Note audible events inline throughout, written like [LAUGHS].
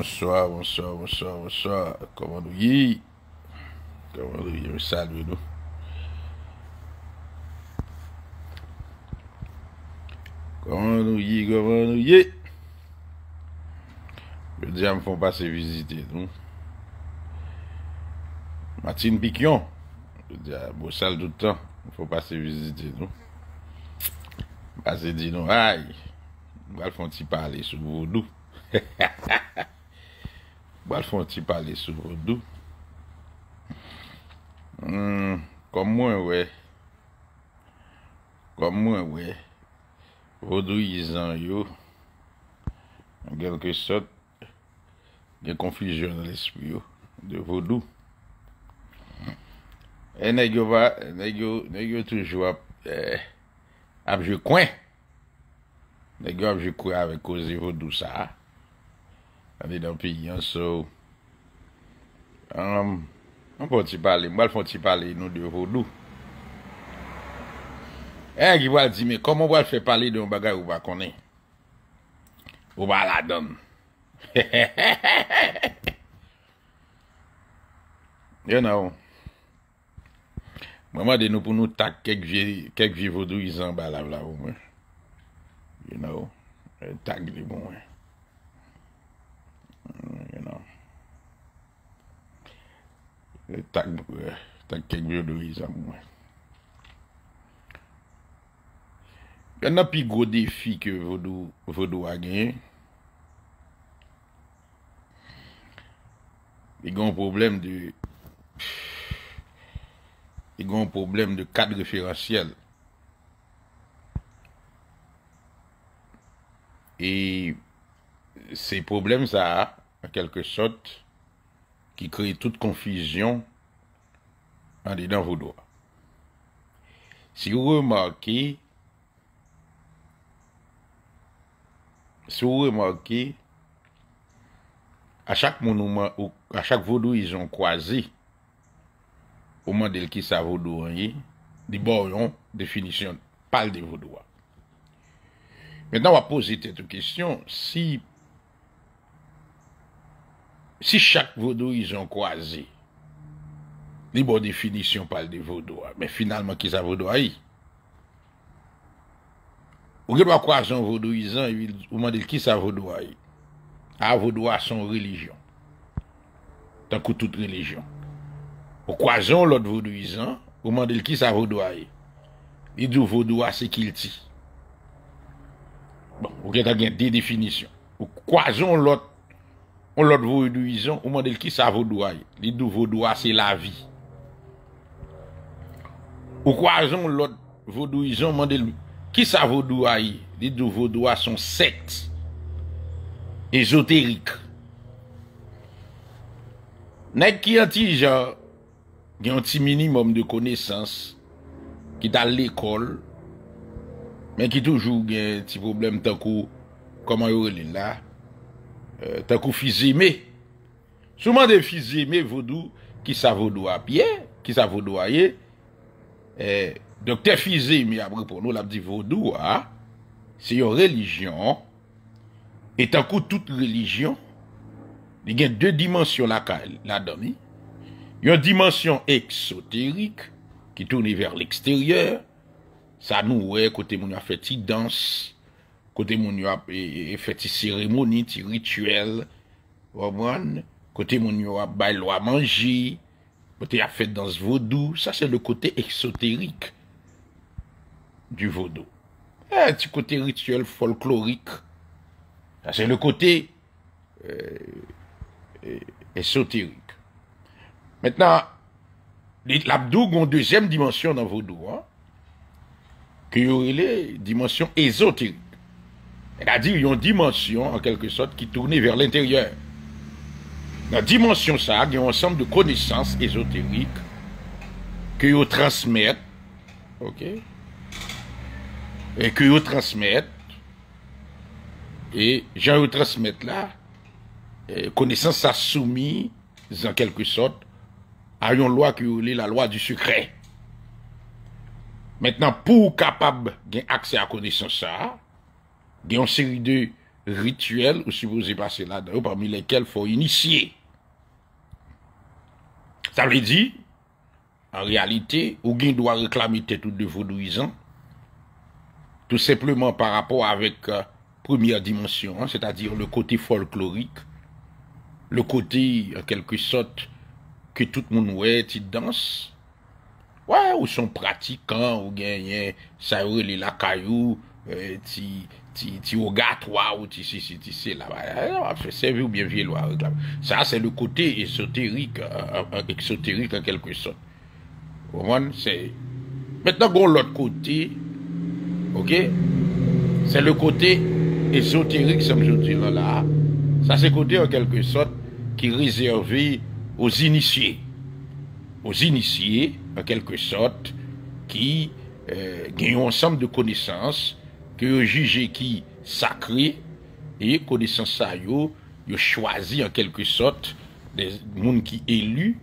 Bonsoir, bonsoir, bonsoir, bonsoir. Koman nou yi? Koman nou yi, mè salve nou. Koman nou yi, koman nou yi? Mè di a m fòm pase vizite nou. Matin bikyon? Mè di a, mò salve toutan. Mè fòm pase vizite nou. Mè pase di nou, aï! Mè fòm ti pale sou vodou. Ha ha ha ha! Walfonti pale sou Vodou. Hmm, Koum mwen wè. Koum mwen wè. Vodou yizan yo. Gèlke sot. Gè konflijon lè spi yo. De Vodou. E negyo va. Negyo toujou ap. E, apjè kwen. Negyo apjè kwen avè kozi Vodou sa a. An um, de dan pi yon sou. An, an pou ti pale, mwen foun ti pale nou de hodu. Ek, yon wal di me, komon wal fwe pale de yon bagay ou wakone? Ou wala don. Yon nou, mwen wale de nou pou nou tak kek vivodu yon wala vla ou. Yon nou, tak li bon wè. Mm, tak uh, kek jodo yi zan mwen Yon api go defi ke vodo agen Yon problem de Yon problem de kat referansiyel E Se problem sa a a kelke sot, ki kreye tout konfizyon an de dan vodwa. Si ou remaki, si ou remaki, a chak vodwa yon kwazi, ou man del ki sa vodwa yon, di bon yon definisyon pal de vodwa. Mwen nan waposi tetou kisyon, si pwaz Si chak vodou izan kwa zi, li bon definisyon pal de vodou a, men finalman ki sa vodou a yi. Ou gen pa kwa zon vodou izan, ou man dil ki sa vodou a yi. A vodou a son relijyon. Tan koutout relijyon. Ou kwa zon lot vodou izan, ou man dil ki sa vodou a yi. Li djou vodou a se ki il ti. Ou gen ta gen de definisyon. Ou kwa zon lot, On lot vodouizan ou mandel ki sa vodouay Li do vodoua se la vi Ou kwa zon lot vodouizan Mandel ki sa vodouay Li do vodoua son set Esoterik Nek ki an ti jan Gen an ti minimum de konesans Ki dal lekol Men ki toujou gen ti problem tankou Koman yo relin la Euh, tan kou fizi me, souman de fizi me vodou ki sa vodou apye, ki sa vodou aye, eh, dokte fizi me apre pou nou la di vodou a, se yon relijyon, etan kou tout relijyon, li gen dè dimensyon la ka, la dami, yon dimensyon eksotérique ki touni ver l'eksteryer, sa nou wè kote moun ya feti dansi, Kote moun yo ap efeti e, e seremoni, ti rituel, wabwan. Kote moun yo ap bay lou a manji, kote ap fet dans vodou. Sa se le kote esoterik du vodou. E, ti kote rituel folklorik. Sa se le kote esoterik. Metna, l'abdou goun dezem dimensyon nan vodou. Ki yorile dimensyon esoterik. C'est-à-dire, il y a une dimension, en quelque sorte, qui tournait vers l'intérieur. Dans la dimension, ça, il y a un ensemble de connaissances ésotériques que vous transmettez, ok, et que vous transmettez, et j'en vous transmettre là, connaissances ça en quelque sorte, à une loi qui est la loi du secret. Maintenant, pour capable d'avoir accès à la connaissance ça, gen yon seri de rituel ou si pou zepase la darou parmi lekel fò inisye. Sa vè di, an realite, ou gen dwa reklamite tout devoudouizan tout sepleman par rapport avèk euh, premier dimensyon, c'est-à-dire le kote folklorik, le kote, en kelke sot, ke tout moun wè ti dans, wè ou son pratikan, ou gen yon sa wè li lakayou, ou gen yon ti ogatwa ou ti si si ti bah, eh, se la ou bien euh, ça c'est le côté ésotérique exotérique en quelque sorte c'est maintenant l'autre côté ok c'est le côté ésotérique ça me dit là ça c'est côté en quelque sorte qui est réservé aux initiés aux initiés en quelque sorte qui euh, gagnent ensemble de connaissances ki yo juje ki sakri, e kone san sa yo yo chwazi an kelke sot, de moun ki elu,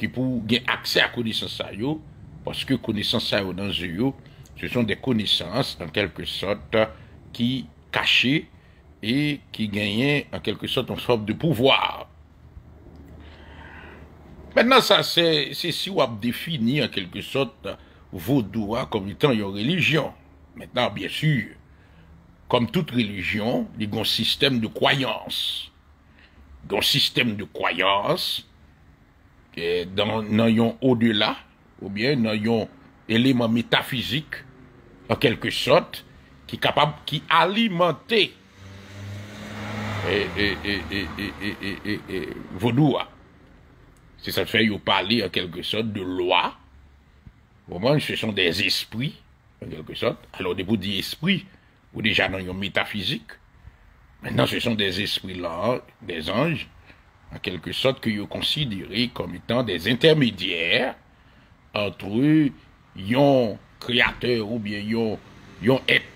ki pou gen akse an kone san sa yo, paske kone san sa yo nan zyo, se son de kone san san an kelke sot, ki kache, e ki genyen an kelke sot an sop de pouvoar. Menan sa se si wap defini an kelke sot, vodoua komitant yo relijyon. Mètan, byè sûr, kom tout religyon, di gwen sistèm de kwayans. Gon sistèm de kwayans nan yon o de la, ou byè nan yon eleman metafizik an kelke sot ki alimante vòdouwa. Se sa fè yon pali an kelke sot de lwa, wèman yon se son des espri en quelque sorte. Alors, des début dit esprit, ou déjà dans une métaphysique, maintenant ce sont des esprits-là, des anges, en quelque sorte que vous considérez comme étant des intermédiaires entre yon créateur ou bien yon, yon être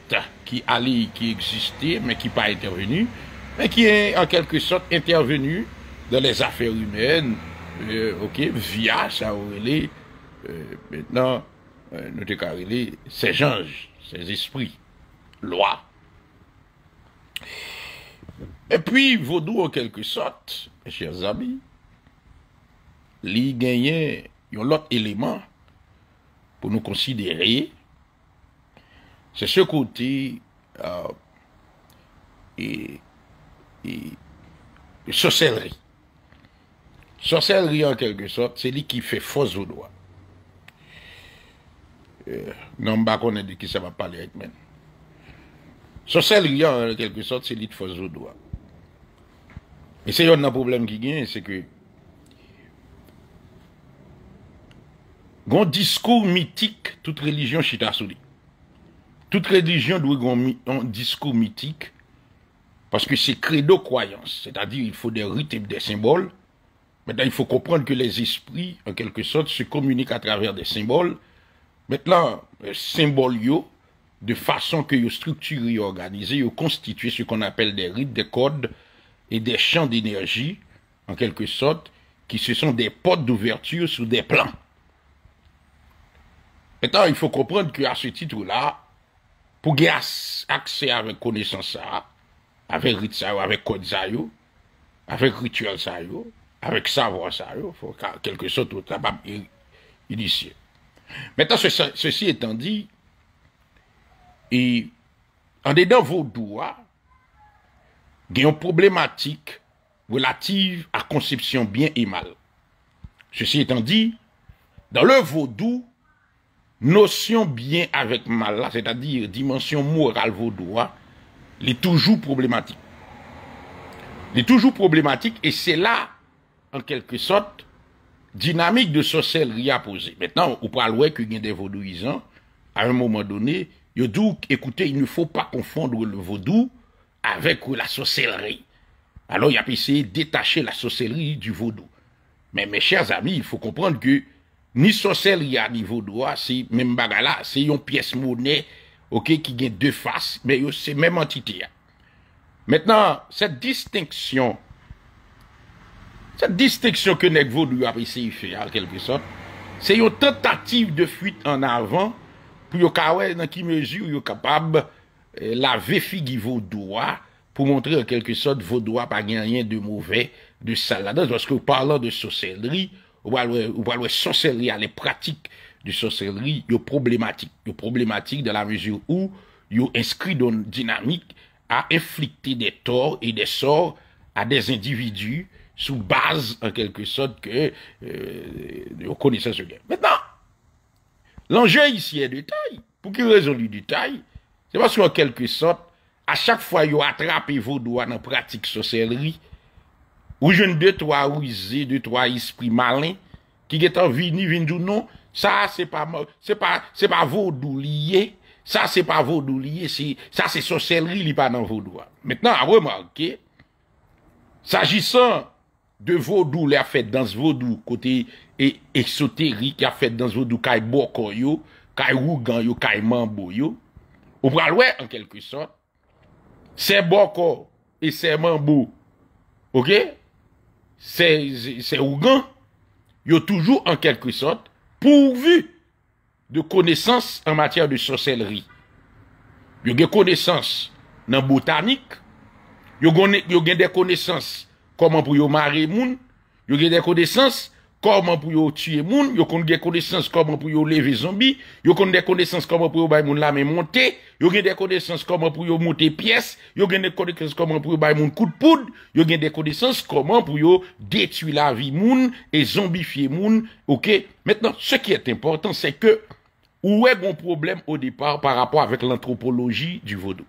qui allait, qui existait, mais qui pas intervenu, mais qui est en quelque sorte intervenu dans les affaires humaines, euh, ok, via, ça aurait euh, maintenant, Euh, nou te kare li, se janj, se esprit, loa. E pwi, Vodou, an kelke sot, chèr zami, li genyen yon lot eleman pou nou konsidere se se kote euh, e e e soselri. Soselri an kelke sot, se li ki fè fòs Vodoua. nan mba konen de ki se va pale et men. Sosel yon, en kelke sot, se lit fos zo do a. E se yon nan problem ki gen, se ke, gon diskou mitik tout religion chita sou li. Tout religion dwe gon diskou mitik, paske se kredo kwayans, se ta di, il fò de riteb de simbol, mena, il fò kompran ke les esprit, en kelke sot, se komunik a traver de simbol, Maintenant, euh, symbole de façon que yo structuré, et organisé, yo constitue ce qu'on appelle des rites, des codes et des champs d'énergie, en quelque sorte, qui se sont des portes d'ouverture sur des plans. Maintenant, il faut comprendre qu'à ce titre-là, pour avoir accès à la connaissance, ça, avec rite avec code ça, yo, avec rituel avec savoir il faut en quelque sorte être capable d'initier. Maintenant, ceci étant dit, et en dedans vos doigts, il y a une problématique relative à conception bien et mal. Ceci étant dit, dans le vaudou, notion bien avec mal, c'est-à-dire dimension morale Vaudoua, il est toujours problématique. Il est toujours problématique et c'est là, en quelque sorte, dinamik de soselleri apose. Metnan, ou pal wèk yon gen de vodou izan, a yon mouman donè, yo douk, ekoute, yon nou fò pa konfondre le vodou avèk ou la soselleri. Alò, yon ap ese detache la soselleri du vodou. Men, men, chèrs amy, yon fò kompranke ni soselleri a, ni vodou a, se yon piès mounè, ok, ki gen de fasse, men, yo se men mantite a. Metnan, set distinksyon Se disteksyon ke nek vodou apre se ife al kelke sot, se yo tentative de fuit an avan pou yo kawe nan ki mezy ou yo kapab eh, la vefi ki vodouwa pou montre al kelke sot vodouwa pa genyen de mouve de salada. Soske ou palan de soselri, ou valwe soselri ale pratik de soselri yo problematik. Yo problematik de la mezy ou yo inskri don dinamik a enflikte de tor e de sor a de individu Sous base, en kelke sot, euh, On koni sa se gen. Met nan, L'enje y siye detay, Pou ki rezon li detay, Se baske en kelke sot, A chak fwa yo atrape vodwa nan pratik soselri, Ou jen de to a ouize, De to a ispri malin, Ki getan vini, vini dounon, Sa se pa vodou liye, Sa se pa vodou liye, Sa se soselri li pa nan vodou. Met nan, a wè mwakè, Sajisan, De vodou lè a fèt dans vodou Kote exoterik Y a fèt dans vodou kaj bokor yo Kaj wogan yo, kaj mambo yo Ou pral wè en kel krisont Se bokor E se mambo Ok Se wogan Yo toujou en kel krisont Pou vu de konesans En matyèr de soselri Yo gen konesans Nan botanik Yo gen de konesans Comment pour yon marrer moun, yon gen des connaissances, comment pour yon tuer moun, yon kon gen connaissances, comment pour yon lever zombie, yo kon des connaissances, comment pour yo bay moun lame monte, yo gen des connaissances. Comment pour yo monter pièce, yo gen des connaissances, comment pour yo bay moun de poudre, yo gen de connaissances, comment pour yo détruire la vie moun, et zombifier moun, ok? Maintenant, ce qui est important, c'est que où est mon problème au départ par rapport avec l'anthropologie du vaudou?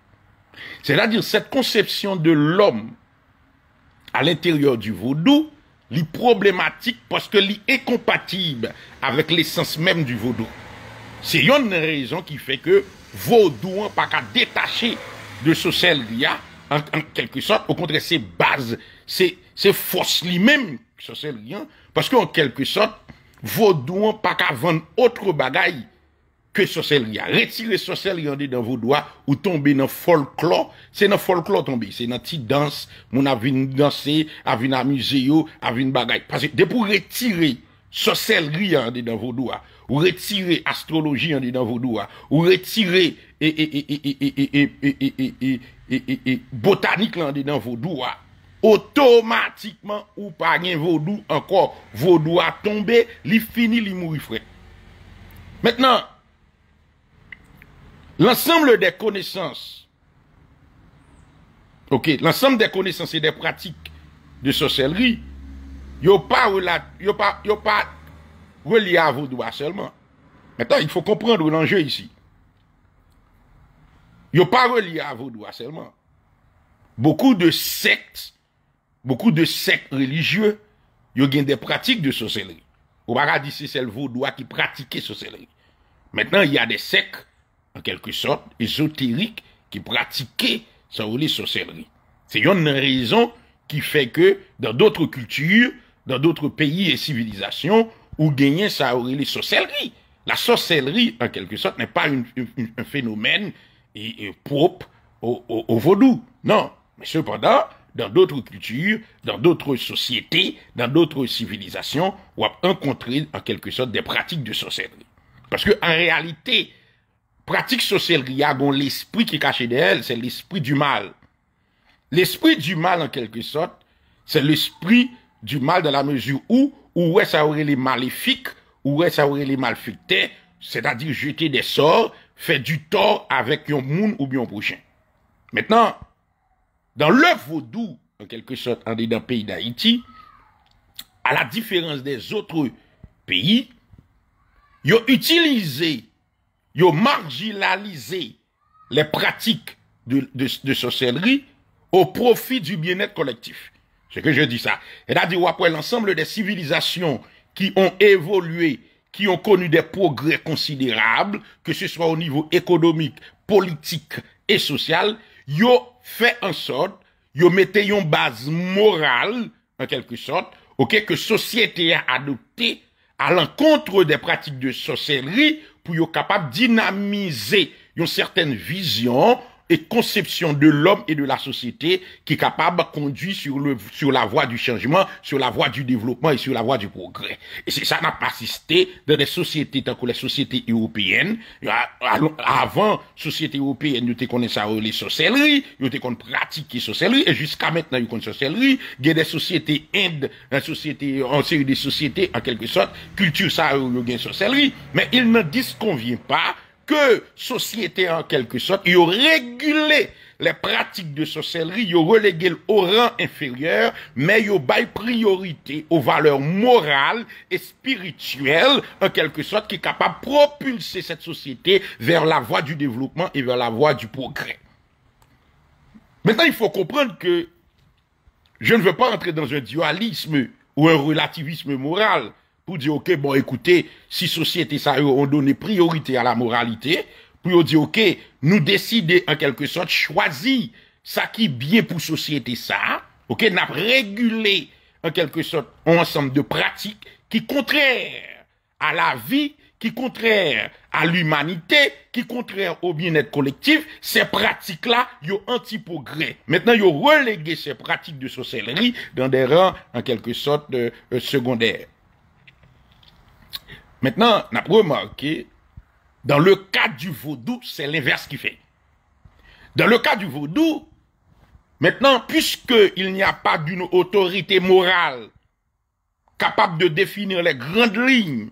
C'est-à-dire cette conception de l'homme à l'intérieur du vaudou, li problématique parce que li compatible avec l'essence même du vaudou. C'est une raison qui fait que vaudou n'a pas qu'à détacher de ce sel en, en, quelque sorte, au contraire, c'est base, c'est force lui-même, ce sel parce qu'en quelque sorte, vaudou n'a pas qu'à vendre autre bagaille Kwe soselle ria. Retire soselle ria an de dan vodoua. Ou tombe nan folklon. Se nan folklon tombe. Se nan ti dans. Moun avine danser. Avine amuseyo. Avine bagay. Pase depou retire soselle ria an de dan vodoua. Ou retire astroloji an de dan vodoua. Ou retire botanik lan an de dan vodoua. Otomatikman ou pa nye vodou anko. Vodoua tombe. Li fini li mou rifre. Metnan. L'ensemble des connaissances, ok, l'ensemble des connaissances et des pratiques de sorcellerie, ils pas, pas, relié à vos doigts seulement. Maintenant, il faut comprendre l'enjeu ici. Ils pas relié à vos doigts seulement. Beaucoup de sectes, beaucoup de sectes religieux, yo ont des pratiques de sorcellerie. Au paradis, c'est le vaudois qui pratiquait sorcellerie. Maintenant, il y a des sectes en quelque sorte, ésotérique qui pratiquait sa les sorcellerie. C'est une raison qui fait que dans d'autres cultures, dans d'autres pays et civilisations, où gagnait ça les sorcellerie. La sorcellerie, en quelque sorte, n'est pas un phénomène propre au, au, vaudou. Non. Mais cependant, dans d'autres cultures, dans d'autres sociétés, dans d'autres civilisations, on a rencontré en quelque sorte des pratiques de sorcellerie. Parce que en réalité, pratique sociale, y a l'esprit qui est caché d'elle, c'est l'esprit du mal. L'esprit du mal, en quelque sorte, c'est l'esprit du mal dans la mesure où, où est-ce aurait les maléfiques, où est-ce aurait les malfictés, c'est-à-dire jeter des sorts, faire du tort avec un monde ou bien un prochain. Maintenant, dans le vaudou, en quelque sorte, en dans pays d'Haïti, à la différence des autres pays, ils ont utilisé yo marginalisé les pratiques de, de, de sorcellerie au profit du bien-être collectif. C'est que je dis ça. Et à dire après l'ensemble des civilisations qui ont évolué, qui ont connu des progrès considérables, que ce soit au niveau économique, politique et social, yo fait en sorte, yo mettez une base morale, en quelque sorte, ok, que société a adopté à l'encontre des pratiques de sorcellerie pour être capable de dynamiser une certaine vision et conception de l'homme et de la société qui est capable de conduire sur, le, sur la voie du changement, sur la voie du développement et sur la voie du progrès. Et c'est ça n'a pas assisté dans des sociétés, tant que les sociétés européennes, euh, avant, société européenne, nous connaissons euh, les sorcelleries, nous te pratiques pratiquer sorcellerie, et jusqu'à maintenant, nous connaissons sorcellerie, il y a des sociétés indes, des sociétés, en série des sociétés, en quelque sorte, culture ça, euh, nous une sorcellerie, mais il ne disconvient pas que société en quelque sorte, ils ont régulé les pratiques de sorcellerie, ils ont relégué au rang inférieur, mais ils ont priorité aux valeurs morales et spirituelles, en quelque sorte, qui est capable de propulser cette société vers la voie du développement et vers la voie du progrès. Maintenant, il faut comprendre que je ne veux pas entrer dans un dualisme ou un relativisme moral, pour dire, OK, bon, écoutez, si société ça on donné priorité à la moralité, pour dire, OK, nous décider en quelque sorte, choisir ça qui est bien pour société ça, OK, n'a régulé en quelque sorte un ensemble de pratiques qui contraire à la vie, qui contraire à l'humanité, qui contraire au bien-être collectif, ces pratiques-là, yo anti-progrès. Maintenant, ont relégué ces pratiques de sorcellerie dans des rangs, en quelque sorte, euh, secondaires. Mètenan, na prou marke, dan le kade du vodou, se l'inverse ki fe. Dan le kade du vodou, mètenan, pyske il n'ya pa d'une otorite moral kapap de definir le grande ligne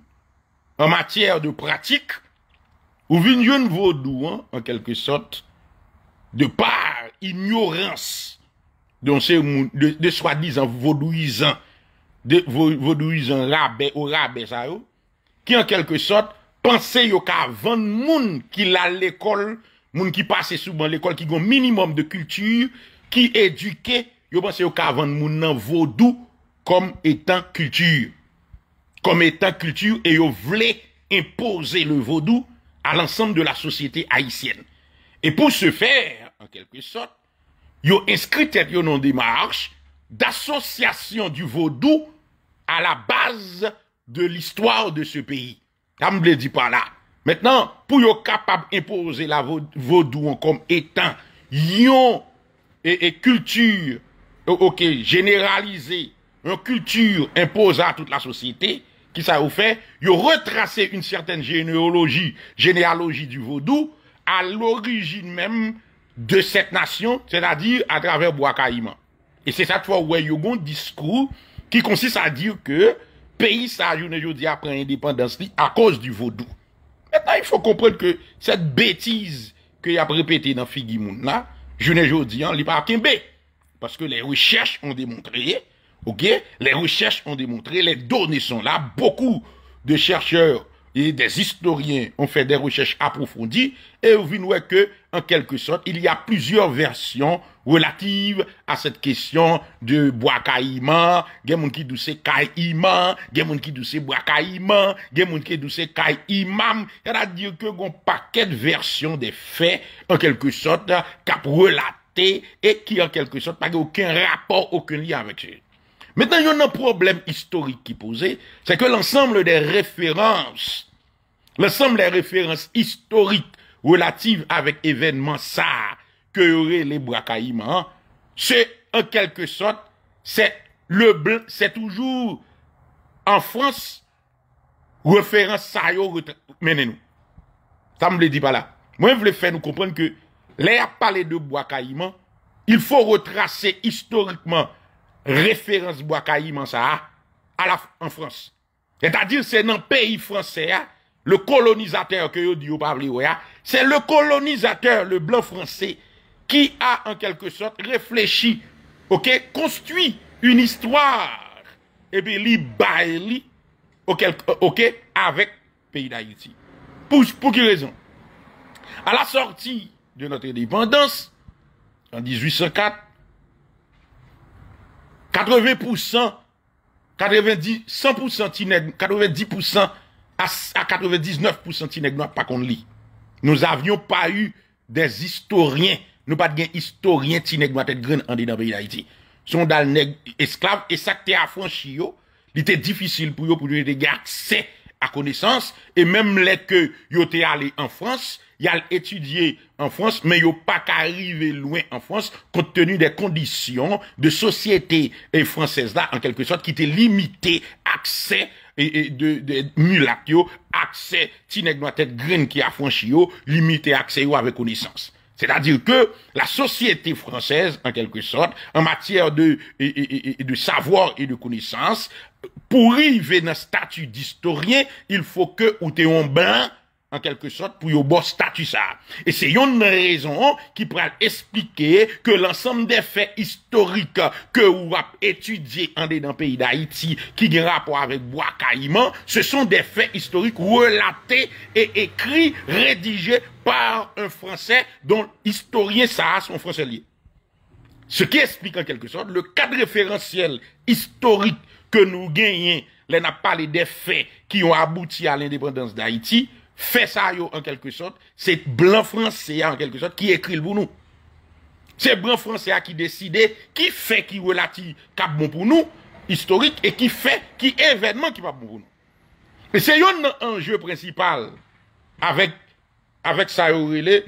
an matyère de pratik, ou vin yon vodou, an kelke sot, de par ignorans de swadiz an vodouizan vodouizan rabè ou rabè sa yo, ki an kelke sot, panse yo ka avan moun ki la l'ekol, moun ki pase souban l'ekol, ki gon minimum de kultur, ki eduke, yo panse yo ka avan moun nan vodou, kom etan kultur. Kom etan kultur, e yo vle impose le vodou, al ansanm de la sosyete Haitienne. E pou se fer, an kelke sot, yo eskrite yon nan demarche, d'asosyasyon du vodou, al la base vodou, de l'histoire de ce pays. Ça me dit pas là. Maintenant, pour être capable d'imposer la vaudou comme étant yon et, e culture ok, généralisée, une culture imposée à toute la société, qui ça vous fait, yon retracer une certaine généalogie, généalogie du vaudou à l'origine même de cette nation, c'est-à-dire à travers Bois Et c'est cette fois où il y un discours qui consiste à dire que pays ça, je dis, après indépendance, à cause du vaudou. Maintenant, il faut comprendre que cette bêtise que y a répété dans Figi là, je ne dis, on hein, pas Parce que les recherches ont démontré, ok, les recherches ont démontré, les données sont là, beaucoup de chercheurs et des historiens ont fait des recherches approfondies et ont vu que, en quelque sorte, il y a plusieurs versions relatives à cette question de bois caïman, qui douce caïman, Guémoun qui douce bois caïman, qui douce caïmam, c'est-à-dire que un paquet de versions des faits, en quelque sorte, cap relaté et qui, en quelque sorte, n'a aucun rapport, aucun lien avec Maintenant, il y a un problème historique qui posait, c'est que l'ensemble des références, l'ensemble des références historiques relatives avec événements ça, que aurait les Bois-Caïmans, c'est en quelque sorte, c'est le c'est toujours en France, référence ça menez-nous. Ça me le dit pas là. Moi, je voulais faire nous comprendre que, l'air parler de Bois il faut retracer historiquement referans Bwakayi Mansa en Frans. C'est-à-dire, c'est nan peyi Frans, le kolonizater, c'est le kolonizater, le blanc Frans, ki a en kelke sort reflechi, konstuit un istwar e eh pe li bae li avèk peyi d'Aïti. Pou ki rezon? A la sorti de notre indépendance, en 1804, Katreve pousan, katreve di, san pousan ti neg, katreve di pousan, a katreve di znev pousan ti neg nou apakon li. Nou avyon pa yu des istoryen, nou pat gen istoryen ti neg nou atet gren an di nan beyi la iti. Son dal neg esklave, e sakte a fonchi yo, li te difisil pou yo pou di rege akse a konesans, e menm le ke yo te ale en frans, y a étudié en France, mais a pas arriver loin en France, compte tenu des conditions de société française là, en quelque sorte, qui était limité accès et, de, de accès pas noir tête green qui a franchi limité accès avec connaissance. C'est-à-dire que la société française, en quelque sorte, en matière de, de savoir et de connaissance, pour arriver dans le statut d'historien, il faut que ou t'es blanc en quelque sorte, pour bon statut ça. Et c'est une raison qui pourrait expliquer que l'ensemble des faits historiques que vous avez étudiés en dedans pays d'Haïti, qui ont rapport avec Bois Caïman, ce sont des faits historiques relatés et écrits, rédigés par un Français dont historien ça son Français lié. Ce qui explique en quelque sorte le cadre référentiel historique que nous gagnons, Les n'a pas des faits qui ont abouti à l'indépendance d'Haïti, Fè sa yo an kelke sot, se blan franse ya an kelke sot, ki ekri l pou nou. Se blan franse ya ki deside, ki fè ki relati kap moun pou nou, historik, e ki fè ki evèdman ki pap moun pou nou. E se yo nan anje prinsipal, avèk sa yo wile,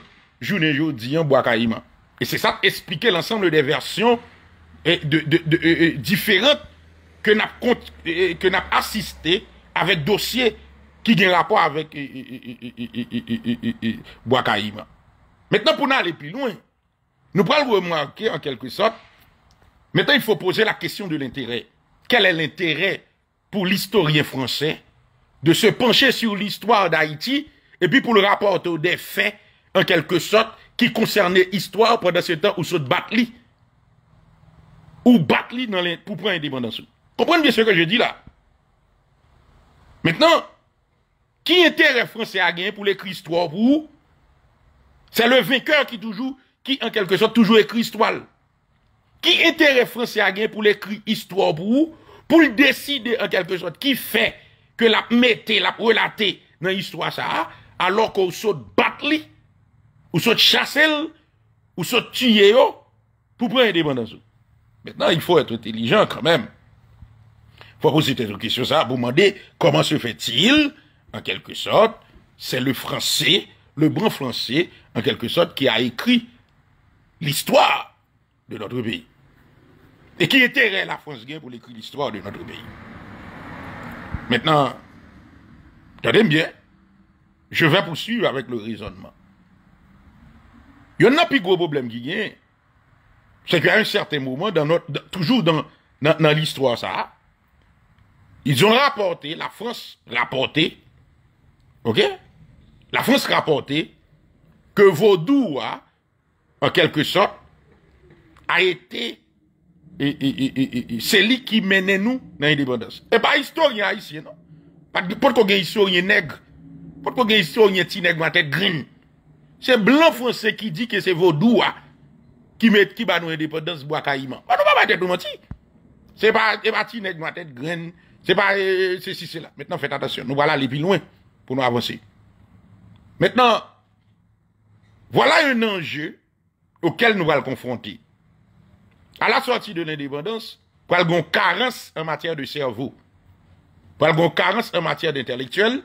jounen yo diyan bwa ka iman. E se sa te esplike l ansamble de versyon euh, diferent ke nap asiste avèk dosye kwa qui a un rapport avec Boakaïma. Maintenant, pour aller plus loin, nous le remarquer en quelque sorte, maintenant il faut poser la question de l'intérêt. Quel est l'intérêt pour l'historien français de se pencher sur l'histoire d'Haïti et puis pour le rapporter des faits, en quelque sorte, qui concernaient l'histoire pendant ce temps où se battent ou dans pour prendre l'indépendance. Comprenez bien ce que je dis là. Maintenant, qui intérêt français à gagné pour l'écrire histoire pour C'est le vainqueur qui toujours, qui en quelque sorte toujours écrit histoire. Qui intérêt français à gagné pour l'écrire histoire pour Pour décider en quelque sorte qui fait que la mettez, la relater dans l'histoire ça, alors qu'on saute battre ou saute chasser, ou saute tuer pour prendre l'indépendance. Maintenant, il faut être intelligent quand même. Il faut poser des questions ça vous demander comment se fait-il en quelque sorte, c'est le français, le bon français, en quelque sorte, qui a écrit l'histoire de notre pays. Et qui était la France guerre pour écrire l'histoire de notre pays. Maintenant, tenez bien, je vais poursuivre avec le raisonnement. Il y en a plus gros problème qui c'est qu'à un certain moment, toujours dans, dans l'histoire, ça, ils ont rapporté, la France rapporté, Ok? La France rapportait que Vaudoua, en quelque sorte, a été celui qui menait nous dans l'indépendance. Et pas historien ici, non? Pas de historien nègre. Pas de historien petit nègre, ma tête green. C'est blanc français qui dit que c'est Vaudoua qui met, qui bat nous indépendance, bois caïman. On ne va pas tête mentir. C'est pas, petit ma tête C'est pas, euh, c'est si, c'est là. Maintenant, faites attention. Nous voilà aller plus loin pour nous avancer. Maintenant, voilà un enjeu auquel nous allons confronter. À la sortie de l'indépendance, nous avons carence en matière de cerveau. Nous carence en matière d'intellectuel.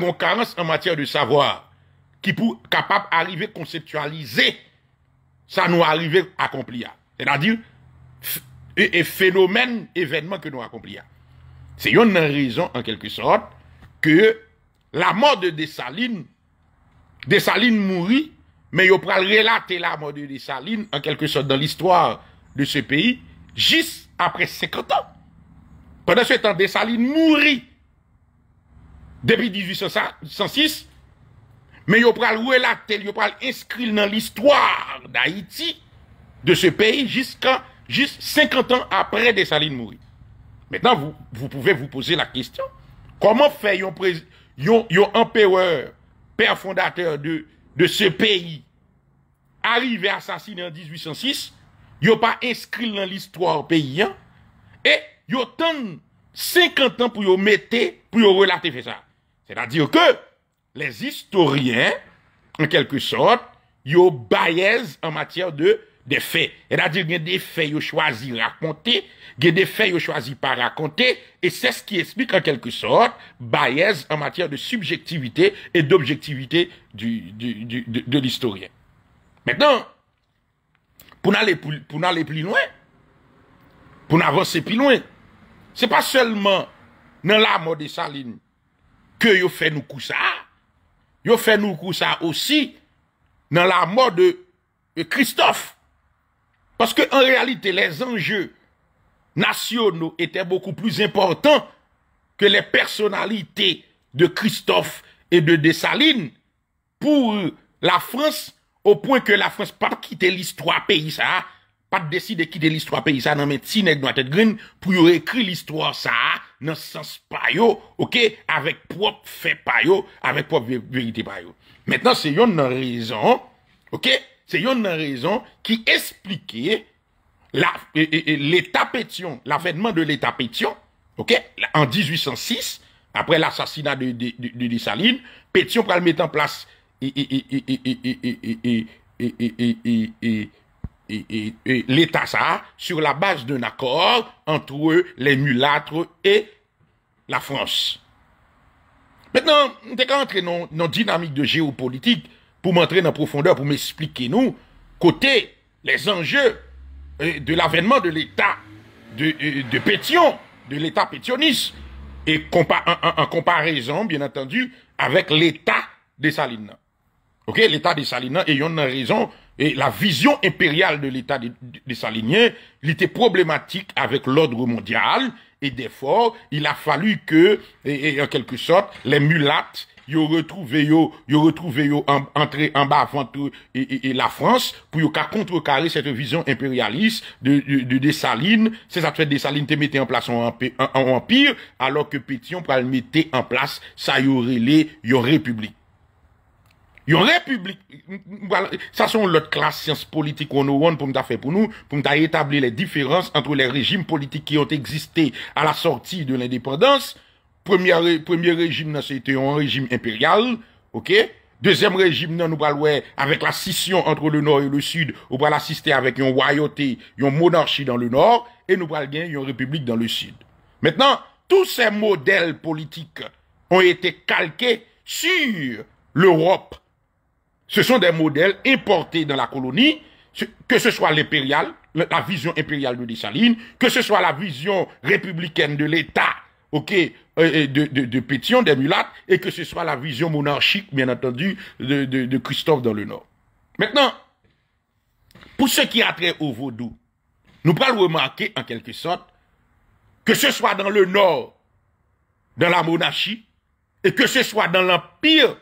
Nous carence en matière de savoir qui pour capable d'arriver à conceptualiser ça nous arriver à accomplir. C'est-à-dire, et, phénomène, événement que nous accomplir. C'est une raison, en quelque sorte, que la mode de Saline, de Saline mouri, men yo pral relate la mode de Saline, en kelke son, dan l'histoire de se peyi, jis apre 50 an. Pendan se tan de Saline mouri, debi 1806, men yo pral relate, yo pral eskri nan l'histoire da Haiti, de se peyi, jis 50 an apre de Saline mouri. Mwen nan, pouvez pouze la kistyon, koman feyon prez... yon, empereur, père fondateur de, de ce pays, arrivé assassiné en 1806, yon pas inscrit dans l'histoire pays, hein. et yon tant 50 ans pour yon mettre, pour yon relater fait ça. C'est-à-dire que les historiens, en quelque sorte, yon baise en matière de des faits. C'est-à-dire qu'il y a des faits qu'ils choisi de raconter, il y a des faits qu'ils choisi de pas raconter, et c'est ce qui explique en quelque sorte Bayez en matière de subjectivité et d'objectivité du, du, de, l'historien. Maintenant, pour aller, pour, aller plus loin, pour avancer plus loin, c'est pas seulement dans la mort de Saline que yo fait nous coup ça, yo fait nous coup ça aussi dans la mort de Christophe. Paske en realite les anjeu nasyonou etè beaucoup plus important ke le personalite de Christophe et de Dessalines pou la Frans au point ke la Frans pat kite l'histoire peyi sa ha, pat deside kite l'histoire peyi sa ha nan men tsinèk nou atèd grin pou yon re-ekri l'histoire sa ha nan sens payo, ok, avek prop fe payo, avek prop verite payo. Metnan se yon nan rezon, ok, Se yon nan rezon ki esplike l'état Pétion, l'avènement de l'état Pétion, en 1806, apre l'assassinat de Lissaline, Pétion pral mette en place l'état ça, sur la base d'un akor, antre l'émulatre et la France. Mètenant, mètenant nan dinamik de géopolitik, pour m'entrer dans profondeur, pour m'expliquer nous, côté les enjeux euh, de l'avènement de l'État euh, de, Pétion, de l'État pétioniste, et en, comparaison, bien entendu, avec l'État des Salines. Ok, l'État des Salines, ayant une raison, et la vision impériale de l'État des, Saliniens, il était problématique avec l'ordre mondial, et d'efforts, il a fallu que, en quelque sorte, les mulattes yo retrouve yo entre en bas avant la France pou yo ka kontre kare sete vizyon imperialiste de Dessalines. Se sa te fete Dessalines te mette en plase en empire alor ke Petion pou al mette en plase sa yo rele yo republik. Yo republik, sa son lot klas sians politik woun woun pou mta fè pou nou pou mta etabli le diferans entre le rejim politik ki ont egziste a la sorti de l'independensi Premier, premier régime c'était un régime impérial, ok? Deuxième régime nous, nous avec la scission entre le nord et le sud, on va l'assister avec une royauté, une monarchie dans le nord, et nous parlons, une une république dans le sud. Maintenant, tous ces modèles politiques ont été calqués sur l'Europe. Ce sont des modèles importés dans la colonie, que ce soit l'impérial, la vision impériale de Dessalines, que ce soit la vision républicaine de l'État, ok, de, de, Pétion, des mulattes, et que ce soit la vision monarchique, bien entendu, de, de Christophe dans le Nord. Maintenant, pour ce qui a trait au vaudou, nous pouvons remarquer, en quelque sorte, que ce soit dans le Nord, dans la monarchie, et que ce soit dans l'Empire,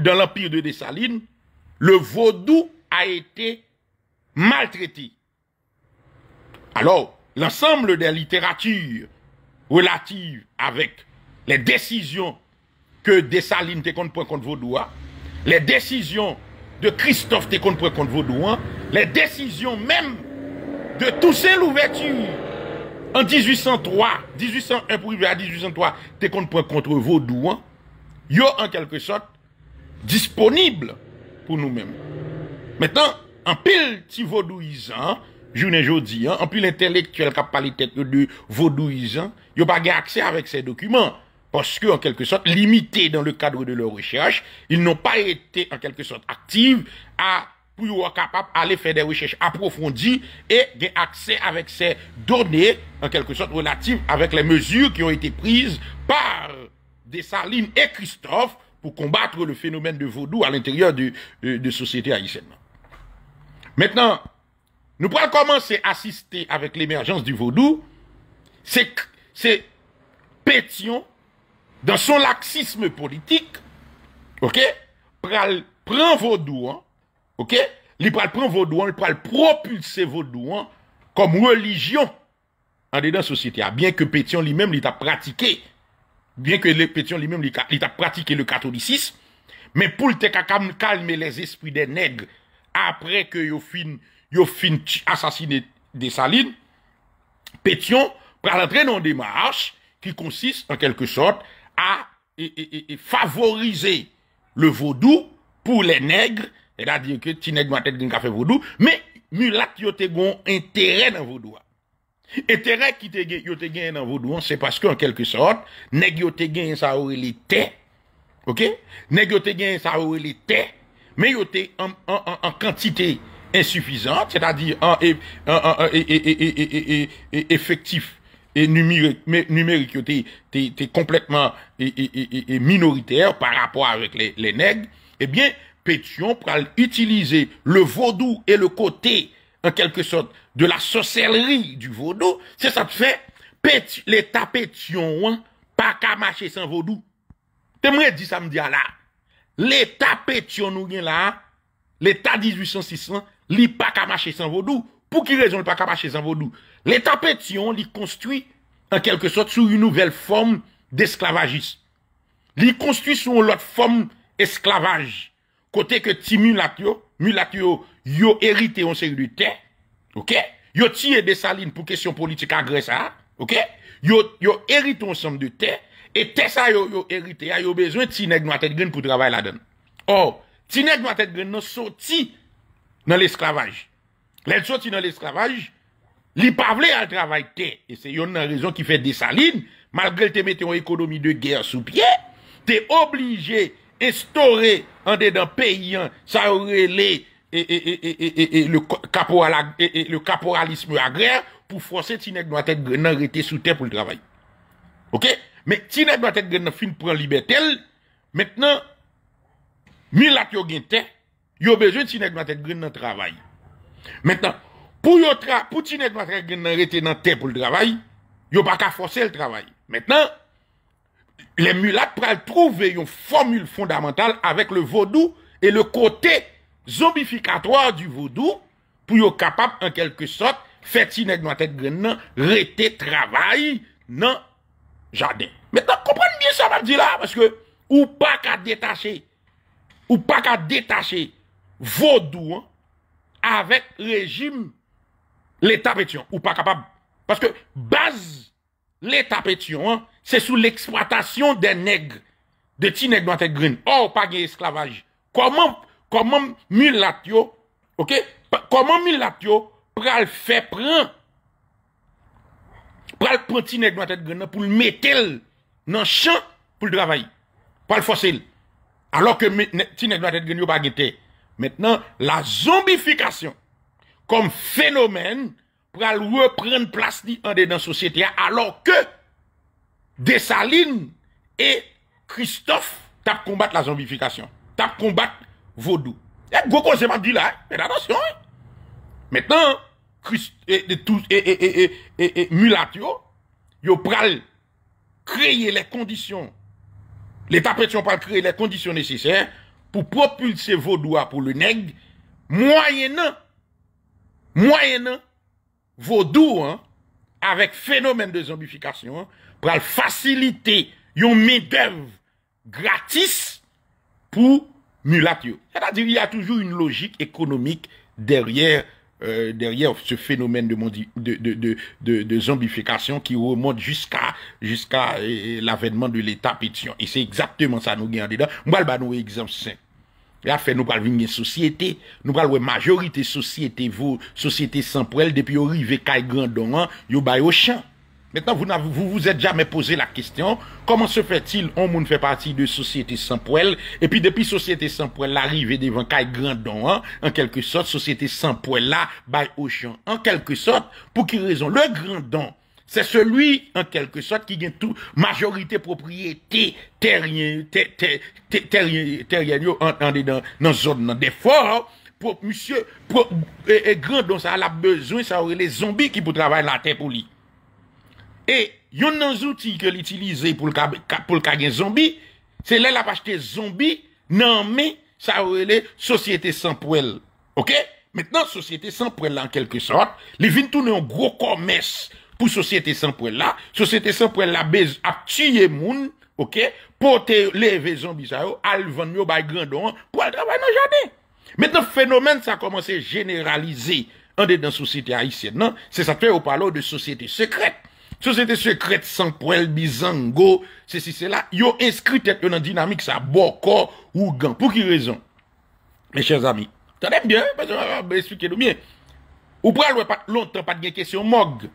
dans l'Empire de Dessalines, le vaudou a été maltraité. Alors, l'ensemble des littératures relative avec les décisions que Dessalines te compte contre contre doigts les décisions de Christophe te compte contre contre Vaudouin, les décisions même de Toussaint Louverture en 1803, 1801 pour arriver à 1803, te compte pour contre Vaudouin, yo en quelque sorte disponible pour nous-mêmes. Maintenant, en pile, petit vaudouisant, je jodi, hein. en plus l'intellectuel qui de parlé capacité de a pas pas accès avec ces documents, parce que en quelque sorte, limités dans le cadre de leur recherche, ils n'ont pas été en quelque sorte actifs à pouvoir être capables faire faire recherches recherches et et accès avec ces données en quelque sorte relatives avec les mesures qui ont été prises par Salines et Christophe pour combattre le phénomène de vaudou à l'intérieur de, de, de société haïtienne. Maintenant, nou pral komanse asiste avek l'emerjans di Vodou, se Petion dan son laksisme politik, ok, pral pran Vodou, ok, li pral pran Vodou, li pral propulse Vodou, kom religyon an de dan sositya, ah, bien ke Petion li men li ta pratike, bien ke Petion li men li ta pratike le katholicisme, men pou lte kakam kalme les espri de negre apre ke yo fin yo fin assassiné salines. Pétion pral entrer dans des marches qui consiste en quelque sorte à favoriser le vaudou pour les nègres, c'est-à-dire que ti nègre tête gen café vaudou, mais mulat yo te intérêt dans vaudou. Intérêt qui te yo te dans vaudou, c'est parce qu'en quelque sorte, nèg yo te sa les nègres OK? Nèg yo te gen sa les mais yo ont en, en, en, en quantité insuffisante, c'est-à-dire en, effectif et numérique, numérique t'es complètement minoritaire par rapport avec les, les nègres, eh bien, Pétion pour utiliser le vaudou et le côté, en quelque sorte, de la sorcellerie du vaudou, c'est ça te fait, l'État Pétion, hein, pas qu'à marcher sans vaudou. T'aimerais dire me à ah là, l'État Pétion nous là, l'État 1860, li pa kamache san vodou, pou ki rezon li pa kamache san vodou, le tapet yon li konstwi en kelke sot sou yon nouvel form de esklavagis. Li konstwi sou yon lot form esklavaj kote ke ti mi lak yo, mi lak yo, yo erite yon seri de te, ok? Yo ti e de salin pou kesyon politik agresa, ok? Yo erite yon seri de te, et te sa yo erite, ya yo bezwen ti neg nou atet gen pou travay la den. Or, ti neg nou atet gen nou sou ti nan l'esclavage. Lè l'so ti nan l'esclavage, li pavle an travay te, e se yon nan rezon ki fè desaline, mal gre te mette yon ekonomi de ger sou pie, te oblige estore an dedan peyi an saorele e le kaporalisme agrer pou fwose ti nek nou atèk nan rete sou te pou l'travay. Ok? Me ti nek nou atèk nan fin pran libertel, mètnen, mi lak yo gen te, yo bejoun si nek matèd grin nan travay. Mètnen, pou ti nek matèd grin nan rete nan te pou l travay, yo baka fose l travay. Mètnen, lèmulat pral prouve yon formule fondamental avèk le vodou e le kote zombifikatoir du vodou pou yo kapap an kelke sot fè ti nek matèd grin nan rete travay nan jade. Mètnen, kompran mwen sa mat di la, wèkse ou baka detache, ou baka detache, Vodou an, Avek rejim, Le tapetion, ou pa kapab. Paske, baz, Le tapetion an, se sou l'eksploatasyon De neg, de ti neg noatek grin. Or, pa ge esklavaj. Koman, koman, Milat yo, ok, Koman milat yo, pral fepran, Pral pran ti neg noatek grin, Poul metel, nan chan, Poul travay, pal fosil, Alo ke ti neg noatek grin yo pa gete, Mètenan, la zombifikasyon kom fenomen pral wè pren plas ni ande nan sosyete a, alor ke Desaline e Christophe tap kombat la zombifikasyon, tap kombat Vodou. E, eh, Goko, seman di la, fèd'atasyon. Mètenan, Christophe, e, e, e, e, e, e, e, mulat yo, yo pral kreye le kondisyon, le tapet son pral kreye le kondisyon nesisyen, pour propulser vos doigts pour le nègre, moyennant, moyennant, vos doigts, hein, avec phénomène de zombification, hein, pour faciliter une main-d'œuvre gratis pour mulatio. C'est-à-dire, il y a toujours une logique économique derrière Euh, Derye ou se fenomen de zombifikasyon ki ou remonte jusqu'a euh, lavenman de l'Etat Petion. E se exakteman sa nou gen an dedan. Mwal ba nou e egzamsen. Ya fe nou bal vinyen sosyete. Nou bal wè majorite sosyete vò. Sosyete sanprel depi ou rive kay grandon an. Yo bay o chan. Maintenant, vous ne vous, vous, êtes jamais posé la question, comment se fait-il, on monde fait partie de société sans poêle, et puis depuis société sans poêle, l'arrivée devant Kai Grandon, hein, en quelque sorte, société sans poêle là, by Ocean. En quelque sorte, pour qui raison? Le grand don, c'est celui, en quelque sorte, qui gagne tout, majorité propriété terrienne, terrienne, en, en, dans, dans zone d'effort, pour, monsieur, pour, ça a besoin, ça aurait les zombies qui pour travailler la terre pour lui. Et yon nan zouti ke l'utilize pou l'kagen zombi, se lè la pachete zombi nan mi sa ou e lè sosyete sanpouèl. Ok? Mèt nan sosyete sanpouèl an kelke sort, lè vin toune yon gro komes pou sosyete sanpouèl la, sosyete sanpouèl la bez ap tiyè moun, ok, pou te leve zombi sa ou, al van yo bay grandouan pou al trabay nan janè. Mèt nan fenomen sa komanse generalize an de dan sosyete haïsien nan, se sa twe ou palo de sosyete sekret. Sosete sekret, sankwel, bizango, se si se la, yo eskri tet yo nan dinamik sa boko ou gan. Pou ki rezon? Me chèz ami, ta dèm byen, espike ah, ah, nou myen. Ou pral wè lontan pat gen kèsyon mog?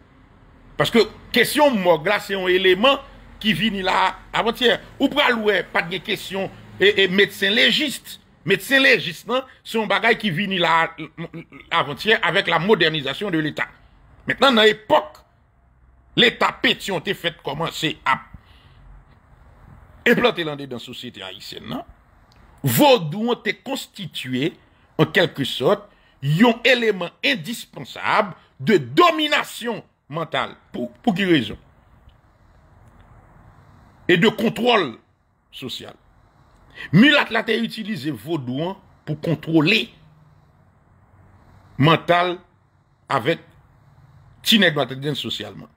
Paske kèsyon mog, la, se yon eleman ki vini la avantiyè. Ou pral wè pat gen kèsyon e metsen legist? Metsen legist, nan, se yon bagay ki vini euh, euh, la avantiyè avèk la modernizasyon de l'Etat. Mètnan nan epok, l'état pétion te fète komanse ap e plante lande dan sosyete a isen nan, vodouan te konstituye an kelke sot yon eleman indispensab de dominasyon mantal pou ki rezon. E de kontrol sosyal. Milat la te utilize vodouan pou kontrole mantal avè tinek nou atè den sosyalman.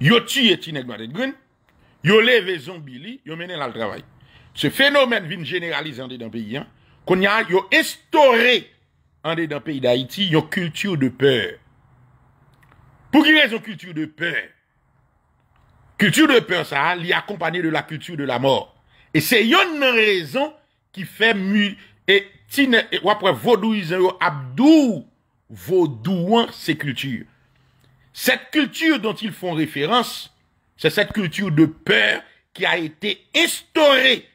Yo tué Tineg Madrid Green, yo levé zombie li, yo mené là le travail. Ce phénomène vient généraliser en dedans pays, hein. Qu'on yo instauré en dedans pays d'Haïti, une culture de peur. Pour qui raison culture de peur? Culture de peur, ça, li accompagné de la culture de la mort. Et c'est une raison qui fait mu, et tine, et après vaudouisant, abdou, vaudouan ces cultures. Cette culture dont ils font référence, c'est cette culture de peur qui a été instaurée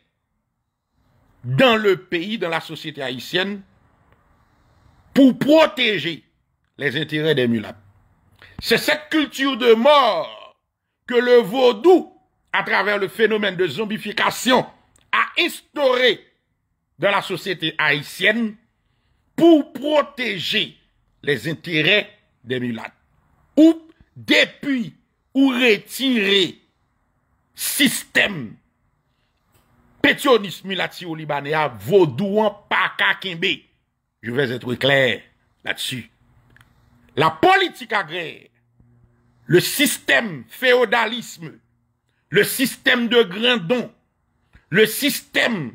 dans le pays, dans la société haïtienne, pour protéger les intérêts des mulâtres. C'est cette culture de mort que le vaudou, à travers le phénomène de zombification, a instauré dans la société haïtienne pour protéger les intérêts des mulâtres. ou depi ou retire sistem petionismu lati ou libanéa vodouan pa kakimbe. Je vais être clair là-dessus. La politique agrère, le système féodalisme, le système de grandons, le système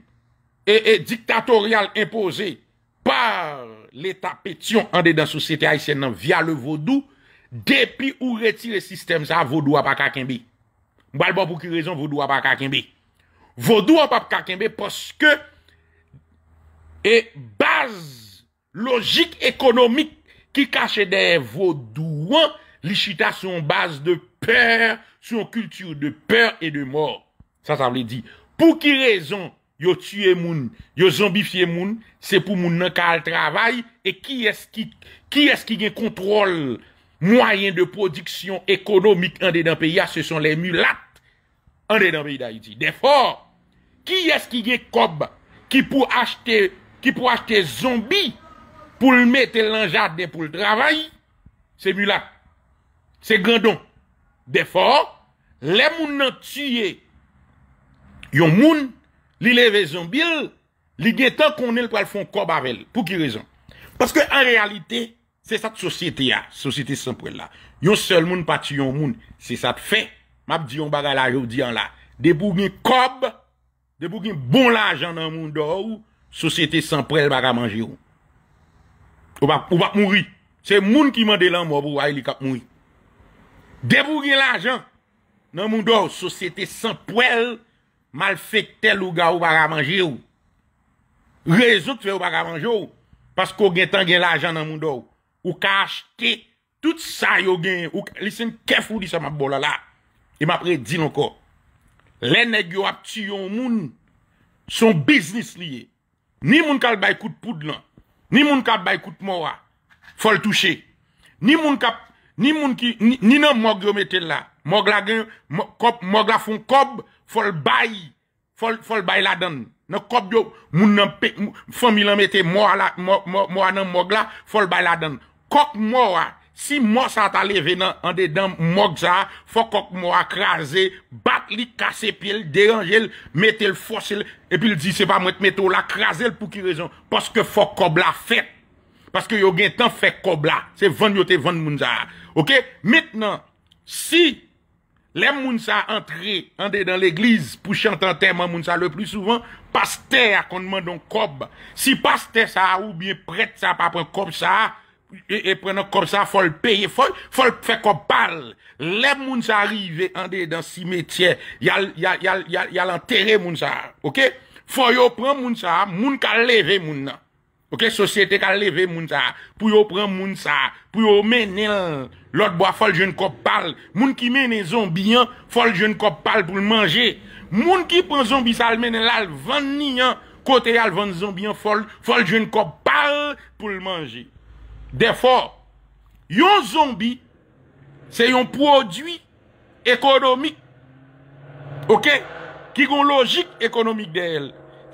et dictatorial imposé par l'état pétion andé dans la société haïtienne via le vodou, Depi ou reti le sistem sa, vodwa pa kakenbe. Mbal bo pou ki rezon vodwa pa kakenbe. Vodwa pa kakenbe poske e baz logik ekonomik ki kache de vodwa li chita son baz de per, son kultur de per e de mor. Sa sa vle di. Pou ki rezon yo tue moun, yo zombifie moun, se pou moun nan ka al travay e ki eski gen kontrol moun Mwayen de prodiksyon ekonomik ande dan peya se son le mulat Ande dan peyi da iti Defor Ki eski ye kob Ki pou achte Ki pou achte zombi Pou l mette l anjade pou l travay Se mulat Se grandon Defor Le moun nan tuye Yon moun Li leve zombil Li gen tan konel pou al fon kob avel Pou ki rezon Paske an realite Se sat sosyete ya, sosyete sanprel la. Yon sel moun pati yon moun, se sat fe. Mab diyon baga lajou diyon la. Debou gen kob, debou gen bon lajou nan moun do ou, sosyete sanprel baga manjirou. Ou bak moun ri. Se moun ki mande lan moun pou a ili kap moun ri. Debou gen lajou nan moun do ou, sosyete sanprel mal fèk tel ou ga ou baga manjirou. Rezout fè ou baga manjirou, paskou gen tan gen lajou nan moun do ou. ou kache ke, tout sa yo gen, ou lisen kef ou di sa mabola la, e m apre di lanko, le negyo ap tiyon moun, son biznis liye, ni moun kal bay kout poud lan, ni moun kal bay kout moua, fol touche, ni moun ki, ni nan mog yo metel la, mog la fon kob, fol bay, fol bay la dan, nan kob yo, moun nan pe, fomil an metel, moua la, moua nan mog la, fol bay la dan, Kok mwa, si mwa sa ta leve nan, an de dan mwok sa, fwa kok mwa krasi, bat li kase pi el, deranji el, metel fosi el, epi li di se pa mwet meto la, krasi el pou ki rezon, paske fwa kob la fet, paske yo gen tan fe kob la, se van yote van mwonsa. Ok, mitnen, si, le mwonsa antre, an de dan l'eglize, pou chante an teman mwonsa le pli souvan, paste a konman don kob, si paste sa ou bien pret sa pa pen kob sa a, E, e pren ak kor sa fol peye fol Fol fe kopal Lev moun sa rive ande dan simetye Yal enterre moun sa Ok Fol yo pren moun sa Moun ka leve moun Ok Sosyete ka leve moun sa Puyo pren moun sa Puyo menel Lot bo a fol jen kopal Moun ki mene zombiyan Fol jen kopal pou l manje Moun ki pren zombiyan menel al van niyan Kote al van zombiyan Fol jen kopal pou l manje Defo, yon zombi, se yon prodwi ekonomik, ok, ki kon logik ekonomik de el.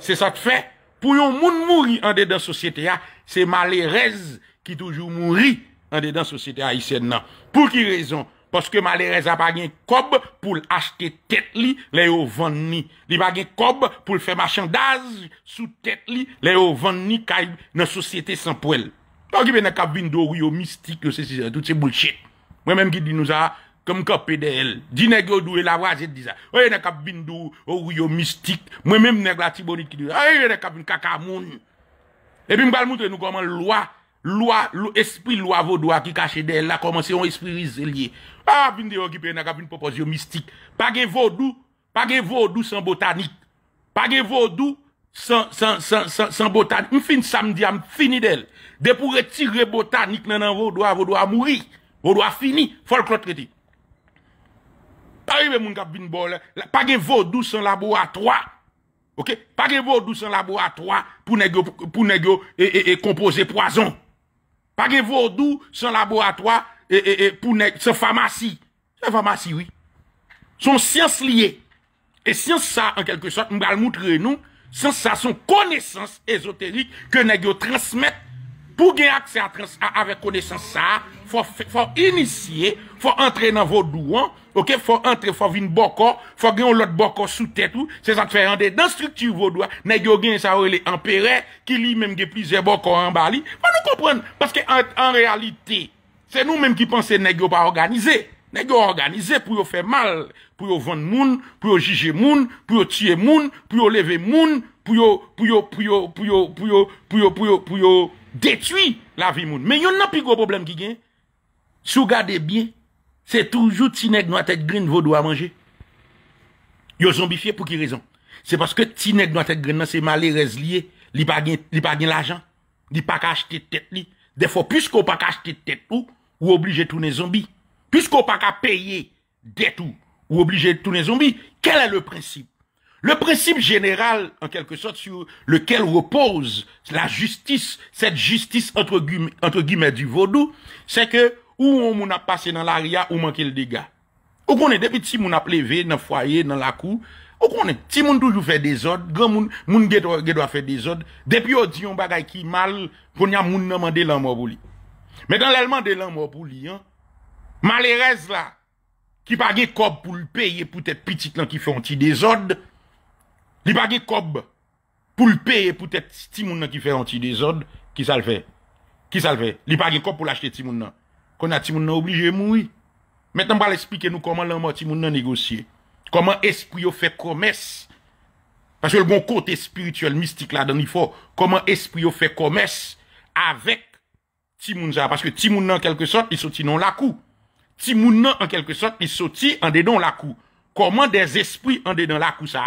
Se sa te fe, pou yon moun mouri an de dan sosyete a, se malerez ki toujou mouri an de dan sosyete a isen nan. Pou ki rezon? Poske malerez a bagen kob pou l'achete tet li le yo vand ni. Li bagen kob pou l'fe machandaz sou tet li le yo vand ni kayb nan sosyete sanpou el. Pa ou ki pe ne kap bin do ou yo mistik, yo se si zan, tout se bouchet. Mwen menm ki di nou zan, kem kap e de el. Di nek yo do e la vwa zet di zan. Mwen menm nek kap bin do ou yo mistik. Mwen menm nek la tibonit ki di zan. Mwen menm nek kap bin kaka moun. E pi mbal moutre nou koman lwa, lwa, lwa, espri lwa vodwa ki kache de el la. Koman se yon espri rizeliye. Pa ou ki pe ne kap bin popoz yo mistik. Pa gen vodou, pa gen vodou san botanik. Pa gen vodou. San botan Un fin samdyam, fini del De pou retire botan Ni knenan vodwa, vodwa mouri Vodwa fini, folklot reti Pari be moun kap bin bol Pari vodou san laboratoi Pari vodou san laboratoi Pou negyo E, e, e kompoze poison Pari vodou san laboratoi e, Pou negyo, san famasi San famasi, oui San sians liye E sians sa, an kelke sot, mgal moutre nou sensasyon, konesans esoterik ke negyo transmet pou gen akse avè konesans sa fò inisye fò entre nan vò douan fò entre fò vin bokor fò gen lòt bokor sou tètou se zan fè yande dan strukti vò douan negyo gen sa ou lè amperè ki li mèm gen plize bokor an bali fò nou komprèn, paske an realite se nou mèm ki panse negyo pa organizè Ne gyo organize pou yo fe mal. Pou yo vande moun, pou yo jije moun, pou yo tye moun, pou yo leve moun, pou yo, pou yo, pou yo, pou yo, pou yo, pou yo, pou yo, pou yo, pou yo detui la vi moun. Men yo nan pi gwo problem ki gen. Sou gade bien, se toujou ti neg no a tek grin vodo a manje. Yo zombife pou ki rezon. Se paske ti neg no a tek grin nan se mali rez liye, li pa gen l'ajan. Li pa ka achte tek li. De fwo pwiskou pa ka achte tek ou, ou oblije toune zombi. Piskou pa ka peye detou ou oblije tout ne zombi, kel è le prensip? Le prensip general, en kelke sot, lekel repoz la justis, set justis entre guimet du vodou, se ke ou moun ap pase nan l'aria ou manke l'dega. O konen, depi ti moun ap leve nan fwaye, nan lakou, o konen, ti moun toujou fè dezod, moun gèdwa fè dezod, depi o diyon bagay ki mal, konya moun nan mande lan mwobou li. Men kan lèl mande lan mwobou li an, malérez là, qui pas de cob pour le payer pour être petit qui fait un petit désordre, il pas cob pour le payer pour être petit qui fait un petit désordre, qui ça le fait? Qui ça le fait? Il pas de cob pour l'acheter petit monde. Qu'on a petit monde obligé mourir. Maintenant, on va expliquer nous comment l'homme petit monde négocier. Comment esprit fait commerce. Parce que le bon côté spirituel, mystique là dans il faut comment esprit fait commerce avec Timoun Parce que Timoun, en quelque sorte, il sortit dans la coup. Timounan en kelke sot ni soti an denon lakou Koman des espri an denon lakou sa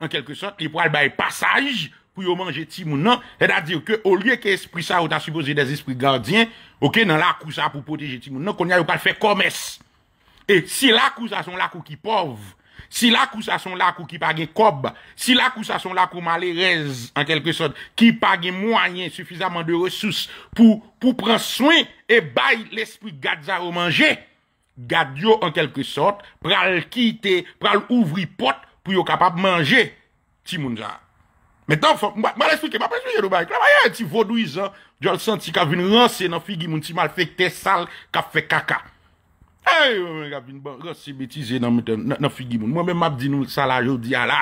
En kelke sot ni pral baye pasaj Pou yo manje timounan E da diyo ke o lye ke espri sa Ou ta supose des espri gardien Ou ke nan lakou sa pou poteje timounan Kon ya yo kal fe komes E si lakou sa son lakou ki pov Si lakou sa son lakou ki page kob Si lakou sa son lakou malerez En kelke sot ki page mwanyen Sufisaman de resous Pou pran swen E baye lespri gadza yo manje Gadio en quelque sorte, pral quitter, pral ouvri porte pour yon capable manger Timounza. Maintenant, faut m'a expliquer, m'a expliquer le bail. Là, un petit vaudouisant, j'ai senti qu'a vinn rancé dans figi moun ti malfecté sale qu'a fait caca. Hey, qu'a oh, vinn rancer bêtise dans nan figi moun. Moi même m'a dit nous ça à la, là.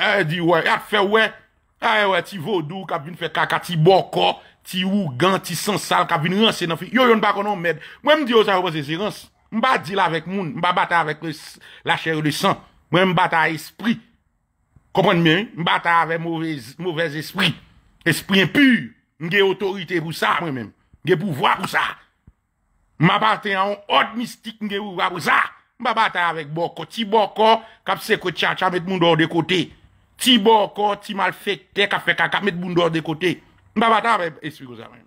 Ah, dit ouais, a fait ouais. Aè ah, wè, ti vodou, ka vin fè kaka, ti bòkò, ti wou gan, ti san sal, ka vin ransè nan fi. Yo yon bako nan mèd. Mwen m diyo sa repose zirans. Mba di la vek moun. Mba bata avek la chère de san. Mwen mbata esprit. Kompon mwen? Mbata avek mouvèz esprit. Esprit impur. Nge otorite pou sa mwen men. Nge pou vwa pou sa. Mba bata yon od mistik nge vwa pou sa. Mba bata avek bòkò. Ti bòkò. Kapsè kwe tcha tcha met moun do de kote. Ti bo ko, ti mal fè kè, ka fè kaka, met bundor de kote. Mbaba ta, eswi kouza mwen.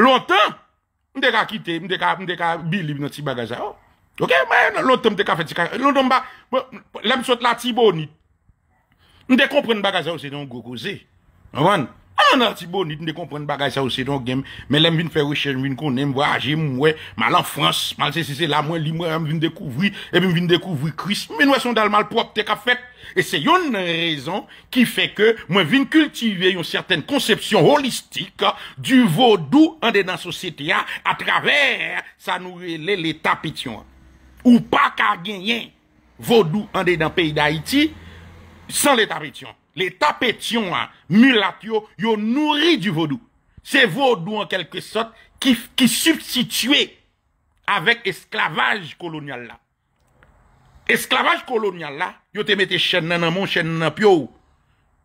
Lontan, mdè ka kite, mdè ka biliv nou ti bagaza ou. Oh. Ok, mwen lontan mdè ka fè ti kaka. Lontan mba, lèm sot la ti bo ni. Mdè kompren bagaza ou, senon go goze. Mwan mwen. A man an ti bonit, mwen de kompren bagay sa ou se don genm, men lèm vin fè wè chè, mwen konèm wè agè, mwen wè malan frans, mal se se se la, mwen li mwen, mwen vin dekouvri, mwen vin dekouvri kris, mwen wè son dal mal prop, te ka fèt. E se yon rezon ki fè ke mwen vin kultive yon certaine konsepsyon holistik du vodou an de dan sosete a, a traver sa nouvelè lè tapityon. Ou pa ka genyen vodou an de dan peyi d'Haïti san lè tapityon. les tapétions, hein, mulatio, yo nourri du vaudou. C'est vaudou en quelque sorte qui, qui avec esclavage colonial là. Esclavage colonial là, yo te mette chaîne nan mon chaîne nan pio.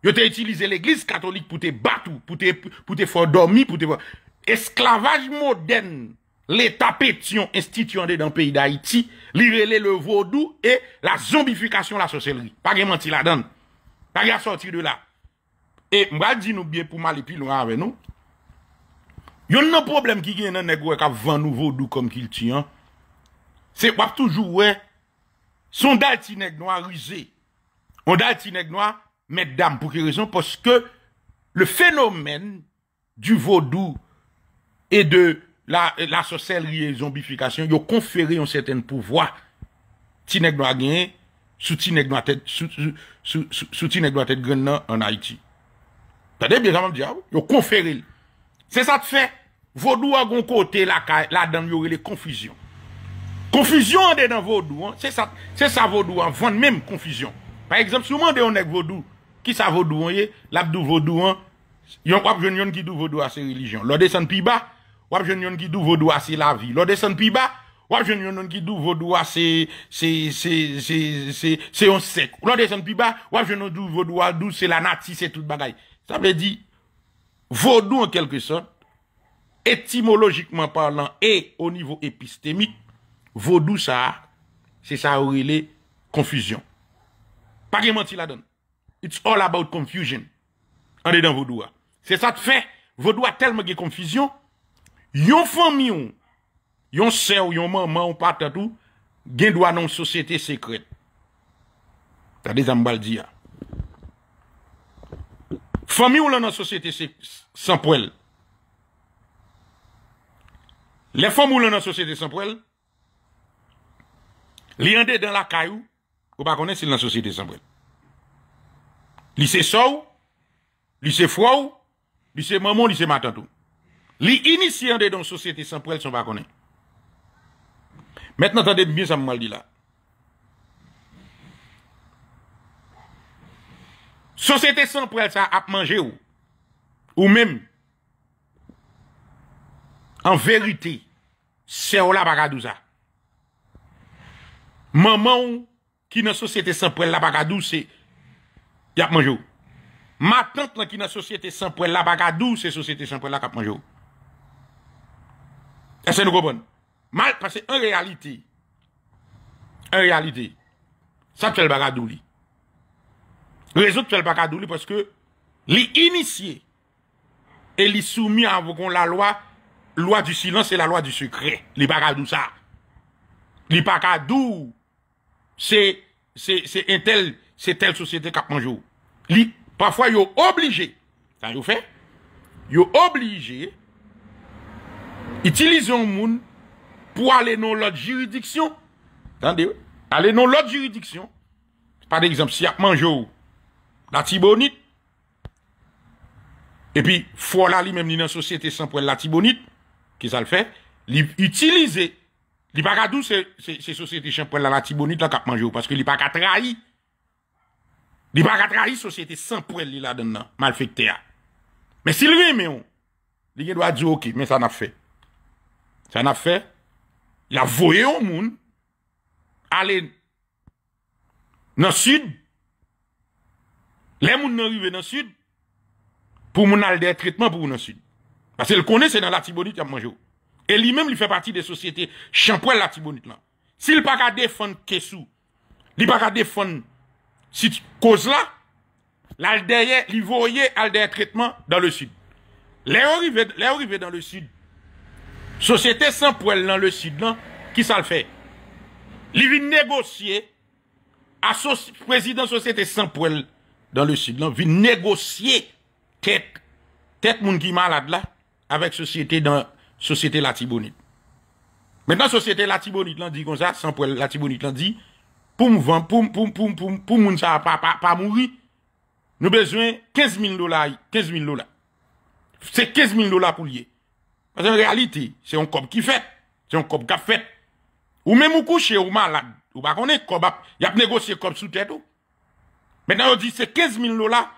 Ils te utilisé l'église catholique pour te battre, pour te, pour te faire dormir, pour te Esclavage moderne, les tapétions instituées dans le pays d'Haïti, l'irélé le vaudou et la zombification la société. Pas de menti la donne. La gya sorti de la. E mwa di nou bie pou mal epi loun ave nou. Yon nou problem ki gen nan negwe kap van nou vodou kom ki l tiyan. Se wap toujou we. Son dal ti negwe nou a rize. Son dal ti negwe nou a met dam pou ki rezon. Poske le fenomen du vodou. E de la sosel rie zombifikasyon. Yo konferi yon seten pouvoi. Ti negwe nou a genye. Souti nèk nou a tèd gwen nan an Haiti. Tade, bèzaman diya, ah yo konferil. Se sat fè, vodou a gon kote la dan yore le konfisyon. Konfisyon an dè nan vodou an, se sat vodou an, vwande mèm konfisyon. Par exemple, souman dè yon nèk vodou, ki sa vodou an ye, lapdou vodou an, yon wap jen yon ki dou vodou ase religion. Lode san pi ba, wap jen yon ki dou vodou ase la vi. Lode san pi ba, Wajon yon nan ki dou vodou a se... se... se... se... se yon sek. Wajon yon nan ki dou vodou a dou se la nati, se tout bagay. Sa mwen di, vodou an kelke son, etimologikman parlant, e, o nivou epistemi, vodou sa, se sa ouyle konfuzyon. Pagye mwant si la don. It's all about konfuzyon. An de dan vodou a. Se sa te fe, vodou a telman gen konfuzyon, yon fon miyon, Yon se ou, yon man, man ou patatou, gen dwa nan sosyete sekret. Tade zambal di ya. Fomi ou lan nan sosyete semprel. Le fomi ou lan nan sosyete semprel, li yande dan la kayou, ou bakone se lan sosyete semprel. Li se sou, li se fwaou, li se maman, li se matantou. Li inisi yande dan sosyete semprel, son bakone. Met nan tan den miye sa mwen mal di la. Sosyete san pou el sa ap manje ou. Ou men. An verite. Se ou la baga dou za. Maman ou. Ki nan sosyete san pou el la baga dou se. Yap manje ou. Ma tant lan ki nan sosyete san pou el la baga dou se. Sosyete san pou el la kap manje ou. E se nou go bon nou. Mal, parce en réalité, en réalité, ça fait le bagadouli. autres fait le bagadouli parce que initiés et les soumis à la loi, loi du silence et la loi du secret. Les bagadou ça. Les bagadou, c'est, c'est, c'est un tel, c'est telle société qui a jour. parfois, yo obligé, ça yo fait, yo obligé, utiliser un monde pou alenon lot juridiksyon, alenon lot juridiksyon, pa de exemple, si apmanjou, la tibonit, epi, fwo la li menm ni nan sosyete sanpwen la tibonit, ki sa l fe, li utilize, li baka dou se sosyete sanpwen la tibonit la kapmanjou, paske li baka trahi, li baka trahi sosyete sanpwen li la den nan, mal fek te a, men si l vime yon, li gen do a djou ok, men sa na fe, sa na fe, la voye ou moun, ale nan sud, le moun nan rive nan sud, pou moun al dey traitman pou moun nan sud. Pase l konen se nan Latibonit yam manjou. E li menm li fe pati de sosyete, chanpwen Latibonit lan. Si li pak a defon kesou, li pak a defon sit koz la, li voye al dey traitman dan le sud. Le yon rive dan le sud, Sosyete Sampoèl nan le Sidlan, non? ki sa l fè? Li vi negosye, a sosyete, prezident sosyete Sampoèl nan le Sidlan, non? vi negosye tek, tek moun ki malad la, avek sosyete nan, sosyete Latibonit. Mèndan sosyete Latibonit lan di kon sa, Sampoèl Latibonit lan di, poum van, poum, poum, poum, poum, poum, moun sa pa moun ri, nou bezwen 15.000 dola, 15.000 dola. Se 15.000 dola pou liye. Parce en réalité, c'est un cop qui fait. C'est un cop qui a fait. Ou même ou couché ou malade. Ou pas qu'on est cop. Il a négocié cop sous tête. Maintenant, on dit c'est 15 000 dollars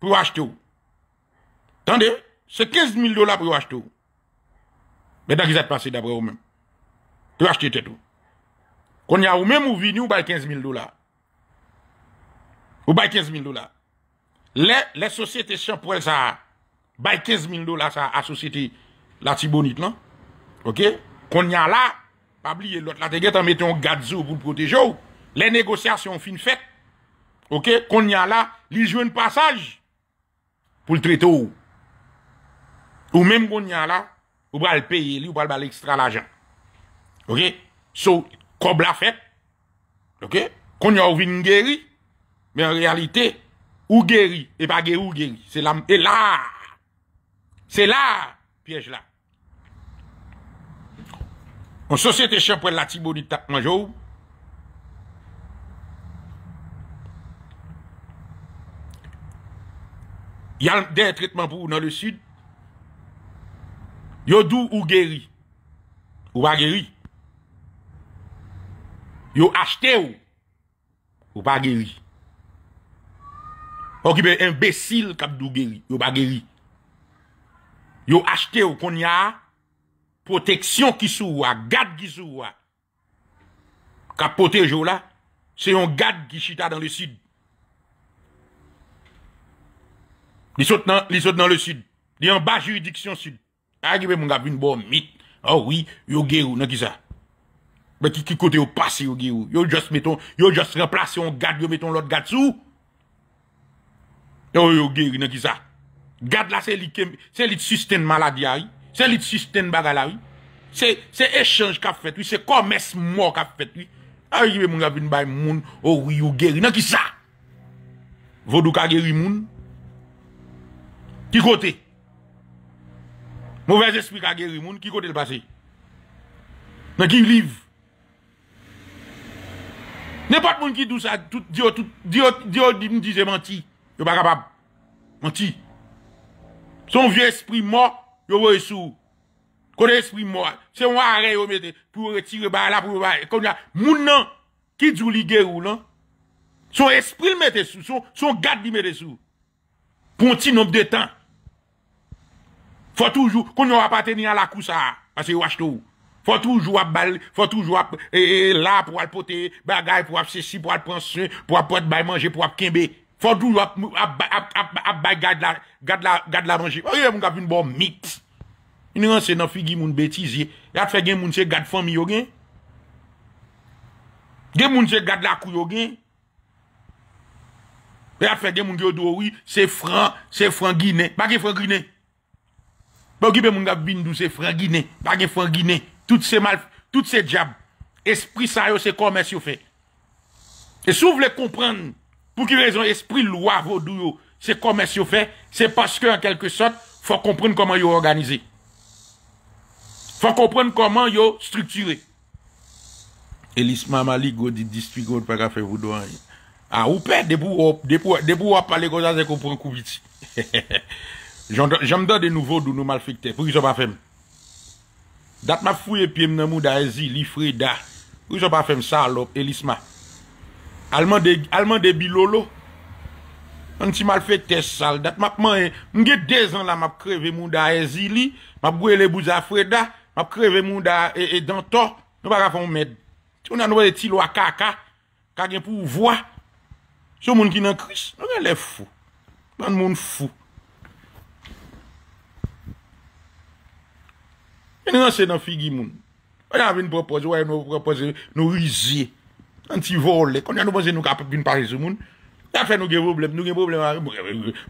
pour acheter. Ou. Attendez, c'est 15 000 dollars pour acheter. Ou. Maintenant, qui ont passé d'après vous-même. Pour acheter tête. Qu'on y a ou même ou vini ou pas 15 000 dollars. Ou pas 15 000 dollars. Les, les sociétés champouelles, ça, by 15 000 dollars, ça, à société la ti bonit lan, non? ok, kon nyan la, pa bli, la teget an mette yon gadzo pou protejou, le negosyasyon fin fet, ok, kon nyan la, li jwen passage, pou l treto ou, ou menm kon nyan la, ou pal paye li, ou pal bal ekstra l ajan, ok, sou kob la fet, ok, kon nyan ou vin ngeri, men en realite, ou geri, e pa geri ou geri, se lam, e la, se la, pyej la, Mwen sosyete chanpwen la tibou ni tak manjou. Yan den tritman pou ou nan le sud. Yo dou ou geri. Ou ba geri. Yo achte ou. Ou ba geri. Ou ki be imbesil kap dou geri. Ou ba geri. Yo achte ou kon ya. Yo achte ou kon ya. Proteksyon ki souwa, gade ki souwa. Kapote jo la, se yon gade ki chita dan le sud. Li sote nan le sud. Li yon ba juridiksyon sud. Agi ah, we moun gabi nou bo mit. Ah Ouwi, yo ge ou nan ki sa. Be ki kote ou pase yo ge ou. Yo jost meton, yo jost remplase yon gade, yo meton lot gade sou. Oh, yo yo ge ou nan ki sa. Gade la se li kem, se li susten maladi a yi. Se lit sisten baga lawi. Se eschanj ka fetwi. Se kormes mò ka fetwi. A yi be moun la bin bay moun. O riyou geri. Nè ki sa? Vodou ka geri moun. Ki kote? Mouvez espri ka geri moun. Ki kote l'pase? Nè ki yi liv? Nè pat moun ki dou sa. Diyo di moutize manti. Yo pa kapab. Manti. Son vie espri mò. Yo wè sou, kone espri mò, se mwa arè yo mè te, pou wè tire bè la pou wè bè, moun nan ki djou li gerou nan, son espri mè te sou, son gad li mè te sou, pou an ti nòm dè tan, fò toujou, kone wè pa teni a la kousa a, a se wach tou, fò toujou wè bal, fò toujou wè, e, e la pou wè potè, bagay pou wè se si, pou wè pransè, pou wè potè bè manje, pou wè kèmbè, Fadou ap bay gade la rangi. Oye moun kap vin bo mikt. Yon se nan figi moun betizi. Yat fe gen moun se gade fami yo gen. Gen moun se gade la kou yo gen. Yat fe gen moun yo do ouy. Se fran, se fran gine. Pa gen fran gine. Po ki be moun kap vin dou se fran gine. Pa gen fran gine. Tout se mal, tout se jab. Esprit san yo se komes yo fe. E sou vle komprend nou. Pou ki rezon espri lwa vo do yo Se komes yo fe Se paske an kelke sot Fa kompren koman yo organize Fa kompren koman yo strukture Elisman mali godi distri godi Faka fe vodo an ah, A oupe debou hop Depou hop pale goda se kompren kou biti [LAUGHS] Jom do de nou vo do nou mal fikte Pou yon so pa fem Dat ma fwe epi mnen mou da ezi Li fre da Pou yon so pa fem salop elisman Alman de bilolo An ti mal fe tes sal Dat map man e Mwen ge dez an la map kreve moun da ezili Map bouye le bouza freda Map kreve moun da edanto e Nou pa gafan ou med Ti ou nan wè e ti lwa kaka Kagen pou ou vwa Sou moun ki nan kris Nan moun fou Nan moun fou Yon nan se nan figi moun Wè nan vè nou propose Nou rize An ti vole, kon jan nou bonze nou kape pin pare sou moun La fe nou gen problem, nou gen problem ari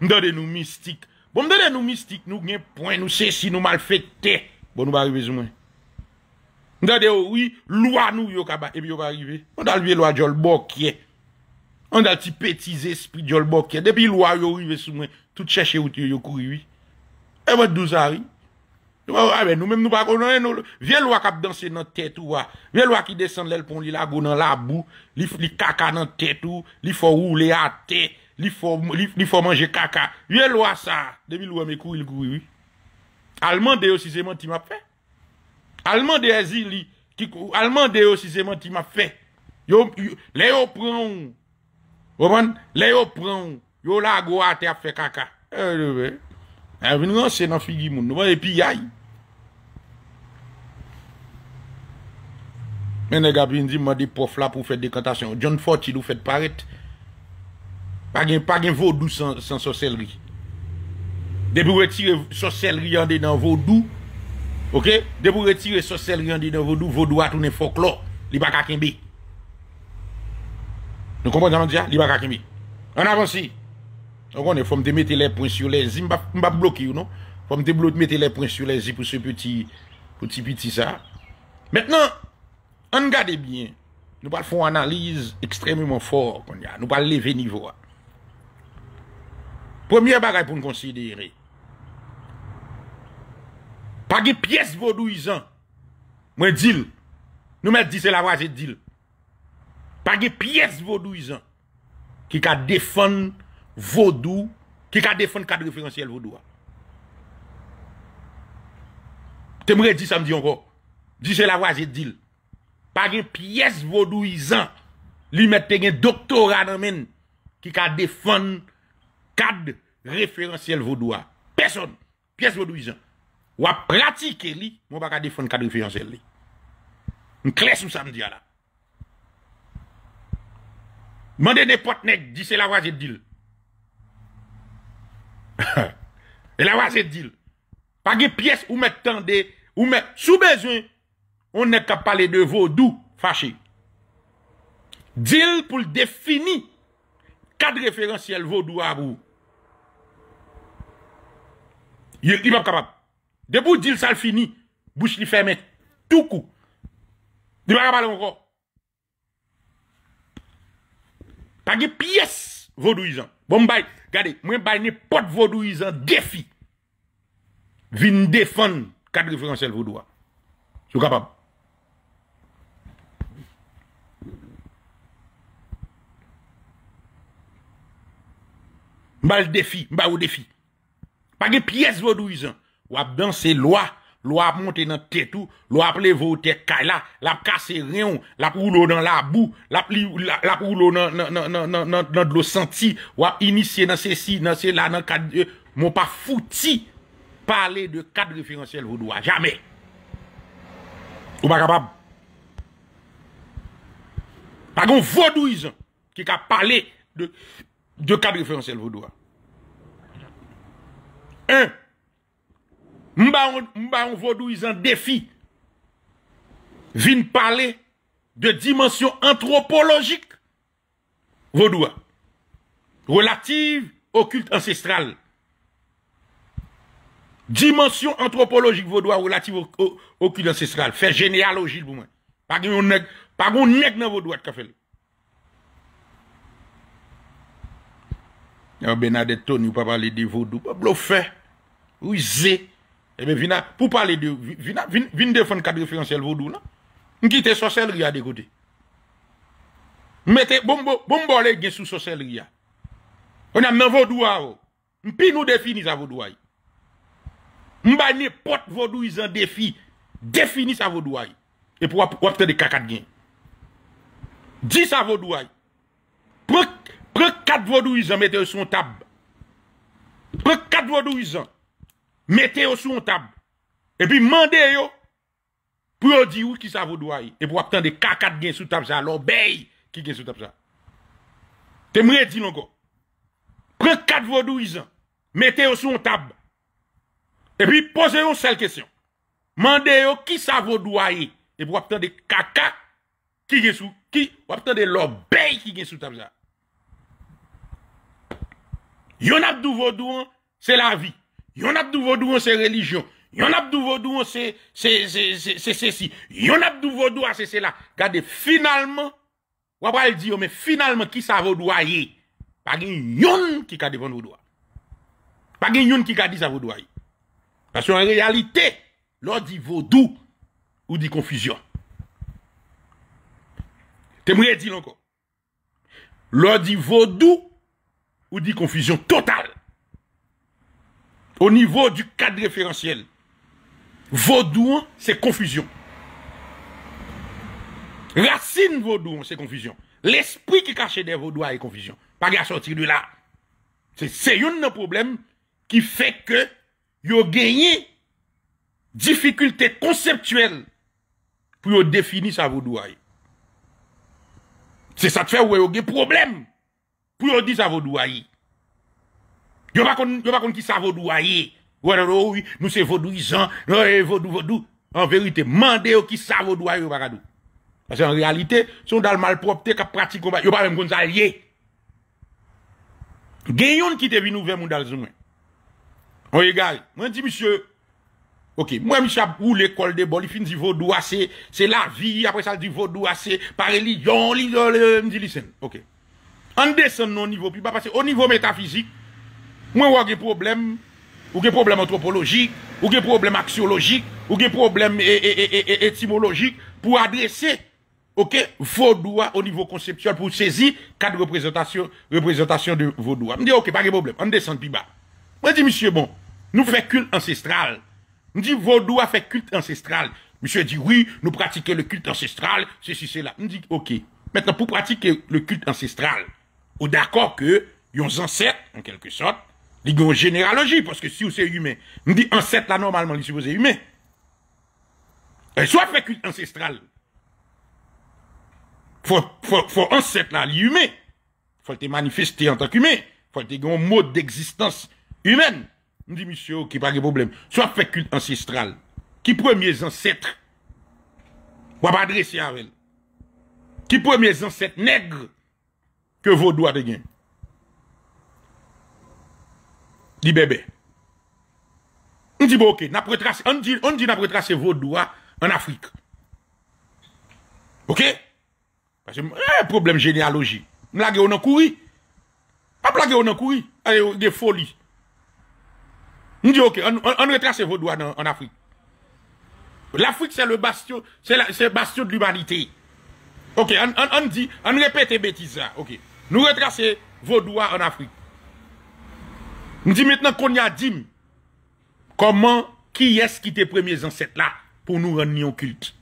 Mdade nou mistik Mdade nou mistik nou gen poen nou se si nou mal fete Bon nou eh va ari ve sou mwen Mdade ou yi, lwa nou yo ka ebi yo ka ari ve Mdade ou yi lwa jol bokye Mdade ti peti zespri jol bokye Depi lwa yo ari ve sou mwen, tout chèche out yo yo kuri vi E wè dous ari? Vye lwa kap danse nan tet ou wwa Vye lwa ki desan lèl pon li la go nan la bou Li fli kaka nan tet ou Li fò ou li ate Li fò manje kaka Vye lwa sa Demi lwa me kou il gwi Alman de yo si zeman ti map fe Alman de yo si zeman ti map fe Yo le yo proun Le yo proun Yo la go ate ap fe kaka E vye vye A eh, vinran se nan figi moun, nou man epi yay. Men nega bin zi man di pof la pou fet dekantasyon. John 40 lou fet paret. Pagen vodou san soselleri. De pou retire soselleri yande nan vodou. Ok? De pou retire soselleri yande nan vodou, vodou atounen foklo. Li baka kenbi. Nou kompon jan an di ya? Li baka kenbi. An avansi. Fom de mette le point sur le zi Mba bloki ou non Fom de bloki mette le point sur le zi Pou se petit Petit petit sa Mètnen Angade bien Nou pal fon analize Ekstremement for Nou pal leve nivou Premier bagay pou nou konsidere Pagye piyes vodou izan Mwen dil Nou men di se la waze dil Pagye piyes vodou izan Ki ka defon Vodou Ki ka defon kad referansiyel vodou a Temre di samdi ango Di se la wazet dil Par gen piyes vodou izan Li mette gen doktoran anmen Ki ka defon Kad referansiyel vodou a Peson, piyes vodou izan Wa pratike li Mwa baka defon kad referansiyel li Nkles msa mdi a la Mwande ne potnek Di se la wazet dil [LAUGHS] E la wazet dil Page piyes ou me tende Ou me soubezoun On ne kap pale de vodou fache Dil pou l defini Kad referansiyel vodou abou Yel i mab kapab Debou dil sal fini Bouch li feme Toukou Di mab kapale mouko Page piyes vodou izan bon, Bombay Gade, mwen ba ne pot vodouizan defi vin defon kat referansel vodoua. Sou kapab. Mba l defi, mba ou defi. Pag e piyes vodouizan wap dan se lwa lwa ap monte nan tetou, lwa ap le vote kay la, lwa ap kase reyon, lwa ap oulo nan la bou, lwa ap oulo nan, nan, nan, nan, nan nan dlo senti, wwa ap inise nan se si, nan se la, nan kad, euh, mwen pa foti pale de kad referansel vodwa, jame. Ou ba kapab? Pagon vodou izan, ki ka pale de, de kad referansel vodwa. En, Mba yon Vodou yon defi vin pale de dimensyon antropologik Vodou a. Relatif au kult ancestral. Dimensyon antropologik Vodou a relative au kult ancestral. Fè genyalogil pou mwen. Pag yon neg nan Vodou a. Yon benade ton yon pa pale di Vodou. Pablo fè ou zè Ve eh vina pou pale de Vin defen kabreferansel vodou la non? Mkite sosel ria dekote Mwete bombo Bombo le gen sou sosel ria Mwen a men vodou a o Mpi nou defini sa vodou ay Mbani pot vodou izan Defi, defini sa vodou ay E pou wapte de kakad gen Di sa vodou ay Prek Prek kat vodou izan mwete yo son tab Prek kat vodou izan Mete yo sou an tab. E pi mande yo, pre yo di ou ki sa vodou a ye. E pou ap ten de kaka gen sou tab ja, lor bey ki gen sou tab ja. Te mre di longo, pre kat vodou izan, mete yo sou an tab. E pi pose yo sel kesyon, mande yo ki sa vodou a ye, e pou ap ten de kaka, ki gen sou, ki, wap ten de lor bey ki gen sou tab ja. Yon ap dou vodou an, se la vi. Yon apdou vodou an se relijyon. Yon apdou vodou an se se se se si. Yon apdou vodou an se se la. Gade finalman, wapwa el di yo, men finalman ki sa vodou a ye, pagin yon ki ka devan vodou a. Pagin yon ki ka di sa vodou a ye. Paswen realite, lor di vodou ou di konfisyon. Temriye di lanko. Lor di vodou ou di konfisyon total. au niveau du cadre référentiel. doigts c'est confusion. Racine doigts c'est confusion. L'esprit qui cache des doigts est confusion. Pas à sortir de là. C'est un problème qui fait que yo gagné difficulté conceptuelle pour définir sa doigts C'est ça qui fait avez des problème pour vous dire sa doigts Yo pas kon, yo kon ki oui, nous c'est vaudouisant, vodou vodou En vérité, mandez qui sa vaudouaye, yo dou Parce qu'en réalité, son dal malpropreté, qui pratique combat, yo pas même kon sa Gayon qui te venu voir mon dal On Moi dis monsieur, Ok, moi, monsieur, ou l'école de bol, il finit du c'est la vie, après ça, du vaudou c'est par religion, li, me dit, Ok. On descend au niveau, puis pas au niveau métaphysique, moi, j'ai des problèmes, ou des problèmes anthropologiques, ou des problèmes axiologiques, ou des problèmes étymologiques e, e, e, pour adresser, ok, vos doigts au niveau conceptuel pour saisir quatre représentations, représentation de vos doigts. Je dis, ok, pas de problème, on descend plus bas. Moi, dis, monsieur, bon, nous faisons culte ancestral. me dis, vos doigts fait culte ancestral. Monsieur dit, oui, nous pratiquons le culte ancestral, ceci, cela. me dis, ok. Maintenant, pour pratiquer le culte ancestral, ou d'accord que, ils ont ancêtres, en quelque sorte, a une généralogie, parce que si vous êtes humain, nous dit ancêtre là normalement, vous êtes humain. Et soit fait culte ancestral. Faut, faut, faut ancêtre là, lui humain. Faut te manifester en tant qu'humain. Faut te un mode d'existence humaine. Nous dit monsieur, qui pas de problème. Soit fait culte ancestral. Qui premiers ancêtres? Ou pas adresser avec elle. Qui premier ancêtres nègre que vos doigts de gain? Li bébé. On dit, bon, ok, n'a dit on dit, on dit, n'a retracé vos doigts en Afrique. Ok? Parce que, eh, problème généalogie. On on en couru. Pas blague on en couru. Allez, des folies. On dit, ok, on, on, on retrace vos doigts en, Afrique. L'Afrique, c'est le bastion, c'est le bastion de l'humanité. Ok, on, on, on dit, on répète bêtises, ok. Nous retracer vos doigts en Afrique. Je dit maintenant qu'on y a dit, comment, qui est-ce qui tes premiers ancêtres là pour nous rendre en culte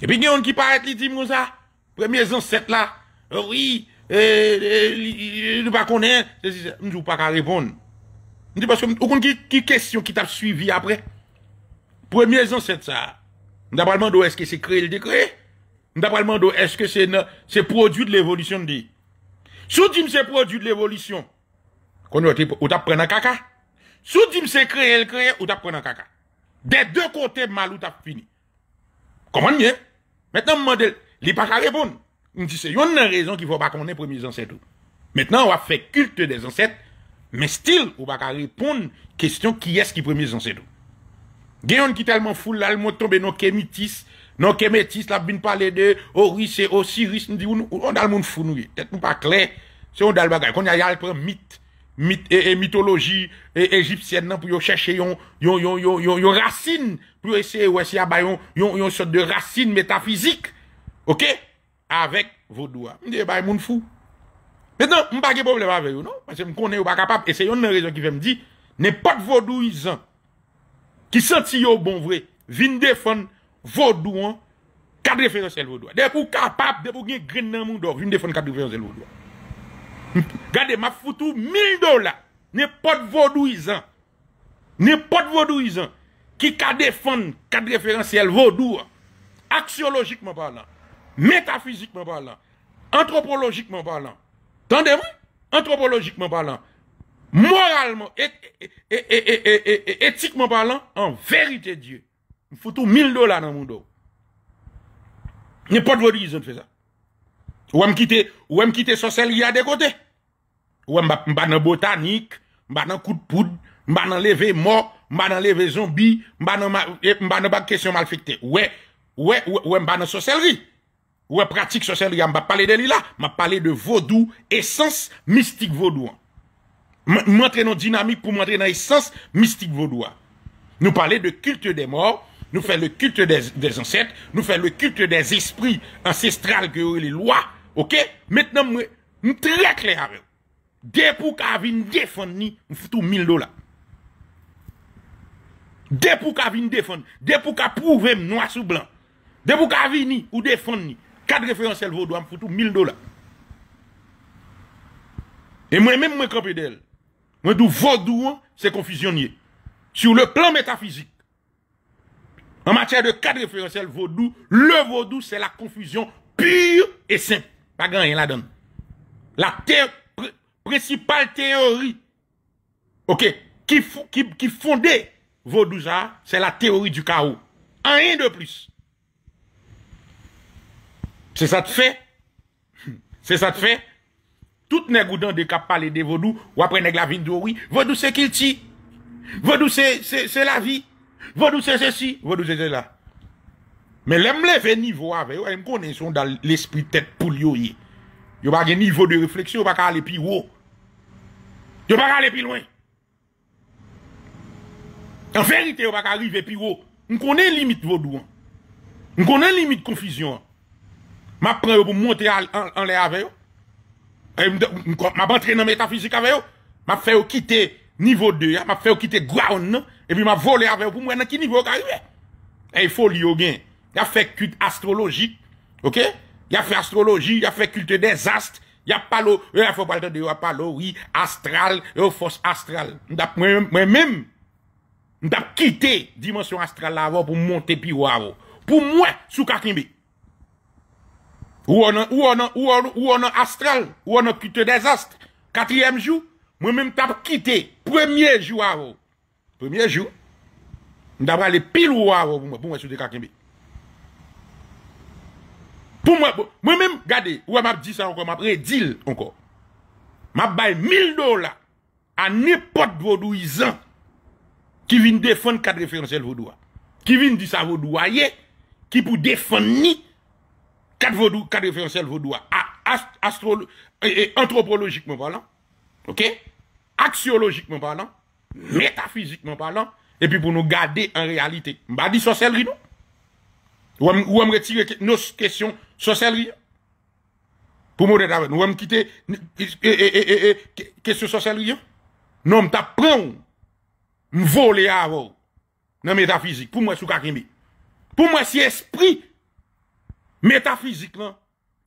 Et puis, il y a qui paraît, il dit, ça, premiers ancêtres là, euh, oui, ne euh, euh, nous pas connaître, je ne pas répondre. Je dis parce que, aucune qui question qui t'a suivi après Premiers ancêtres ça, nous avons est-ce que c'est créé le décret Nous avons est-ce que c'est produit de l'évolution de Si tu c'est produit de l'évolution, Kon yo te ou tap prena kaka Sou di mse kreye l kreye ou tap prena kaka De de kote mal ou tap fini Koman nye Metnan m model li pa ka repon Ndi se yon nan rezon ki fwa baka On ne premize ansetou Metnan wap fe kulte de anset Men stil ou baka repon Kestion ki eski premize ansetou Genyon ki telman foul lal mo tombe Non ke mitis Non ke metis la bin pale de oh, Ou risse ou si risse Ndi yon dal moun foun ou ye Etmou pa kley Se yon dal bagay Kon ya yal pre mit E, e, mitologi egipsyen nan pou yo chèche yon yon yon yon yon yon yon racine pou yo esè yon yon yon yon sot de racine metafizik ok? avèk vodouan mwen deyè bay moun fou men nan m bagè problem avè yon nan m konè yon ba kapap esè yon nan rezon ki ve m di ne pat vodouizan ki senti yon bon vre vin defan vodouan kadreferansel vodouan de pou kapap de pou gen grin nan moun do vin defan kadreferansel vodouan [LAUGHS] Gade, ma foutou mil do la. Ne pot vodou izan. Ne pot vodou izan. Ki ka defan, ka referansiyel vodou an. Aksyologikman parlant. Metafizikman parlant. Anthropologikman parlant. Tande moun? Anthropologikman parlant. Moralman etikman parlant. An verite diyo. Mi foutou mil do la nan moun do. Ne pot vodou izan te feza. Ou m kite sosel ya dekote. Ouais, m'a dans botanique, m'a nan coup de poudre, m'a levé lever mort, m'a levé lever zombie, banan nan m'ba nan eh, question mal Ouais, ouais, ouais, m'a sorcellerie. Ouais, pratique sorcellerie, pas parler de l'Ila. là, m'a parler de vaudou, essence mystique vaudou. M'entrer nos dynamique pour montrer dans essence mystique vaudou. Nous parler de culte des morts, nous faisons le culte des, des ancêtres, nous faisons le culte des esprits ancestrales que les lois. OK Maintenant, nous très clair avec Depou ka avin defon ni, m foutou 1000 dola. Depou ka avin defon, depou ka pouve m noua sou blan. Depou ka avin ni ou defon ni, kadreferansel vodou m foutou 1000 dola. E mwen mwen mwen kapè del, mwen dout vodou an, se konfusionye. Sou le plan metafizik. An matèr de kadreferansel vodou, le vodou se la konfusion pur e sen. Pagan yon la don. La ter... Precipal teori. Ok. Ki fonde Vodouza, se la teori du ka ou. An yon de plus. Se sa te fe. Se sa te fe. Tout ne goudan de kap pale de Vodou, wapre neg la vin do oui. Vodou se kil ti. Vodou se la vi. Vodou se se si. Vodou se se la. Men lem le ve nivou ave. Yon m konen son da l'espri tet pou li ou ye. Yon bagye nivou de refleksyon, waka ale pi ou ou. Yo pas aller plus loin. En vérité, yo pas arriver plus haut. On connaît limite vaudou. Hein. On connaît limite confusion. Hein. M'a prend pour monter en, l'air avec yo. M'a entrer dans métaphysique avec Je M'a fait quitter niveau 2, hein. m'a fait quitter ground et puis m'a volé avec pour moi dans quel niveau arrivé. Et il faut lire yo gain. Il a fait culte astrologique. OK? Il a fait astrologie, il a fait culte des astres, Ya pa lo, ya eh, fò balte de yo, ya pa lo, oui, astral, yo eh, oh, fòs astral. Mwen mèm, mwen mèm, mwen tap kite dimensyon astral la vò pou monte pi wò a vò. Pou mwen sou kakimbe. Ou wò nan astral, ou wò nan kite dezast, katriyèm jou, mwen mèm tap kite premiè jou a vò. Premiè jou, mwen tap pale pil wò a vò pou mwen sou de kakimbe. Pour moi, moi-même, regardez, ouais, m'a dit ça encore, m'a redil encore. M'a bail 1000 dollars à n'importe vaudouisant qui vient défendre cadre référentiels vaudou. Qui vient dire ça vaudoua, qui pour défendre ni cadre vaudou, cadre référentiel et anthropologiquement parlant, ok, axiologiquement parlant, métaphysiquement parlant, et puis pour nous garder en réalité. M'a dit sorcellerie non? Ou wèm retire nos kèsyon sosèl riyan? Pou mè ou de davè? Ou wèm kite kèsyon sosèl riyan? Non m ta prè ou m vole a avò nan metafizik pou m wè sou kakimik. Pou m wè si espri metafizik lan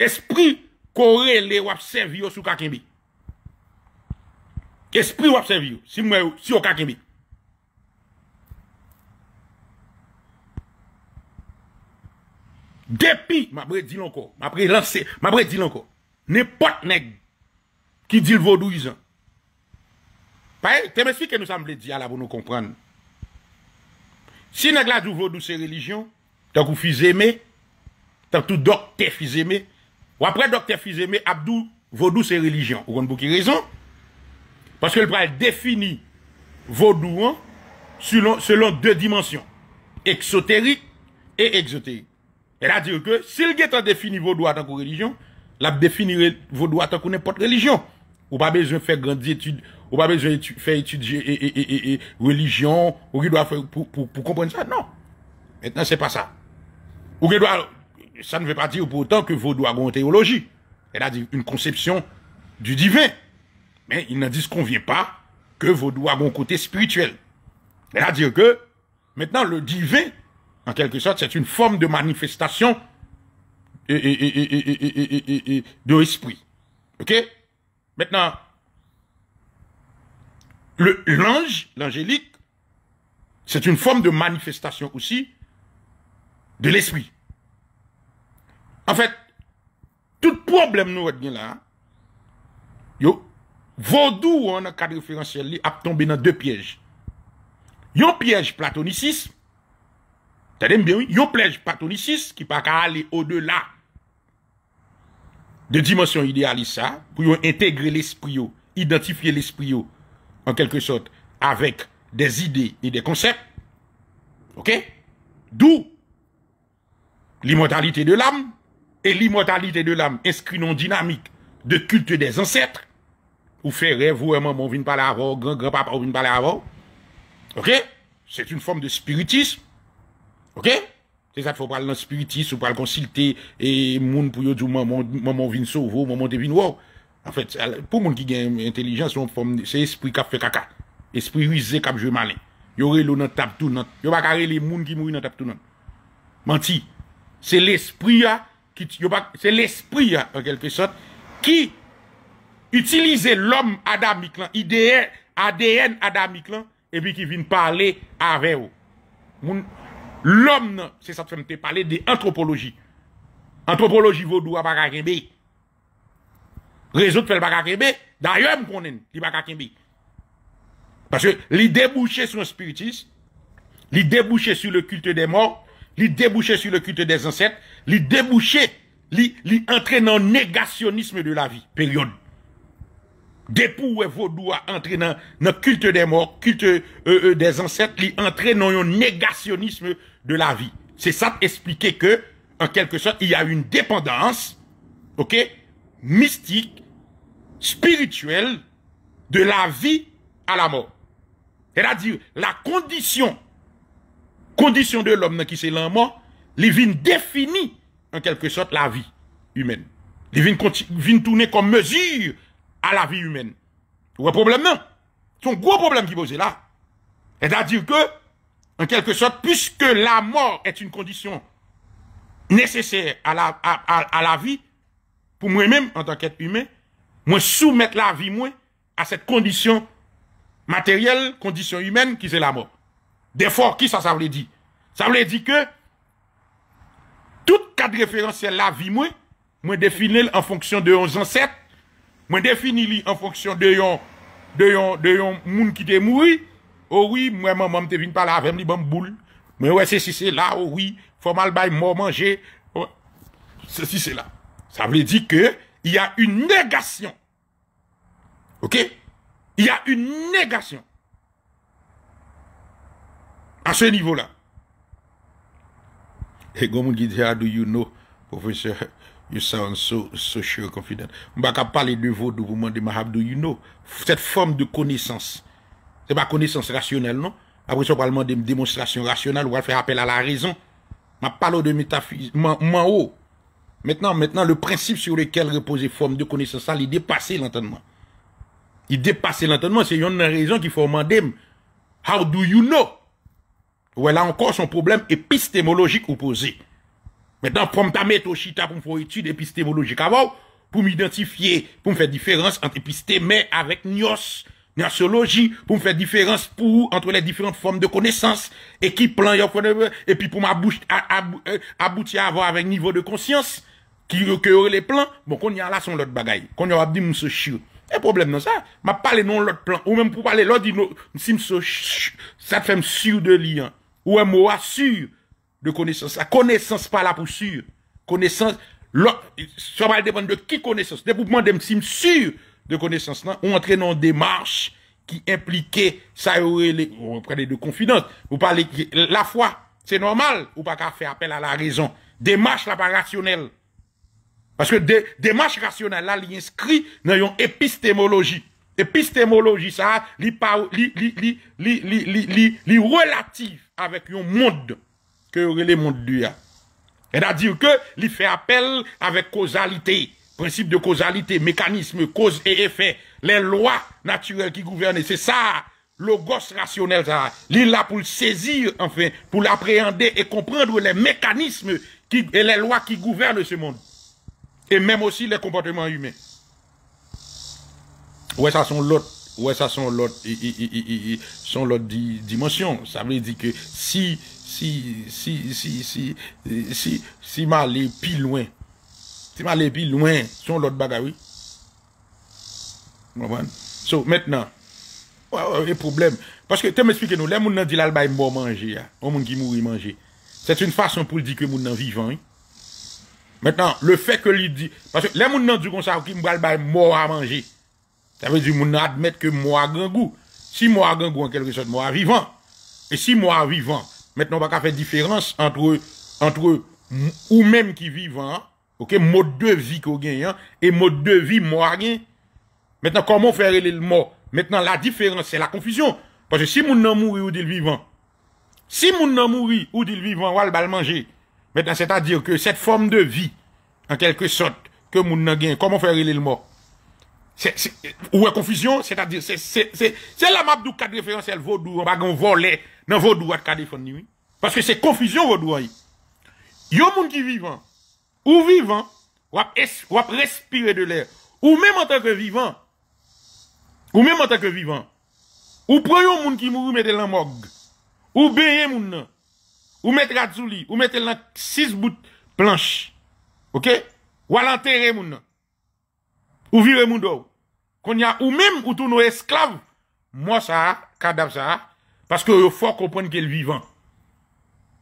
espri kore le wap serviyo sou kakimik. Espri wap serviyo si wak akimik. Depi, m apre dil anko, m apre lanse, m apre dil anko, ne pot neg ki dil vodou izan. Paye, te m espi ke nou sa m ble di ala pou nou kompran. Si neg la dou vodou se religion, tan kou fize me, tan tout dokte fize me, w apre dokte fize me, abdou vodou se religion. Ou goun bou ki rezon, paske l pral defini vodou an, selon de dimensyon, exoterik e exoterik. Elle a dit que s'il a défini vos droits en tant que religion, la défini vos droits en tant que n'importe religion. Ou pas besoin de faire grande étude, ou pas besoin de faire étudier et, et, religion, ou qui doit faire pour, pour, comprendre ça. Non. Maintenant, c'est pas ça. ça ne veut pas dire pour autant que vos droits ont une théologie. Elle a dit une conception du divin. Mais il n'en vient pas que vos droits ont un côté spirituel. Elle a dit que, maintenant, le divin en quelque sorte, c'est une forme de manifestation de l'esprit. OK Maintenant, l'ange, l'angélique, c'est une forme de manifestation aussi de l'esprit. En fait, tout problème nous bien là, yo, vaudou, on a cadre référentiel, a tombé dans deux pièges. Un piège platonicisme, y bien, yon plège qui pas aller au delà de dimension de pour pour yon intégrer l'esprit identifier identifier l'esprit en quelque sorte, avec des idées et des concepts. Ok? d'où l'immortalité de l'âme et l'immortalité de l'âme inscrit non dynamique de culte des ancêtres ou ferez, rêve ou maman vient parler avant, grand-grand-papa vient parler avant. Ok? C'est une forme de spiritisme Ok? Se sat fwo pral nan spiritis, fwo pral konsilte E moun pou yo djou moun vin sovo Moun devin wou En fèt, pou moun ki gen intelijans Se esprit kap fe kaka Esprit wize kap jwe male Yo bak are le moun ki mou nan tap tou nan Manti Se l'esprit ya Se l'esprit ya Ki Utilize l'om adamik lan ADN adamik lan E pi ki vin pale ave yo Moun L'homme, c'est ça que je parler d'anthropologie. Anthropologie vaudou à Bakakembe. Résoudre fait Bakakembe. D'ailleurs, je connais le Bakakembe. Parce que les débouchés sur le spiritisme, les débouchés sur le culte des morts, les débouchés sur le culte des ancêtres, les débouchés, les entraînent en négationnisme de la vie. Période dépouille vos doigts entrer dans le culte des morts, culte euh, euh, des ancêtres, qui entrer dans un négationnisme de la vie. C'est ça expliquer que, en quelque sorte, il y a une dépendance, ok, mystique, spirituelle, de la vie à la mort. C'est-à-dire, la condition, condition de l'homme qui c'est la mort, il vient définir, en quelque sorte, la vie humaine. Il vient tourner comme mesure à la vie humaine. Le problème, non? C'est un gros problème qui pose là. C'est-à-dire que, en quelque sorte, puisque la mort est une condition nécessaire à la, à, la vie, pour moi-même, en tant qu'être humain, moi soumettre la vie, moi, à cette condition matérielle, condition humaine, qui c'est la mort. D'effort, qui ça, ça voulait dire? Ça voulait dire que, tout cadre référentiel la vie, moi, moi définir en fonction de 11 7 Mwen defini li en fonksyon deyon moun ki te moui. Oh ouwi, mwen mwen mwen te fin pala avèm li bamboul. Mwen wè se si se la, oh ouwi, fò mal bay mò manje. Se si se la. Sa vle di ke, y a yon negasyon. Ok? Y a yon negasyon. A se nivou la. E gomou gidja, do you know, professeur? You sound so, so sure, confident. On va parler de vous demander, do you know? Cette forme de connaissance. C'est pas connaissance rationnelle, non? Après, ça, on va demander une démonstration rationnelle, on va faire appel à la raison. Ma parle de métaphysique, haut. Maintenant, maintenant, le principe sur lequel repose forme de connaissance, ça, il dépasse l'entendement. Il dépasse l'entendement, c'est une raison qu'il faut demander, how do you know? Ouais, là encore, son problème épistémologique opposé. Metan pou m tamè tou chita pou m fò etude epistemolojik avò, pou m identifiye, pou m fè diferans ant episteme avèk nyos, nyosologi, pou m fè diferans pou, antre lè diferans fòm de konesans, e ki plan yò fònevè, e pi pou m euh, abouti avò avèk nivò de konsyans, ki yò kè yò lè plan, bon kon yò la son lòt bagay, kon yò ap di m sou shir, e problem nan sa, m ap pale non lòt plan, ou mèm pou pale lòt di nou, si m sou shir, sa te fèm shir de li an, ou m wòa shir, de connaissance. La connaissance pas là pour sûr. Connaissance, ça va dépendre de qui connaissance. De vous demander de connaissance, là, on entraîne dans démarche qui impliquait ça aurait les, on de confidence. Vous parlez, la foi, c'est normal, ou pas qu'à faire appel à la raison. Démarche là pas rationnelle. Parce que des démarche rationnelle là, il inscrit dans une épistémologie. Épistémologie, ça, li, li, relative avec un monde que le monde du C'est-à-dire que il fait appel avec causalité, principe de causalité, mécanisme, cause et effet, les lois naturelles qui gouvernent, c'est ça, le gosse rationnel, ça. Il là pour le saisir, enfin, pour l'appréhender et comprendre les mécanismes et les lois qui gouvernent ce monde. Et même aussi les comportements humains. Ouais, ça sont l'autre ouais ça sont l'autre sont l'autre dimension ça veut dire que si si, si, si, si, si, si ma plus loin. Si ma plus loin, son l'autre bagay, oui. comprenez So, maintenant, ouais problem. problème que... que tu nous nous les monde dit lal mort mbo manger... On hein. monde qui mouri C'est une façon pour dire que monde vivant. Hein. Maintenant, le fait que lui dit, parce que les gens dit comme ça, qui me mort à manger. Ça veut dire, monde admettent que moi grand goût. Si moi grand goût, en quelque sorte, moi vivant. Et si moi vivant, Maintenant, on va faire différence entre, entre ou même qui vivent, hein. ok, mode de vie qu'on gagne, hein, et mode de vie rien Maintenant, comment faire le mort? Maintenant, la différence, c'est la confusion. Parce que si mon nom mourit ou dit le vivant, si mon nom mourit ou dit le vivant, on va le manger. Maintenant, c'est-à-dire que cette forme de vie, en quelque sorte, que mon nom gagne, comment faire le mort? Ou wè konfisyon, c'est-à-dire, c'est la map d'ou kadreferansel vòdou wè bagon vò lè nan vòdou wè kade fon niwi. Paske c'est konfisyon vòdou wè. Yo moun ki vivan, ou vivan, wèp respire de lè. Ou mè manteke vivan, ou mè manteke vivan, ou preyo moun ki mou mète lan mòg. Ou bèye moun nan, ou mète radzouli, ou mète lan sis bout planche. Ou alanteye moun nan, ou vire moun do wè. qu'on y a ou même ou tous nos esclaves, moi ça, cadavre ça, parce que faut comprendre qu'il est vivant.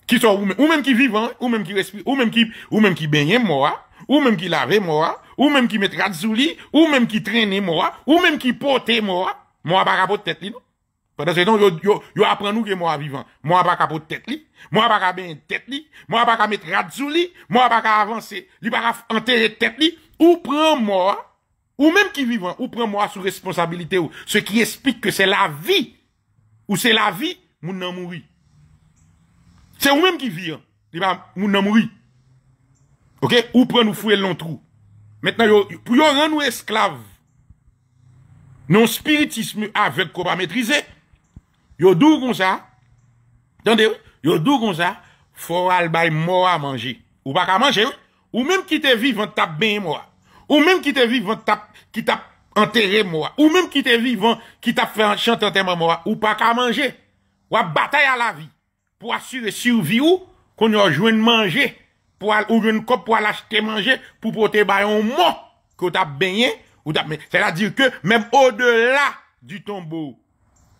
Qui sont ou même, qui vivant, ou même qui respire, ou même qui, ou même qui baigne moi, ou même qui lave moi, ou même qui mettra sous ou même qui traîne moi, ou même qui porte moi, moi pas rapport tête li, non? Pendant que temps, yo, yo, yo apprend nous que moi vivant. Moi pas capote tête li, moi pas ben tête li, moi pas mettre rad moi pas avancer, li pas enterrer tête li, ou prend moi, ou même qui vivent, hein, ou prend moi sous responsabilité, ce qui explique que c'est la vie, ou c'est la vie, mon nan mouri. C'est ou même qui vivent. Hein. dis mon nan mouri. Ok? Ou prend nous fouer long trou. Maintenant, pour yon rendre nous esclaves, non spiritisme avec quoi va maîtriser, yo dou comme ça, attendez, yo dou comme ça, faut al bay à manger. Ou pas qu'à manger, ou même qui te vivant, tap bien moi. Ou même qui te vivant, tap. ki tap enterre mwa, ou menm ki te vivan, ki tap chante enterre mwa mwa, ou pa ka manje, ou a batay a la vi, pou asyre sirvi ou, kon yo a jwen manje, ou jwen kop pou a lachete manje, pou pou te bayon mwa, kon tap benye, ou tap menye, se la dir ke, menm o de la du tombo,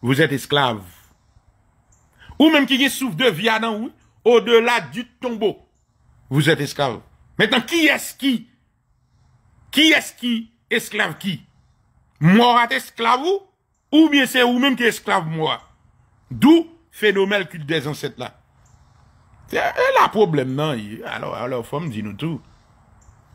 vous et esclav. Ou menm ki gen souf de viadan ou, o de la du tombo, vous et esclav. Menm ki eski, ki eski, esclave qui Moi, esclave ou Ou bien c'est vous-même qui esclave moi D'où phénomène culte des ancêtres là. C'est là problème, non Alors, alors, femme, me nous tout.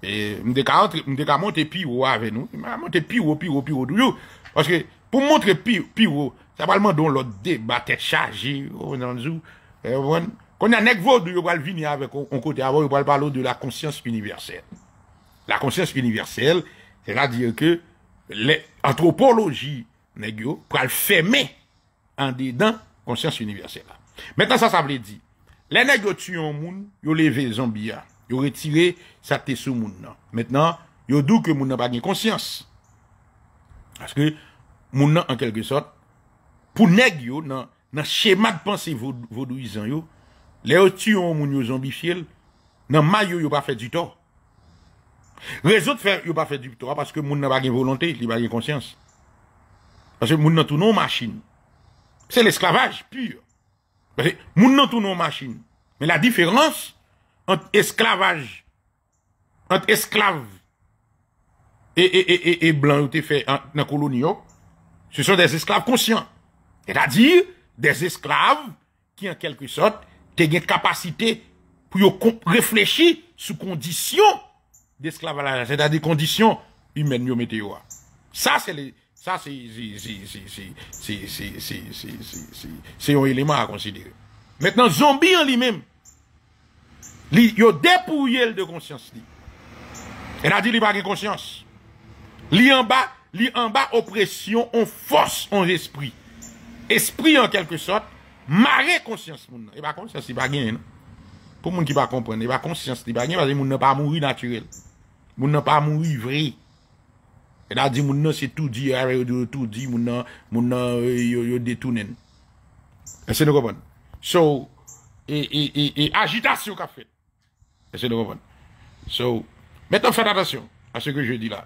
Et je vais monter pire avec nous. Je vais monter pire, pire, pire, toujours. Parce que pour montrer pire, pire, ça va demander le débat, tête chargée, on oh, en joue. Eh, Quand on a un vaudou, on va venir avec un côté avant, on va parler de la conscience universelle. La conscience universelle, C'est à dire que l'anthropologie nèk yo pral fèmè an dédant konsyans universela. Mètè nan sa sa blè di, lè nèk yo tuyon moun yo leve zambiya, yo retire sa tesou moun nan. Mètè nan, yo dou ke moun nan pa gen konsyans. Aske, moun nan an kelke sot, pou nèk yo nan shema d'pensi vodouizan yo, lè yo tuyon moun yo zambifil, nan may yo yo pa fè di tol. Résoudre ne il pas fait du victoire parce que monde n'a pas de volonté, il n'a pas de conscience. Parce que monde n'a pas non machine. C'est l'esclavage pur. Parce que moun n'a tout non machine. Mais la différence entre esclavage, entre esclave et, blancs, et, et fait dans la colonie, ce sont des esclaves conscients. C'est-à-dire des esclaves qui, en quelque sorte, ont une capacité pour réfléchir sous conditions d'esclavage, c'est-à-dire conditions humaines yo météo. Ça c'est les ça c'est c'est un élément à considérer. Maintenant zombie en lui-même lui, yo dépouillé de conscience là Elle a dit lui, pas de conscience. Lui, en bas, lui en bas oppression, on force on esprit. Esprit en quelque sorte, marre conscience moun. Et pas conscience il pas gagner. Pour moun qui pas comprendre, il pas conscience il pas gagner parce que moun n'a pas mourir naturel. Moun nan pa moun ivri. E la di moun nan se tout di, moun nan e, yo detounen. E se nou konpon. So, e agitasyon ka fet. E se nou konpon. So, metan fèd atasyon a se ke je di la.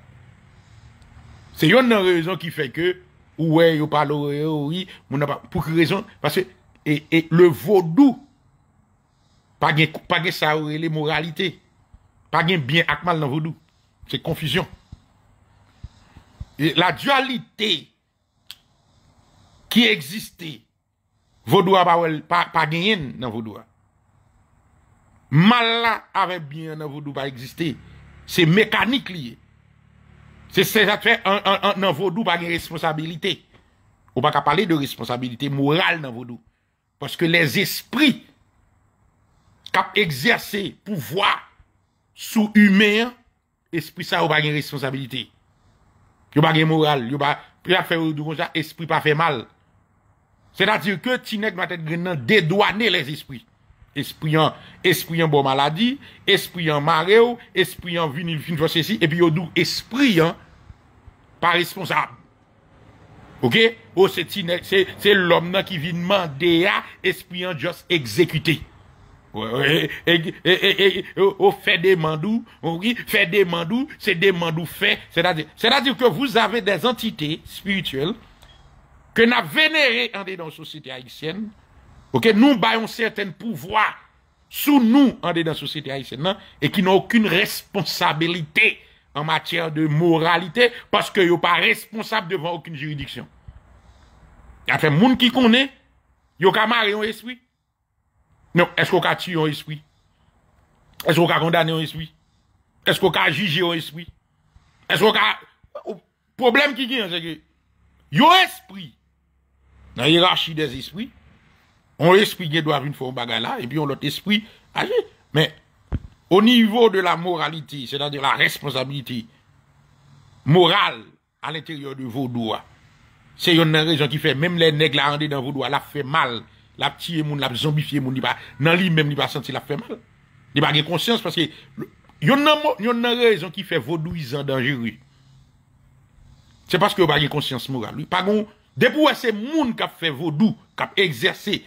Se yon nan rezon ki fè ke ouwe yo palo yo, moun nan pa, pou ki rezon, parce, e le vodou, pa gen saorele moralite, pa gen bien akmal nan vodou. Se konfisyon. La dyalite ki eksiste vodouwa pa genyen nan vodouwa. Mala arebyen nan vodouwa pa eksiste. Se mekanik liye. Se se jatfe nan vodouwa pa genye responsabilite. Ou pa ka pale de responsabilite moral nan vodouwa. Paske les esprit kap ekserse pouvoi sou humeyen espri sa ou bagen responsabilite. Yo bagen moral, yo bagen... Priyat fè ou dou konsa, espri pa fè mal. Se natir ke tinek maten grenan dedwane les espri. Espri an, espri an bo maladi, espri an mare ou, espri an vinil fin fò se si, epi yo dou espri an pa responsable. Ok? Ou se tinek, se lom nan ki vinman deya, espri an jòs ekzekutey. Au oh, oh, fait des mandous, oh, fait des mandous, c'est des mandous faits. C'est-à-dire que vous avez des entités spirituelles que n'a vénéré dans la société haïtienne. ok Nous baillons certains pouvoirs sous nous dans la société haïtienne hein, et qui n'ont aucune responsabilité en matière de moralité parce qu'ils n'ont pas responsable devant aucune juridiction. Il y a fait monde qui connaît, ils ont un esprit. Non, est-ce qu'on a tué un esprit? Est-ce qu'on a condamné un esprit? Est-ce qu'on a jugé un esprit? Est-ce qu'on a... Problème qui vient, c'est que, un esprit, dans la hiérarchie des esprits, on esprit qui doit une fois un bagage là, et puis on l'autre esprit Mais, au niveau de la moralité, c'est-à-dire la responsabilité morale à l'intérieur de vos doigts, c'est une raison qui fait, même les nègres là, dans vos doigts, là, fait mal la tué moun, la zombifié moun, pas, dans même il pas senti la fait mal. Il pas conscience parce que, yon y a raison qui fait vaudouisant dangereux. C'est parce que il pas conscience morale. Par contre, depuis que c'est moun qui fait vaudou, qui exercé,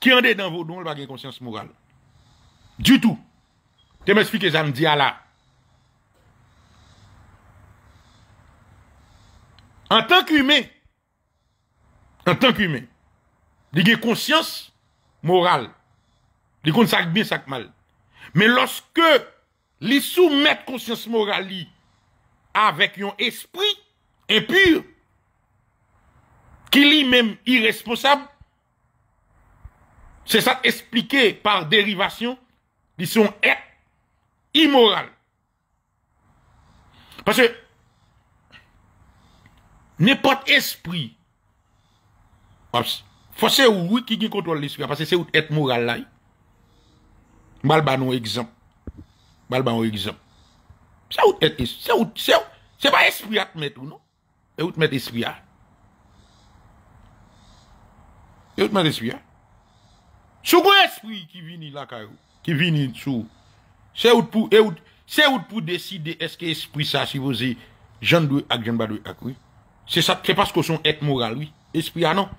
qui en est dans vaudou, il pas conscience morale. Du tout. Tu m'expliques ça me dit En tant qu'humain, en tant qu'humain, li gen konsyans moral, li kon sa ak bin sa ak mal. Men loske li soumet konsyans morali avek yon espri impur, ki li men irresponsab, se sa explike par derivasyon li son et imoral. Pase, ne pot espri wapsi, Fose ou ki gen kontrol l'esprit a. Fase se ou te non? et moral la. Balba nou egzamp. Balba nou egzamp. Se ou te et esprit. Se ou te. Se ou. Se pa esprit a te met ou nou. E ou te met esprit a. E ou te met esprit a. Soukou esprit ki vini la karyou. Ki vini sou. Se ou te pou. E ou. Se ou te pou deside eske esprit sa. Si voze. Jan dwe ak. Jan ba dwe ak. Oui. Se sa. Se pas koson et moral. Oui. Esprit a. Non. Non.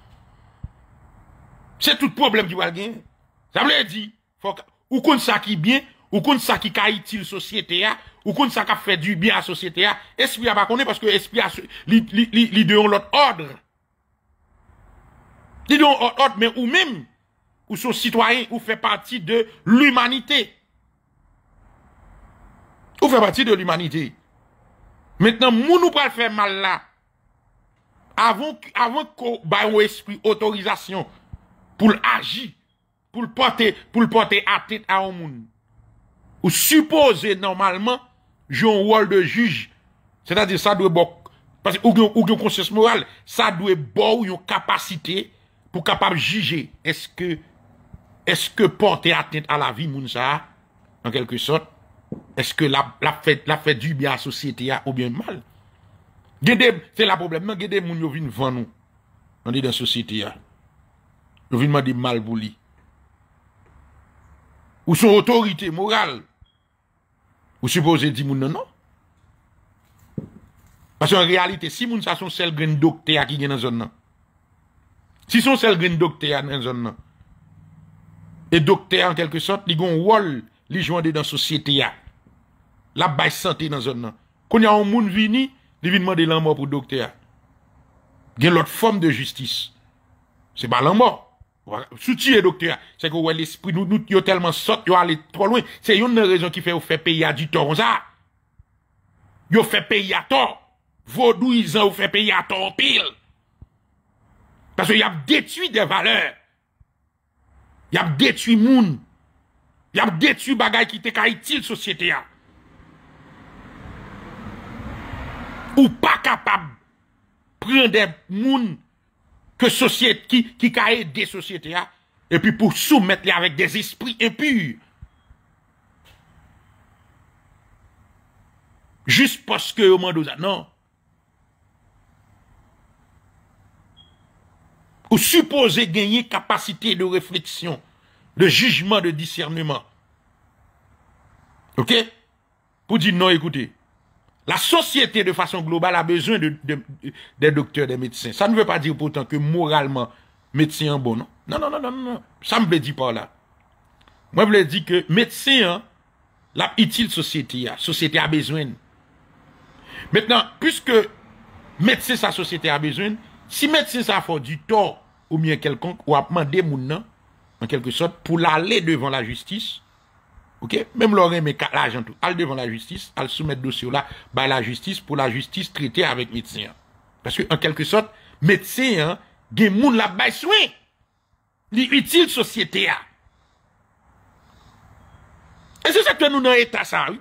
C'est tout problème qui va gagner. Ça veut dire, faut, ou qu'on ça qui bien, ou qu'on ça qui caille la société, ou qu'on ça qui fait du bien à la société, esprit a pas connaître parce que esprit a... l'idée ont l'autre ordre. L'idée de l'autre ordre, mais ou même, ou sont citoyen ou fait partie de l'humanité. Ou fait partie de l'humanité. Maintenant, moun nous pas faire mal là. Avant, avant qu'on bah, ait esprit autorisation pou l'agi, pou l'pote pou l'pote atet a ou moun ou suppose normalman joun wolde juj se da di sa dwe bok ou kyon konses moral sa dwe bou yon kapasite pou kapab juje eske pote atet a la vi moun sa en kelke sot eske la fet du bi a sosieti ya ou bi an mal gedeb, se la problem men gedeb moun yo vin van nou nan di dan sosieti ya Je viens de mal pour lui. Ou son autorité morale. Ou supposé dire non non. Parce qu'en réalité, si sont sa son seul grand docteur qui est dans la zone sont Si son seul grand docteur dans la zone Et docteur en quelque sorte, ont un rôle li joindre dans société La baisse santé dans la zone Quand il y a un monde venu, li vin demander l'amour mort pour docteur. Il y a une autre forme de justice. Ce n'est pas l'amour. Souti e doktor ya Se yo wè l'espri nou, yo telman sot Yo wè lè tro lwen Se yo nè rezon ki fè ou fè peyi a di toron za Yo fè peyi a tor Vodou izan ou fè peyi a toron pil Pase yo ap detui de valeur Yo ap detui moun Yo ap detui bagay ki te ka itil sosyete ya Ou pa kapab Prende moun que société, qui, qui a aidé société, hein. et puis pour soumettre avec des esprits impurs. Juste parce que au moins Non. vous supposez gagner capacité de réflexion, de jugement, de discernement. Ok? Pour dire non, écoutez. La société de façon globale a besoin de, des docteurs, des médecins. Ça ne veut pas dire pourtant que moralement, médecin bon, non? Non, non, non, non, non. Ça me le dit pas là. Moi, je voulais dire que médecin, hein, la utile société, la hein. société a besoin. Maintenant, puisque médecin, sa société a besoin, si médecin, ça fait du tort, ou bien quelconque, ou a demandé mon en quelque sorte, pour l'aller devant la justice, Ok? Même l'on remet l'argent tout. devant la justice, al soumettre dossier là, bah la justice pour la justice traiter avec médecin. Parce que, en quelque sorte, médecin, hein, gen moun la bay soin. Li utile société a. Hein. Et c'est ça que nous dans l'état ça, oui.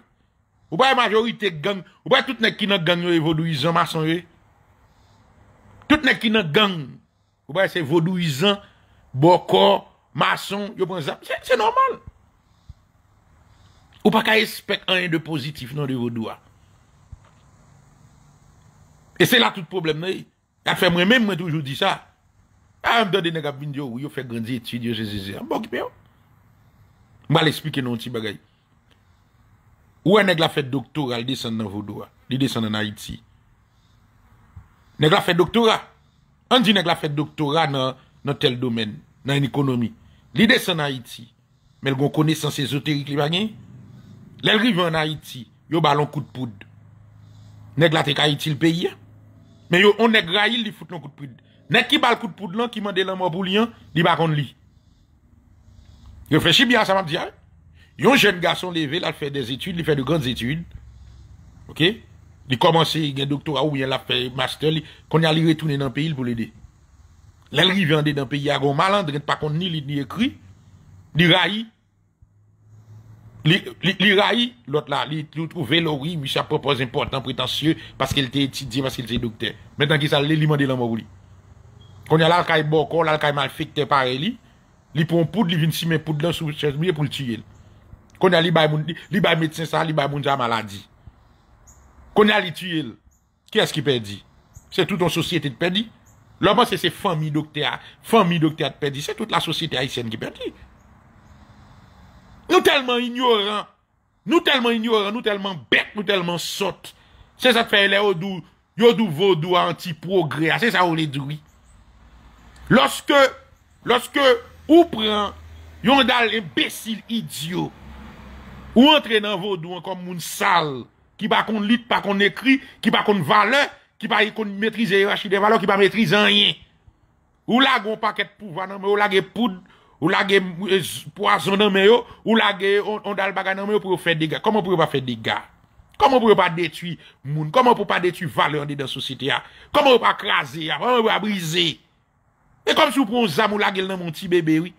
Ou pas majorité gang, ou pas tout les qui n'a gang évoluisant maçon toutes Tout nèg qui dans gang, ou pas c'est vaudouisant, boko, maçon, yo prend C'est normal. Ou pa ka espèk an yon de pozitif nan de vodoua. E se la tout problem nan yon. Yon fè mwen mèm mwen toujou di sa. A ah, yon dò de nega bindyo ou yon fè gandji etu diyo jè zè zè. Mbò kipè yon. Mba l'esplike nan yon ti bagay. Ou an neg la fèt doktora al desan nan vodoua. Li desan nan Haiti. Neg la fèt doktora. An di neg la fèt doktora nan tel domen. Nan yon ekonomi. Li desan nan Haiti. Mèl gwen kone san se esoterik li bagay. Lèl en Haïti, Haïti, yo balon kout poud. Nèg la te ka Haiti pays? pays. Hein. yo, on nèg rayil li fout lon kout poud. Nèg ki bal kout poud lan, ki mande lan mò pou li an, hein, li Yon li. sa map Yon jeune garçon levé, la fait des études, il fait de grandes études, Ok? Li il gen doctorat ou yon la fait master, li kon yal li dans dans pays, pays pou pour l'aider. rive an dedans pays pays gon malandre, pa kon ni li ni écrit. Di raï Li rayi, lot la, li ou trove lorri, mi sa propoz important, pretensye, paske li te etidye, paske li te dokter. Metan ki sa li, li mande laman wou li. Kon ya lal kay bokor, lal kay malfekte pare li, li pou an poud, li vin si men poud lan souche, mwenye pou l'tuye l. Kon ya li bay mètsen sa, li bay mounja maladi. Kon ya li tuye l, kè yè s ki perdi? Se tout an sosyete te perdi? Laman se se fami dokter, fami dokter te perdi, se tout la sosyete aysen ki perdi? nou telman ignoran, nou telman ignoran, nou telman bet, nou telman sot, se sa te feyle yon dou Vodou anti-progrè, ah, se sa ou ledoui. Lorske, lorske ou pran yon dal imbesil idyo, ou entre nan Vodou an kom moun sal, ki pa kon lit, pa kon ekri, ki pa kon vale, ki pa yon kon metrize yon achide vale, ki pa metrize an yon. Ou lag yon paket pou vana, non, ou lag yon pou... Ou lage e poason nanmè yo, ou lage on dal bagan nanmè yo pou yo fè degat. Koman pou yo pa fè degat? Koman pou yo pa detui moun? Koman pou yo pa detui valyon di dan sosi te ya? Koman pou yo pa krasi ya? Koman pou yo pa brise? E kom si ou pou yon zam ou lage nanmè yon ti bebe wè?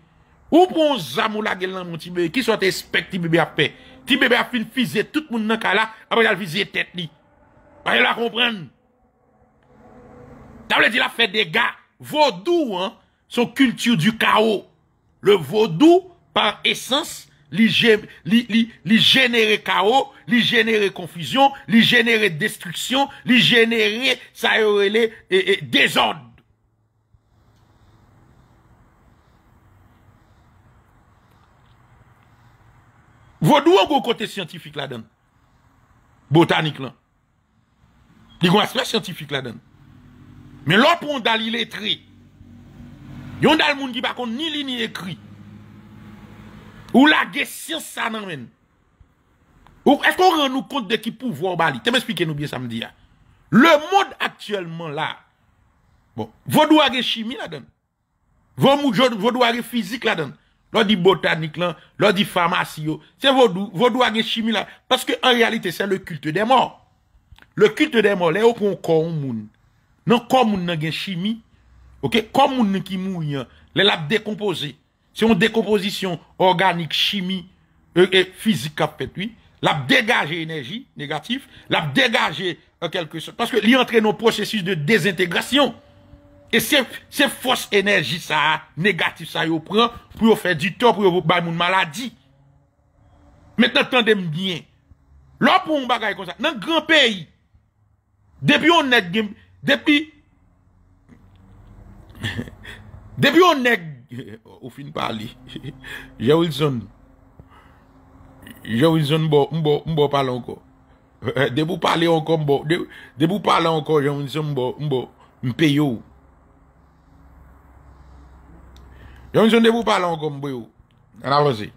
Ou pou yon zam ou lage nanmè yon ti bebe wè? Ki sou te spek ti bebe apè? Ti bebe apè fin fizè tout moun nan kala apè yon fizè tet ni. Ayo lwa kompren. Ta wè di la fè degat. Vodou son kultur du kao. Le vodou, par esens, li genere kao, li genere konfisyon, li genere destryksyon, li genere sa ewele dezond. Vodou an gwo kote sientifik la den, botanik lan. Di gwa se la sientifik la den, men lopon dal iletri. Yon dal moun ki pa kon ni li ni ekri. Ou la ge ça sa nan men. Ou est-ce qu'on rend nous compte de qui pouvoir Bali Tu m'expliquez nous bien samedi. ya. Le monde actuellement là, bon, vous doigts chimie là-dedans. Vos doigts physique là-dedans. L'on dit botanique là, l'on dit pharmacie. C'est vos doigts chimie là. Parce que en réalité, c'est le culte des morts. Le culte des morts, là, on un corps moun. Non, corps moun nan gen chimie, Ok, comme on qui mouille, hein, les lab décomposé. C'est une décomposition organique, chimie euh, et, physique qu'a fait L'a dégagé énergie négative, l'a dégagé en quelque sorte. Parce que l'y dans un processus de désintégration. Et c'est force énergie ça, négative ça, yo prend pour faire du tort, pour faire une maladie. Maintenant, attendez bien. Là, pour un bagage comme ça, dans un grand pays, depuis on est, depuis [LAUGHS] Debyon neg Ou fin pali [LAUGHS] Jowilson Jowilson mbo mbo mbo pala anko eh, Debu pala anko mbo Debu pala anko Jowilson mbo mbo Mpeyo Jowilson debu pala anko mbo yo An avosi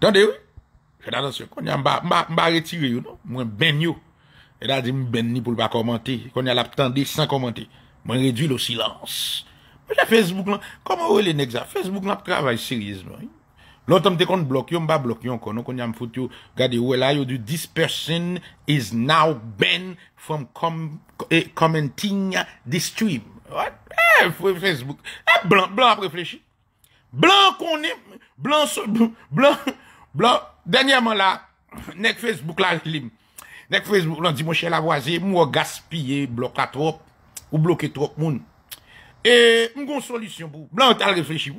Tande yo Mwen ben yo E da di mwen ben ni pou lwa komante Mwen redwi lo silans Facebook lwa Facebook lwa pkravay siriz Lwa tomte kon blok yon Mwen blok yon kon Mwen fote yo non? This person is now ben From eh, commenting The stream Eh, blan a preflechi Blan konen Blan se Blan, denyèman la, nek Facebook la jilim. Nek Facebook lan di Moshè Lavoisier, mwen wè gaspillè, blokatrop, ou bloketrop moun. E, mwen goun solisyon pou. Blan, an tal reflechi.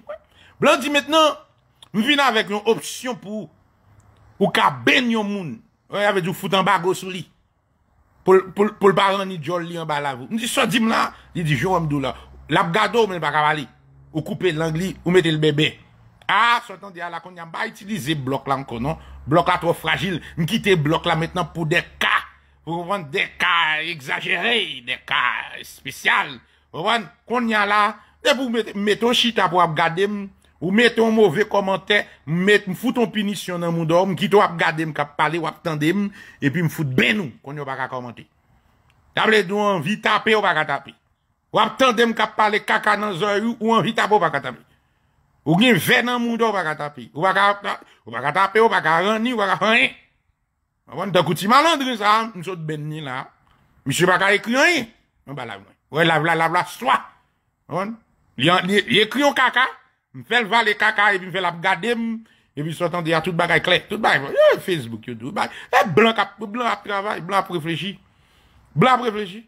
Blan di mètnen, mwen vin avèk yon opsyon pou, ou ka bènyon moun. Ou avè di ou foutan bago sou li. Poul baran ni djol li an balavou. Mwen di sa dim la, di di joun amdou la. Lab gado mwen bakavali. Ou koupe lang li, ou mette lbebej. A, ah, sou ton di ala kon nyan ba itilize blok la an konon. Blok la trof fragil. Mkite blok la metnan pou de ka. Pou konvan de ka exagere. De ka spesyal. Pou konvan kon nyan la. Depou meton shit ap wap gade m. Ou meton mwove komante. Mfout mwen punisyon nan mwondor. Mkite wap gade m kap pale wap tande m. Epi mfout benou kon yo baka komante. Table dou an vitapè wap katapi. Wap tande m kap pale kaka nan zayou. Ou an vitapè wap katapi. Ou gen fè nan moun do wak a tapè. Wak a tapè, wak a ran ni, wak a ran ni. A von, te kouti malandri sa. M sou de ben ni la. M sou wak a ekri an ni. M wè la vla, la vla, la vla, swa. A von. Li ekri an kaka. M fè l va le kaka, epi m fè l ap gade m. Epi sotan de ya, tout baka ekle. Tout baka, yo, Facebook yo, tout baka. E, blan a preflèchi. Blan a preflèchi.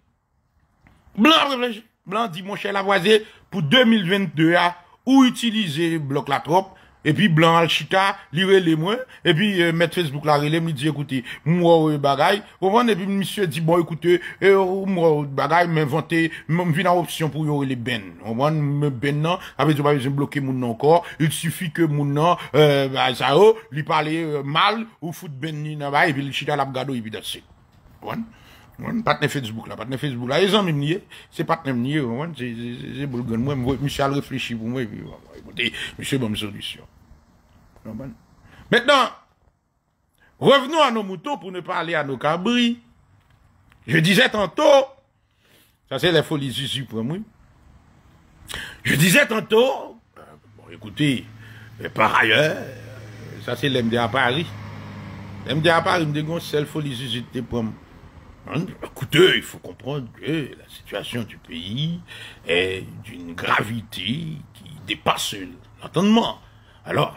Blan a preflèchi. Blan di mon chè la voazè pou 2022 ya. Ou itilize blok la trop, epi blan al chita, li rele mwen, epi euh, metrez bouk la rele, mi di ekoute, mwen wawo e bagay, wawan, epi misye di, bon ekoute, euh, mwen wawo e bagay, mwen vante, mwen vina opsyon pou yon rele ben, wawan, ben nan, api di wane zem blok e moun nan akor, il sufi ke moun nan, e, euh, e, sa yo, oh, li pale mal, ou foute ben ni nan bay, epi l chita la bagado, epi dasi, wawan. Ouais, pas de Facebook, là. Pas de Facebook, là. Ils ont même C'est pas de nié, moi C'est, c'est, c'est, Moi, monsieur pour moi. je écoutez, monsieur, bonne solution. Maintenant, revenons à nos moutons pour ne pas aller à nos cabris. Je disais tantôt, ça c'est la folie ici pour moi. Je disais tantôt, euh, écoutez, mais par ailleurs, ça c'est l'MD à Paris. L'MD à Paris, me c'est la folie ici pour moi. Hein, écoutez, il faut comprendre que la situation du pays est d'une gravité qui dépasse l'entendement. Alors,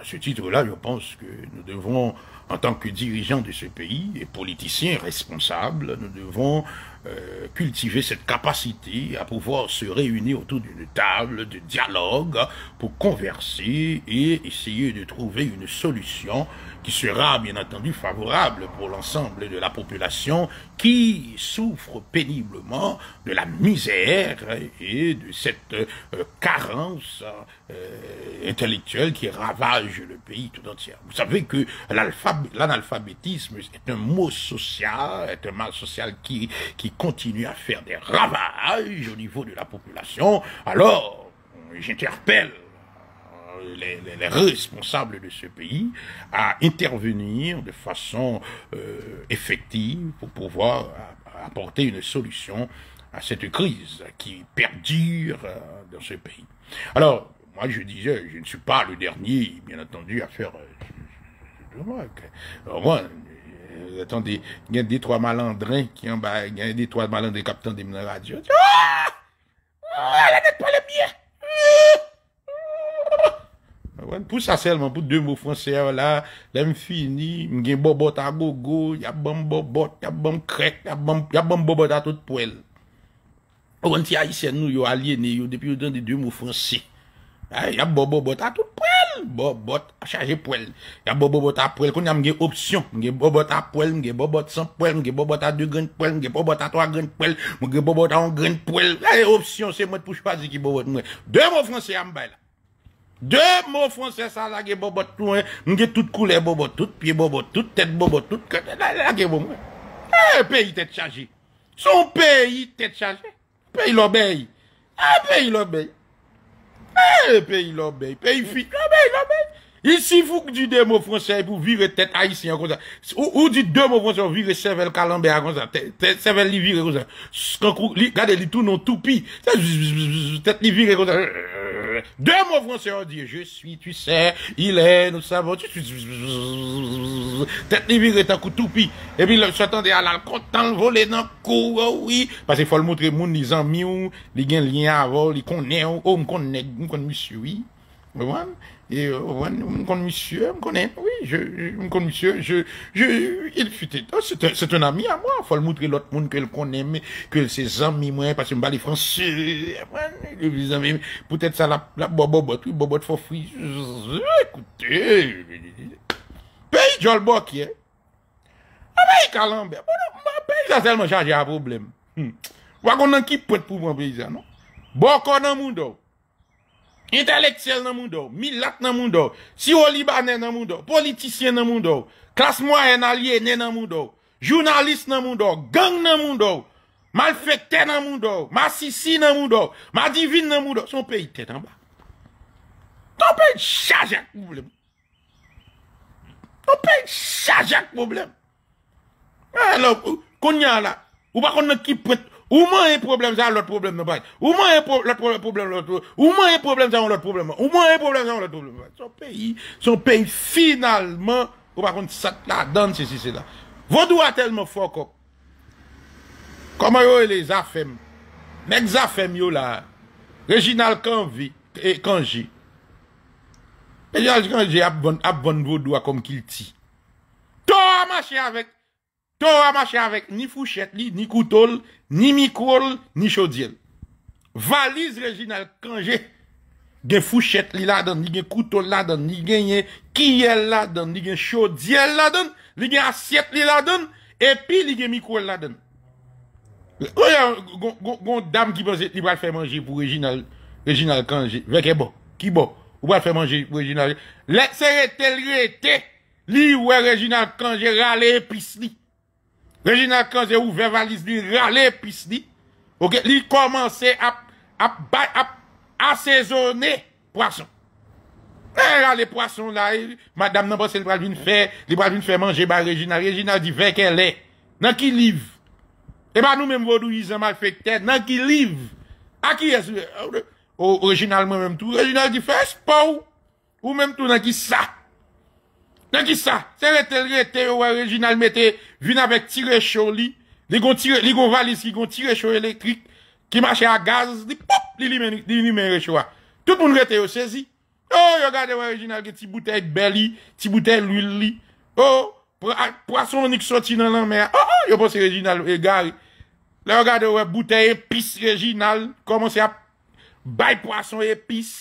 à ce titre-là, je pense que nous devons, en tant que dirigeants de ce pays et politiciens responsables, nous devons euh, cultiver cette capacité à pouvoir se réunir autour d'une table de dialogue pour converser et essayer de trouver une solution qui sera bien entendu favorable pour l'ensemble de la population qui souffre péniblement de la misère et de cette euh, carence euh, intellectuelle qui ravage le pays tout entier. Vous savez que l'analphabétisme est un mot social, est un mal social qui, qui continue à faire des ravages au niveau de la population. Alors, j'interpelle euh, les, responsables de ce pays à intervenir de façon euh, effective pour pouvoir apporter une solution à cette crise qui perdure euh, dans ce pays. Alors, moi je disais, je ne suis pas le dernier, bien entendu, à faire attendez, il y a des trois malandrins qui en bas, il y a des trois malandrins des radio. Ah! Ah, n'est pas le mien! Ah! Pou sa selman, pou de mou franse a la, la m fini, m gen bobot a gogo, ya bom bobot, ya bom krek, ya bom bobot a tout pou el. Ou an ti a isen nou yo aliene yo, depi yo dan de de mou franse. Ya bobot a tout pou el, bobot a chaje pou el, ya bobot a pou el, koun ya m gen opsyon, m gen bobot a pou el, m gen bobot san pou el, m gen bobot a 2 gren pou el, m gen bobot a 3 gren pou el, m gen bobot a 1 gren pou el, la m gen opsyon se mwen pou chwazi ki bobot mwen. De mou franse a m bay la. Dè mò fransè sa lage bo bot touen, mge tout koule bo bot tout, piye bo bot tout, tèt bo bot tout, kote lage bo mwen. E eh, peyi tèt chajé. Son peyi tèt chajé. Peyi lò beyi. E peyi lò beyi. E peyi lò beyi. Peyi fit, lò beyi lò beyi. Isi fouk di dè mò fransè pou vire tèt a isi an kon zan. Ou di dè mò fransè pou vire sèvel kalambè an kon zan. Sèvel li vire kon zan. Gade li tou non toupi. Sèvel li vire kon zan. Dè mò wò an sè an diye, je swi, tu sè, ilè, nou savò, tu svi, tèt nivire, takou toupi, epi sò tan de alal, kontan volè nan kou, oui, pase fol moutre moun, lisan mion, li gen liyan avò, li konè ou, oh, ou oh, mkonè, mkon mousi oui, vè wam? Mwen kon misye, mwen konen Mwen kon misye C'est un ami a mwen Fol moutre lot moun ke l konen Ke l se zan mi mwen Pas yon bali fransi Poutet sa la bobot Bobot fò fwi Ekoutè Pei jol bok ye A me yi kalan be Pei jazel mwen jaje a problem Wagon nan ki pwet pou mwen be yi zan Boko nan moun do Inteleksel nan moun do, milat nan moun do, siwo libanen nan moun do, politisyen nan moun do, klasmoyen alye nen nan moun do, jounalist nan moun do, gang nan moun do, malfekte nan moun do, masisi nan moun do, madivine nan moun do. Son peyi tete an ba. Ton peyi chajak moun blèm. Ton peyi chajak moun blèm. A lop, kon nyan la, ou bakon ne ki pwet moun. Ou man yè e problem zè, an lòt problem nè bayt. Ou man yè e problem zè, an lòt problem nè bayt. E son peyi, son peyi finalman, ou pa konti sat la danse si se la. Vodou a telman fokok. Kama yo e le zafem. Mèk zafem yo la. Reginald kanvi, kanji. Reginald kanji ap bon Vodou a kom ki l'ti. To a masye avek. To a masye avek. Ni fouchet li, ni koutol, Ni mikwol, ni chodiyel. Valiz Reginald Kange, gen fouchet li ladan, gen kouton ladan, gen kiyel ladan, gen chodiyel ladan, gen asyet li ladan, epi gen mikwol ladan. Oya, oh, gon dam ki boze li wad fè manje pou Reginald Kange, veke bo, ki bo, wad fè manje pou Reginald Kange. Lèk se rete li rete, li wè Reginald Kange rale epis li. Reginald kan ze ouve valise li, rale pis li. Ok, li komanse ap asezone poason. E, rale poason la, madame nan posen li pral vin fè, li pral vin fè manje ba Reginald. Reginald di vek elè, nan ki liv. E ba nou menm vodou yi zanman fèk tè, nan ki liv. Aki, originalman menm tou, Reginald di fè, spou, ou menm tou nan ki sa. Nè ki sa, se rete rete yo wè rejinal metè, vin avèk ti rechò li, li gon valise, li gon ti rechò elektrik, ki mache a gaz, li pou, li li men rechò a. Tout moun rete yo sezi, oh yo gade wè rejinal gen ti boutek beli, ti boutek luli, oh, prason nanik soti nananmen, oh, oh, yo bose rejinal, e gari. La yo gade wè boutek epis rejinal, komanse a bay prason epis,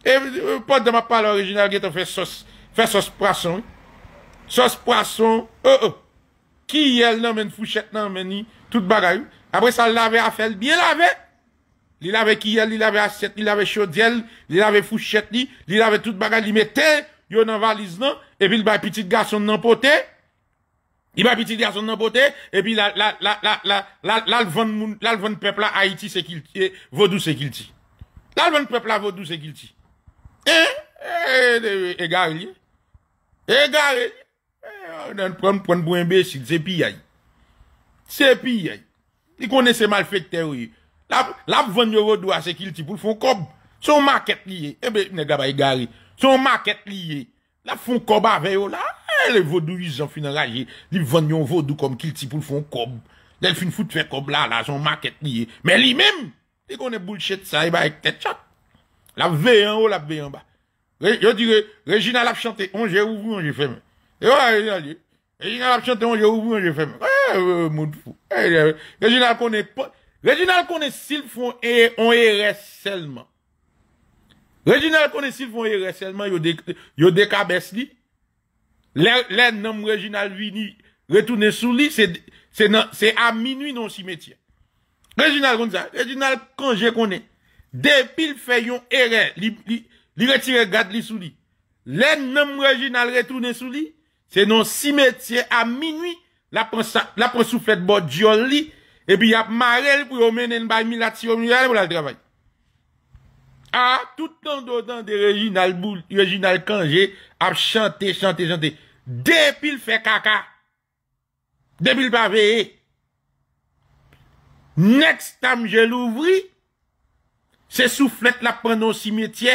e, e pot de ma palo rejinal gen te fe sos. Sos prason Sos prason Ki yel nan men fouchet nan men ni Tout bagay Abre sa lave afel Li lave ki yel, li lave aset, li lave chodiel Li lave fouchet ni Li lave tout bagay Li mette yo nan valiz nan E pi l bay piti gason nan pote E pi l alvan pepla Haiti se kil ti Vodou se kil ti Alvan pepla vodou se kil ti E ga ili E gare, e, pren mpren mpren mbesil, sepi yay, sepi yay, li konen se mal fèk te wè, la pou ven yon vodou a se kilti pou l fon kob, son maket liye, ebe mne gaba e gare, son maket liye, la fon kob a vè yo la, e le vodou yi zan fina raye, li ven yon vodou kom kilti pou l fon kob, del fin fout fè kob la la, son maket liye, me li mèm, li konen boulchet sa yi e ba ek tè tchat, la vè yon ou la vè yon ba. Yo dire, Reginald ap chante, on je ouvre, on je ferme. Yo dire, Reginald ap chante, on je ouvre, on je ferme. Eh, moun fou. Reginald kone silf, on e resellman. Reginald kone silf, on e resellman, yo dekabes li. Le nanm Reginald vini, retoune sou li, se a minui non si meti. Reginald kone sa, Reginald kone je kone, depil feyon ere li pli. Li retire gade li sou li. Le nanm rejinal retoune sou li. Se nan simetye a minwi. La pen souflet bo diyon li. E pi ap mare li pou yon menen bay milat si yon li. A toutan dodan de rejinal kanje. Ap chante, chante, chante. Depil fe kaka. Depil pa veye. Next time je louvri. Se souflet la pen non simetye.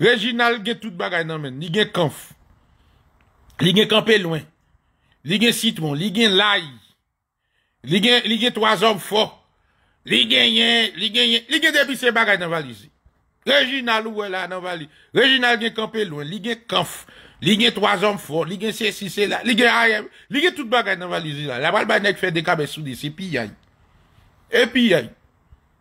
Reginal gen tout bagay nan men, li gen kanf, li gen kampe lwen, li gen sitmon, li gen lai, li gen toazom fo, li gen yen, li gen yen, li gen debise bagay nan valize. Reginal ouwe la nan valize, Reginal gen kampe lwen, li gen kanf, li gen toazom fo, li gen sese la, li gen aye, li gen tout bagay nan valize la. La balbanyek fe dekabesou de se piyay, e piyay.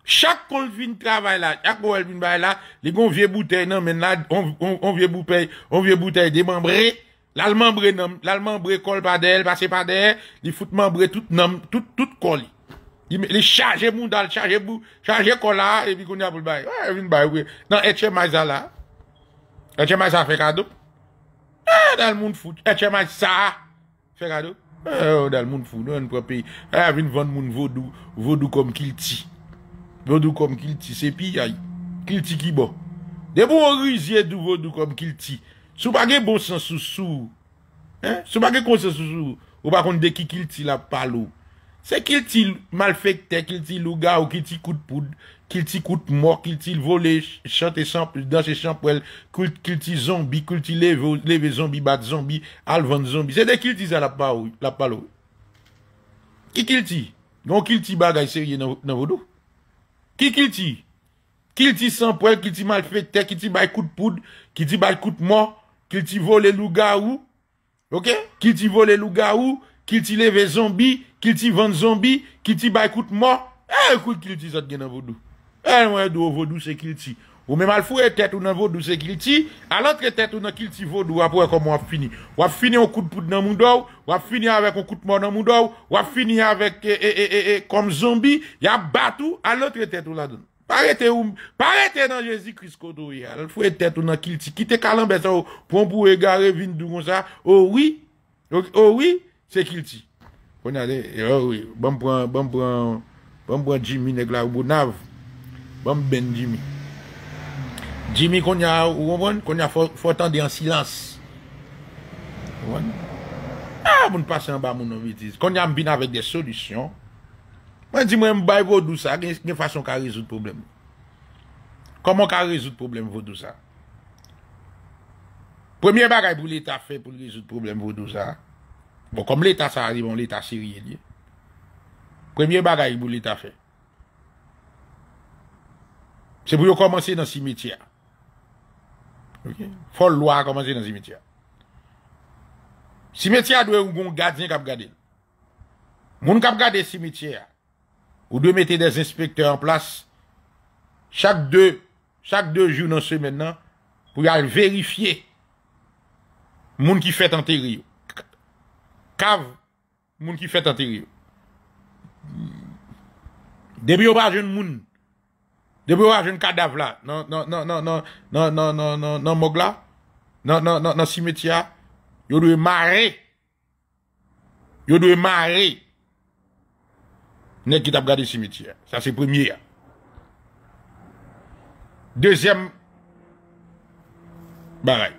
Chak kon vin travay la, chak kon vin bay la, li gon vie boutey nan men la, on vie boutey, on vie boutey, di mambre, lal mambre nan, lal mambre kol pa del, pase pa del, li foute mambre tout nan, tout kol. Li chaje moun dal, chaje bou, chaje kol la, e vi kon ya pou l bay. E vin bay, wè. Nan, etche ma zala, etche ma zafekado, e ah, dal moun foute, etche ma zaa, fekado, e ah, oh, dal moun foute, e vin van moun vodou, vodou kom kil ti, Vodou kom kilti, sepi ya, kilti ki bo. De pou orizye du vodou kom kilti, sou bagay bo san sou sou. Sou bagay kon san sou sou, ou bakon de ki kilti la palo. Se kilti malfekte, kilti luga ou kilti kout poud, kilti kout mok, kilti vole, chante chanpwel, kilti zombi, kilti leve zombi, bat zombi, alvan zombi. Se de kilti sa la palo. Ki kilti? Gon kilti bagay se yon nan vodou? Ki kilti? Kilti sanpwen, kilti mal fete, kilti baykout poud, kilti baykout mò, kilti vole luga ou, ok? Kilti vole luga ou, kilti leve zombi, kilti vande zombi, kilti baykout mò, e kou kilti zot gen avodou. E mwen do avodou se kilti. Ou menm al fwe tet ou nan vodou se kilti Al antre tet ou nan kilti vodou Wa pwè komon wap fini Wap fini wap koutpout nan moun daw Wap fini wap koutmou nan moun daw Wap fini wap e, e, e, kom zombie Ya batou al antre tet ou la don Parete ou, parete nan Jezi Krisko Al fwe tet ou nan kilti Ki te kalan besa ou Pwè ou wè gare vindou kon sa Ou wè, wi, ou wè wi, se kilti Ponye a de, yo wè Pwè mpwen, pwè mpwen Pwè mpwen jimi neg la wabou nav Pwè mpwen jimi Jimmy kon yon woun woun, kon yon fotande yon silans. Woun? Bon? A, moun pase yon ba moun nou vitiz. Kon yon mbin avèk de solisyon. Mwen di mwen mba yon vodou sa, gen fason ka rezout problem. Koman ka rezout problem vodou sa? Premye bagay pou leta fe pou rezout problem vodou sa. Bon, kom leta sa arri bon, leta se riyen ye. Premye bagay pou leta fe. Se pou yo komanse nan simetiya. Okay. Faut loi commencer dans le cimetière. Cimetière doit avoir un gardien qui garder. Moun qui garder cimetière. Ou de mettre des inspecteurs en place chaque deux chaque deux jours dans ce maintenant hein, pour y aller vérifier moun qui fait terrier. Cave moun qui fait enterrer. début au bas jeune monde Debe yo ajen kadaf la, nan mogla, nan simetya, yo dwe mare, yo dwe mare, ne kit ap gade simetya. Sa se premiye ya. Dezem, baray,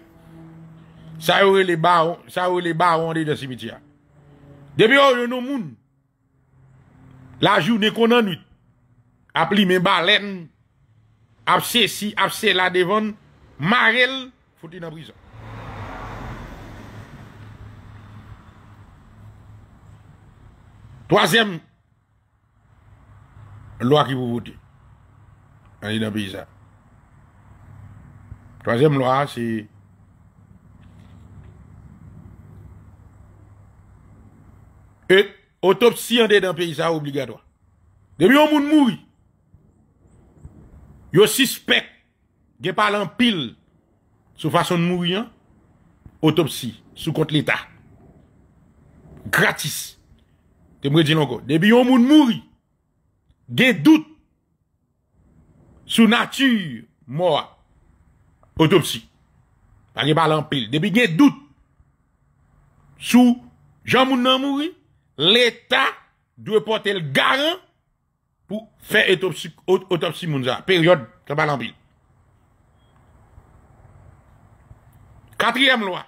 sa ou e le baron de simetya. Debe yo yo nou moun, la jou ne konan nou, ap li men bar len nou, apse si, apse la devan, ma rel, fote nan brisa. Toazem lwa ki pou vote. Anye nan peyisa. Toazem lwa, se e otopsi anye nan peyisa, obligatoa. Demi yon moun mouri, Yo sispek ge pal anpil sou fason mouri an, otopsi sou kont l'Etat. Gratis. Te mre di longo, debi yon moun mouri, ge dout sou natyur moua otopsi. Pa ge pal anpil, debi ge dout sou jan moun nan mouri, l'Etat dwe pote l'garan pou fè otopsi mounza. Pè yon tabalambil. Katriyem lwa.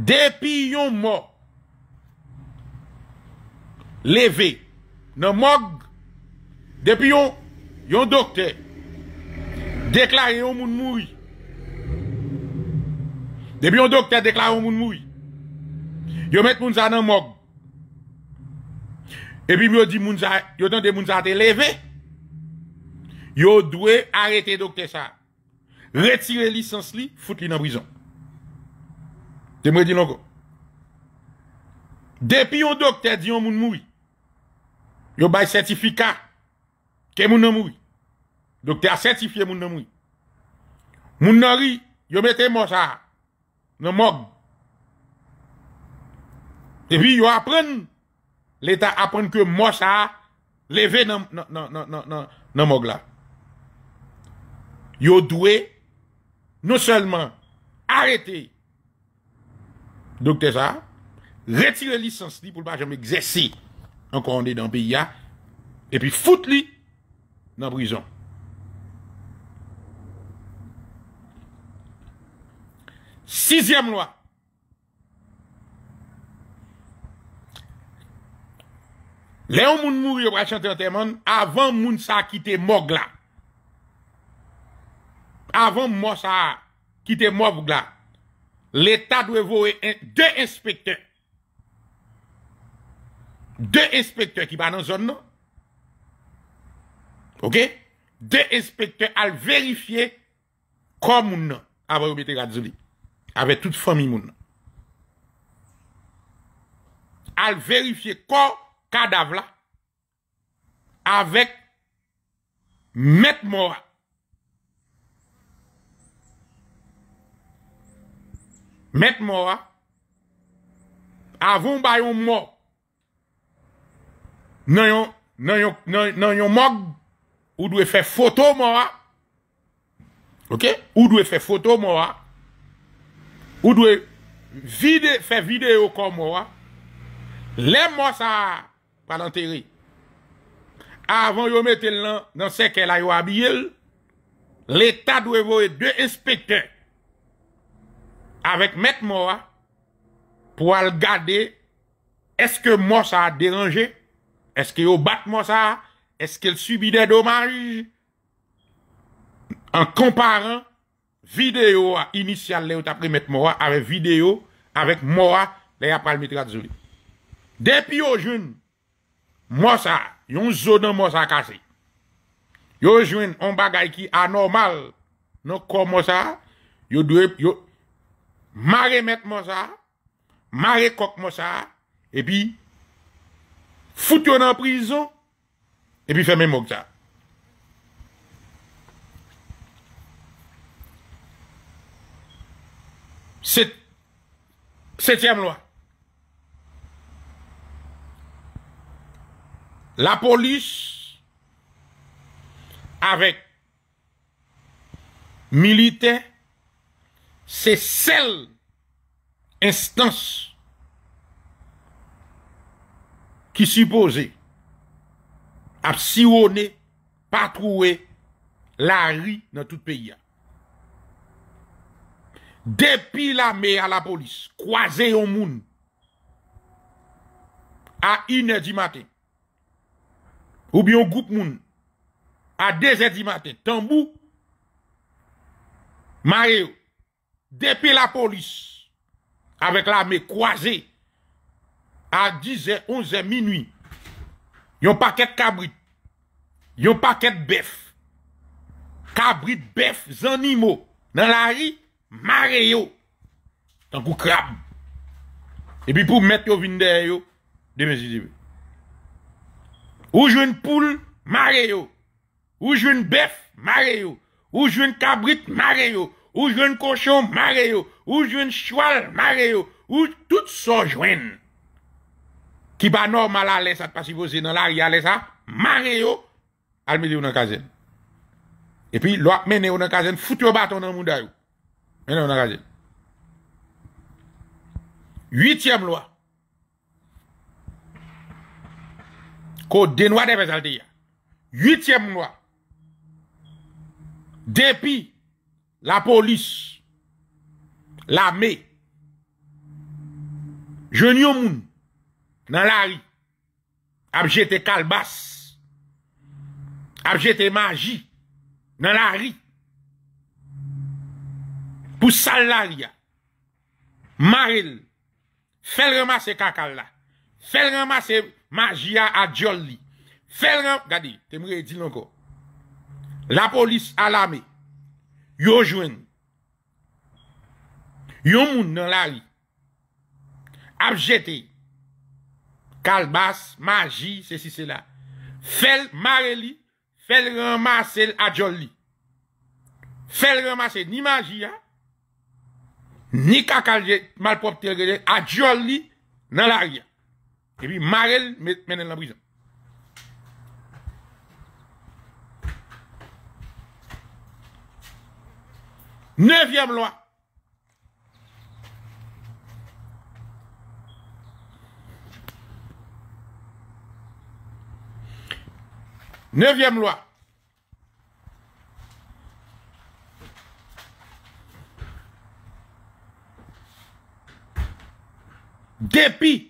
Depi yon mò, leve, nan mòg, depi yon dokte, dekla yon moun mouy, depi yon dokte dekla yon moun mouy, yon mèd mounza nan mòg, epi myo di mounza, yotan de mounza te leve, yon dwe arete dokte sa, retire lisans li, foute li nan brison. Te mwen di nan go. Depi yon dokte di yon moun moui, yon bay certifika, ke moun nan moui. Dokte a certifiye moun nan moui. Moun nan ri, yon mette moun sa, nan moun. Epi yon apren moun, l'Etat apen ke mou sa leve nan mog la. Yo dwe nou selman arete dok te sa, retire lisans li pou ba jom egzese an kon de dan biya, epi fout li nan brison. Sizyem lwa. Le yon moun mouri yo brachante an teman, avan moun sa kite mog la. Avan moun sa kite mog la, l'Etat dwe vowe de inspektor. De inspektor ki ba nan zon nou. Ok? De inspektor al verifiye kon moun nou avan moun moun moun nou. Avè tout fomi moun nou. Al verifiye kon Kadavla. Awek. Met mowa. Met mowa. Avon bayon mok. Nan yon mok. Ou dwe fe foto mowa. Ou dwe fe foto mowa. Ou dwe. Fe vide yo kon mowa. Lem mosa a. Avan yo metel nan seke la yo abiyel L'Etat dwe vo e dwe inspektor Avek Met Mora Pwa l gade Eske mosa a deranje Eske yo bat mosa Eske l subide domari An komparan Videyo a inisyal le ou tapri Met Mora Avek video Avek Mora Depi yo joun Mosa, yon zonan mosa kase. Yo jwen an bagay ki anormal. Non kon mosa, yo dwe, yo, mare met mosa, mare kok mosa, epi, foute yon an prizon, epi feme moksa. Setyem lwa. la polis avek milite se sel instans ki suppose ap si wone patrouwe la ri nan tout peyi ya. Depi la me a la polis kwa ze yon moun a in di maten Ou bi yon goup moun a dezè di matè, tanbou, mare yo, depè la polis avèk la me kwa zè a 10è, 11è, minwi, yon pakèt kabrit, yon pakèt bef, kabrit, bef, zanimo, nan la ri, mare yo, tanbou krab, e bi pou mèt yon vinde yo, demè si dibe. Ou jwen poule, ma re yo. Ou jwen bef, ma re yo. Ou jwen kabrit, ma re yo. Ou jwen koshon, ma re yo. Ou jwen chwal, ma re yo. Ou tout so jwen. Ki ba normal a le sa pasivose nan la ri a le sa, ma re yo. Al midi ou nan kazen. E pi, lwa mene ou nan kazen, foute ou baton nan mouda yo. Mene ou nan kazen. Yitiam lwa. Ko denwa de vezal de ya. Yutye mounwa. Depi. La polis. La me. Je nyon moun. Nan la ri. Abjete kalbas. Abjete maji. Nan la ri. Pous sal la ri ya. Maril. Fel remase kakal la. Fel remase... Magi a a djoll li. Fel rem, gade, te mre di lanko. La polis alame. Yojwen. Yo moun nan la li. Abjete. Kalbas, magi, se si se la. Fel mare li. Fel remase a djoll li. Fel remase ni magi a. Ni kakalje, malprop tel rejen. A djoll li nan la li a. Et puis, Marel, mène la prison. Neuvième loi. Neuvième loi. Dépit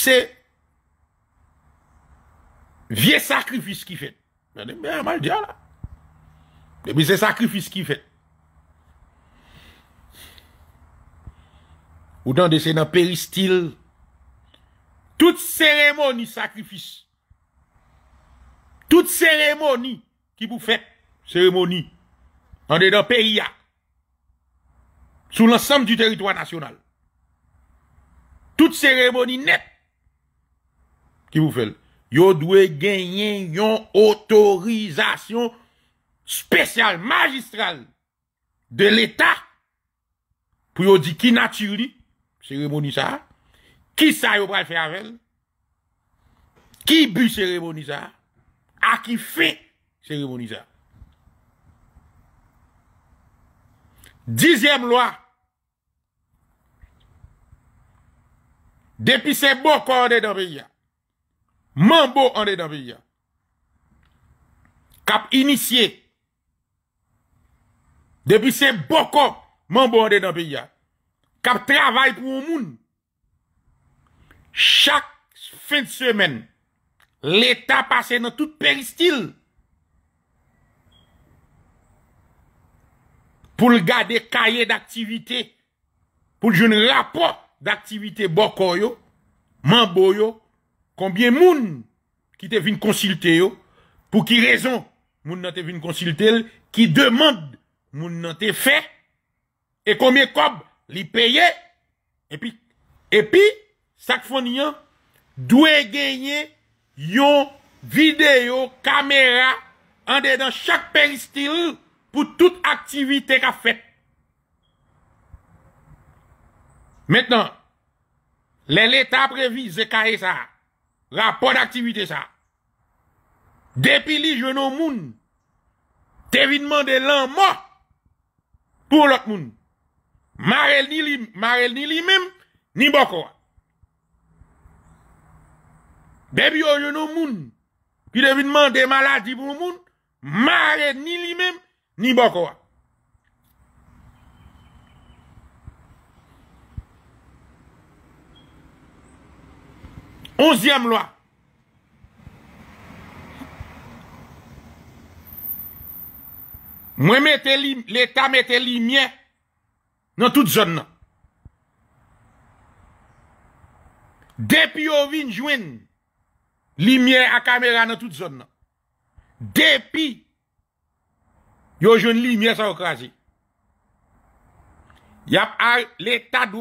Se vie sakrifis ki fet. Mè mè mè mè l diya la. Mè mè se sakrifis ki fet. Ou dan de se nan peristil. Tout seremoni sakrifis. Tout seremoni ki pou fet. Seremoni. An de dan periya. Sou lansam di teritwa nasyonal. Tout seremoni net. yo dwe genyen yon otorizasyon spesyal, magistral de l'Etat pou yo di ki natyuri seremonisa, ki sa yo bral fe avel, ki bi seremonisa, a ki fe seremonisa. Dizem lwa, depi se mokande nan beya, Manbo ande danpe ya. Kap inisye. Depi se bokok. Manbo ande danpe ya. Kap travay pou ou moun. Chak fin semen. L'eta pase nan tout peristil. Poul gade kaye d'aktivite. Poul jouni rapot d'aktivite bokoyo. Manboyo. konbye moun ki te vin konsilte yo, pou ki rezon moun nan te vin konsilte yo, ki demande moun nan te fe, e konbye kob li peye, epi sakfonian, dwe genye yon video kamera an de dan chak peristil pou tout aktivite ka fe. Metnan, le leta previ ze ka e sa, La podaktivite sa. Depi li jenou moun, devinman de lan mò, pou lot moun. Marel ni li, Marel ni li mem, ni bokowa. Depi yo jenou moun, pi devinman de malade di pou moun, Marel ni li mem, ni bokowa. Onziyam lwa. Mwen mette, l'Etat mette l'imye nan tout zon nan. Depi yo vin jwen l'imye akamera nan tout zon nan. Depi yo jwen l'imye sa okrazi. Yap, l'Etat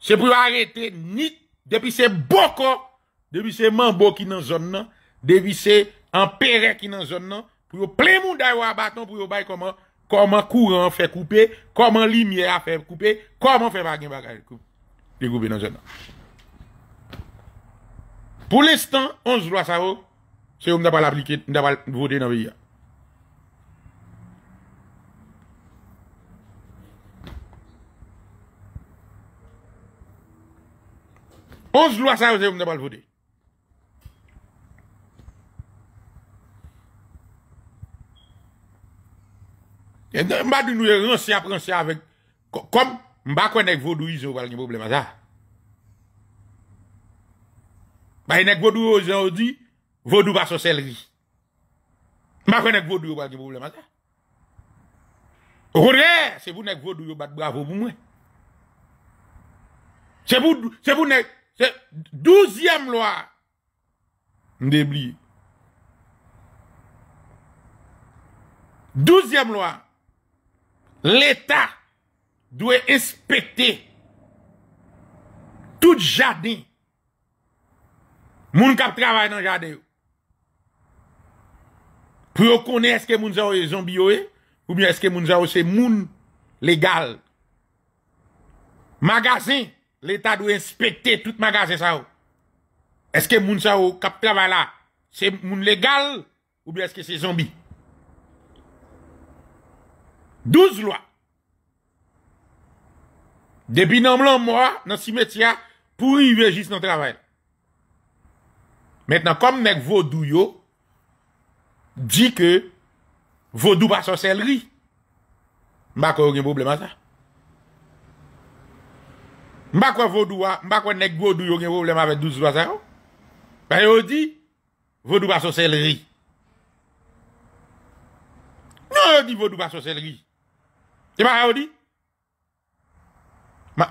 se pou arrete nit Depi se boko, depi se manbo ki nan zon nan, depi se an pere ki nan zon nan, pou yo ple moun dayo a baton pou yo baye koman koman kouran fe koupe, koman limye a fe koupe, koman fe bagen baka e koupe, dekoupe nan zon nan. Pou lestan, on zlo a savo, se yo mda pal aplike, mda pal vote nan viya. Onz lwa sa yo ze ou mne bal vode. Mba di nou yon se aprense avèk. Kom, mba kwen ek vodu yon val nye boblem a zè. Mba yon ek vodu yo jen ou di, vodu baso sel ri. Mba kwen ek vodu yo val nye boblem a zè. Rode, se voun ek vodu yo bat bravo voun. Se voun ek... Douzyem lwa. Mdebli. Douzyem lwa. L'Etat dwe espete tout jade. Moun kap trabay nan jade. Prokone eske moun zawo zambi yoe ou mi eske moun zawo se moun legal. Magazin l'Etat dwe inspektè tout magasè sa ou. Eske moun sa ou kap travè la, se moun legal, ou bi eske se zombi. Douz lwa. Depi nan mlan mwa, nan simetia, pou yi vejis nan travè. Mèt nan kom mèk vodou yo, di ke, vodou pa so selri. Maka ou gen boublema sa. Mba kwen vodou an, mba kwen nek vodou yon gen problem avè dous lo sa yon? Mba yon di, vodou baso sel ri. Non yon di vodou baso sel ri. E yon mba yon di? Mba,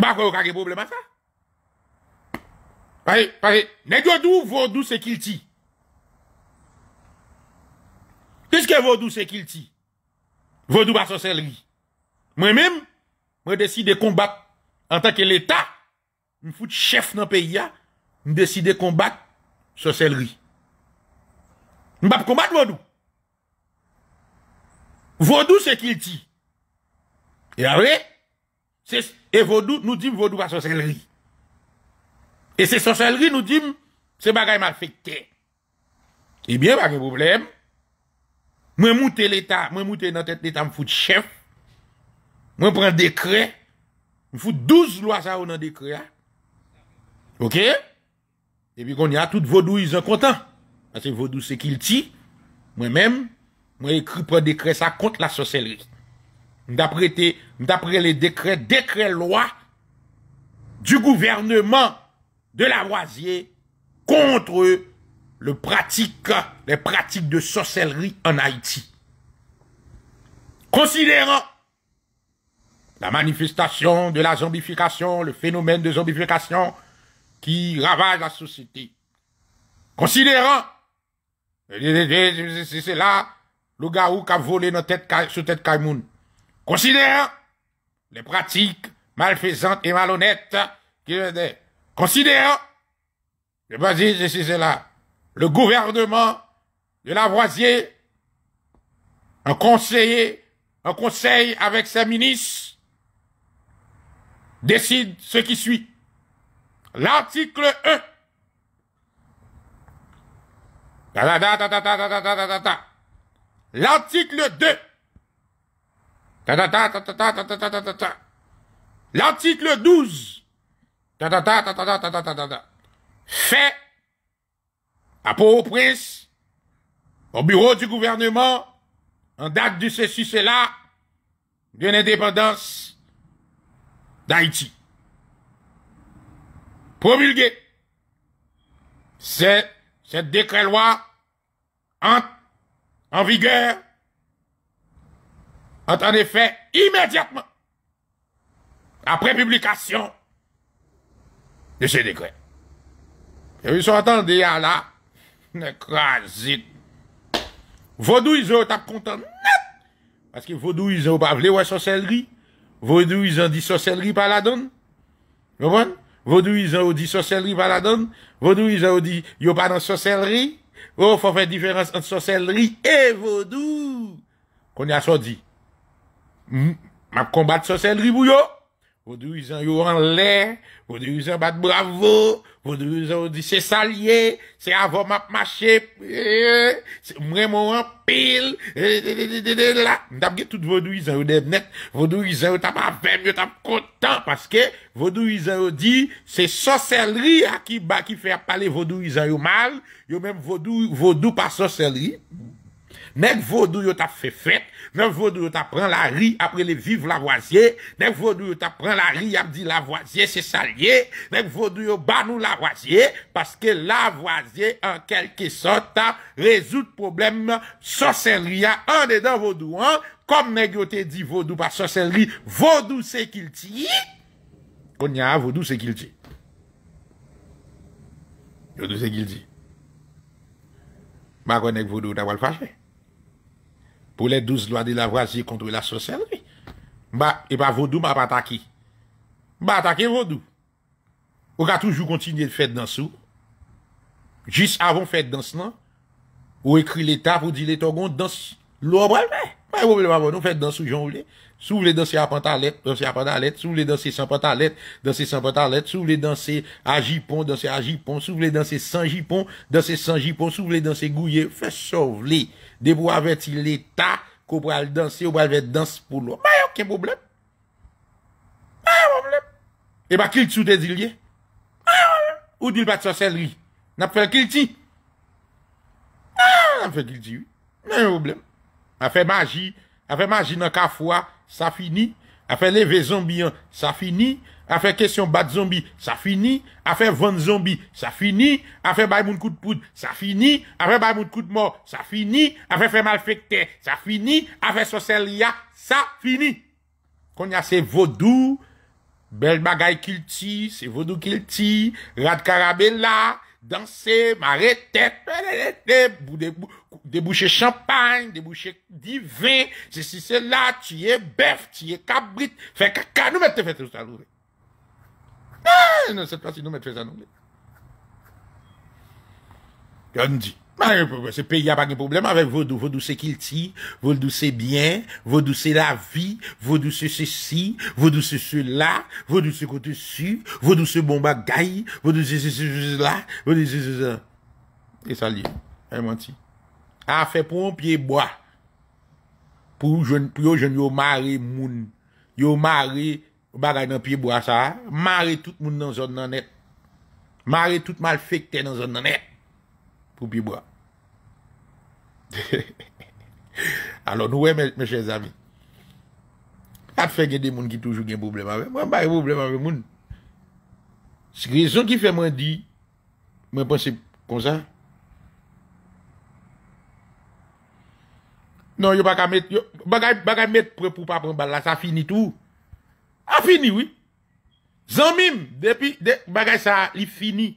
mba kwen yon kage problem sa? Pari, pari, nek vodou vodou se kil ti. Kiske vodou se kil ti? Vodou baso sel ri. Mwen mèm? mwen deside konbak an tanke l'Etat, mwen foute chef nan peyi ya, mwen deside konbak soselri. Mwen pa pou konbak Vodou. Vodou se kil ti. E avè, e Vodou, nou dim Vodou pa soselri. E se soselri nou dim, se bagay m'a fèk te. Ebyen, bagè problem, mwen moutè l'Etat, mwen moutè nan tèt l'Etat m'foute chef, Moi, prends un décret, il faut 12 lois, ça, décret. Ok? Et puis, Ok? y a toutes vos tout sont contents. Parce que vodou c'est qu'ils ti, moi Moi-même, moi, pren pour un décret, la contre la sorcellerie D'après les décrets, décrets-lois du gouvernement de la voisier contre le pratique, les pratiques de sorcellerie en Haïti. Considérant la manifestation de la zombification, le phénomène de zombification qui ravage la société. Considérant, c'est là le Garou qui a volé notre tête, sous tête Caïmoun. Considérant les pratiques malfaisantes et malhonnêtes qui Considérant, c'est là le gouvernement de Lavoisier, un conseiller, un conseil avec ses ministres, décide ce qui suit. L'article 1. L'article 2. L'article 12. Fait à Pau au prince au bureau du gouvernement, en date du ceci, cela, d'une l'indépendance d'Haïti. Promulgué. C'est ce décret-loi en vigueur, en effet immédiatement après publication de ce décret. Et vous sont attendus à là, écrasés. [LAUGHS] Vaudou, ils ont été content. Parce que vaudou, ils ont pas voulu ouais sorcellerie. Vodou, izan ou di soselleri pa la don? Vodou, izan ou di soselleri pa la don? Vodou, izan ou di yopan an soselleri? Vodou, fò fè diferans an soselleri? E, vodou! Kon ya sò di. Ma kombat soselleri bou yo! Vodou izan yo an lè, vodou izan bat bravo, vodou izan yo di se salye, se avom ap mache, mremo an pil, mdabge tout vodou izan yo denet, vodou izan yo tap avèm, yo tap kontan, paske vodou izan yo di se soselleri akiba ki fè ap pale vodou izan yo mal, yo mèm vodou pa soselleri, Nèk vodou yo ta fè fèt, nèk vodou yo ta pran la ri apre le viv la wazye, nèk vodou yo ta pran la ri ap di la wazye se salye, nèk vodou yo banou la wazye, paske la wazye ankelke sota rezout problem soselleri an de dan vodou an, kom nèk yo te di vodou pa soselleri, vodou se kil ti, konye a vodou se kil ti. Vodou se kil ti. Ma konye vodou ta wal fachè. pou lè dous lwa de la vwazye kontwe la sosèl, mba, e pa vodou mba patake. Mba atake vodou. Ou ka toujou kontinye fèd dansou, jis avon fèd dansnan, ou ekri l'etat pou di lè togon dans, lò mwen mwen, mwen mwen mwen mwen mwen, ou fèd dansou jan ou lè, sou vle dansè a pantalet, dansè a pantalet, sou vle dansè san pantalet, dansè san pantalet, sou vle dansè a jipon, dansè a jipon, sou vle dansè san jipon, dansè san jipon, sou vle dansè gouye, fè so vle. Dè pou avè ti lè ta kou pou al dansè ou pou al vè dans pou lò. Bayan kem oblèm? Bayan oblèm? E ba kil ti ou te dilye? Bayan oblèm? Ou dil bat so selri? N ap fèl kil ti? Bayan an ap fè kil ti wè. Bayan oblèm? A fè magi, a fè magi nan ka fwa, sa fini. A fè le vèzon biyan, sa fini. Afè kesyon bat zombi, sa fini. Afè vant zombi, sa fini. Afè baymoun kout poud, sa fini. Afè baymoun kout mò, sa fini. Afè fè mal fèk te, sa fini. Afè sosè ria, sa fini. Kon ya se vodou, bel bagay kilti, se vodou kilti, rad karabela, dansè, marè tè, pè lè lè tè, de bouchè champagne, de bouchè divè, se si se la, tiye bèf, tiye kabrit, fè kaka, nou mè te fète ou sa nou fè. A, ah, nan se pa si nou mèt fè sa nou. Yon di, se pe y apak ni problem avè vòdou. Vòdou se kil ti, vòdou se byen, vòdou se la vi, vòdou se se si, vòdou se se la, vòdou se kote su, vòdou se bomba gayi, vòdou se se se se la, vòdou se se se sa. E sa li, e manti. A fè pou moun piye boi. Pou yo jen yo mare moun. Yo mare moun. Ou bagay nan piye bo a sa, mare tout moun nan zon nan e, mare tout mal fèk te nan zon nan e, pou piye bo a. [LAUGHS] Alon, wè mè chè zami, at fè gen de moun ki toujou gen problem avè, mwen baye problem avè moun. Se krezon ki fè mwen di, mwen pense konsan. Non, yo baka met, yo bagay met pre pou pa pran bal la, sa fini tou. A fini wè. Zan mim. Depi bagay sa li fini.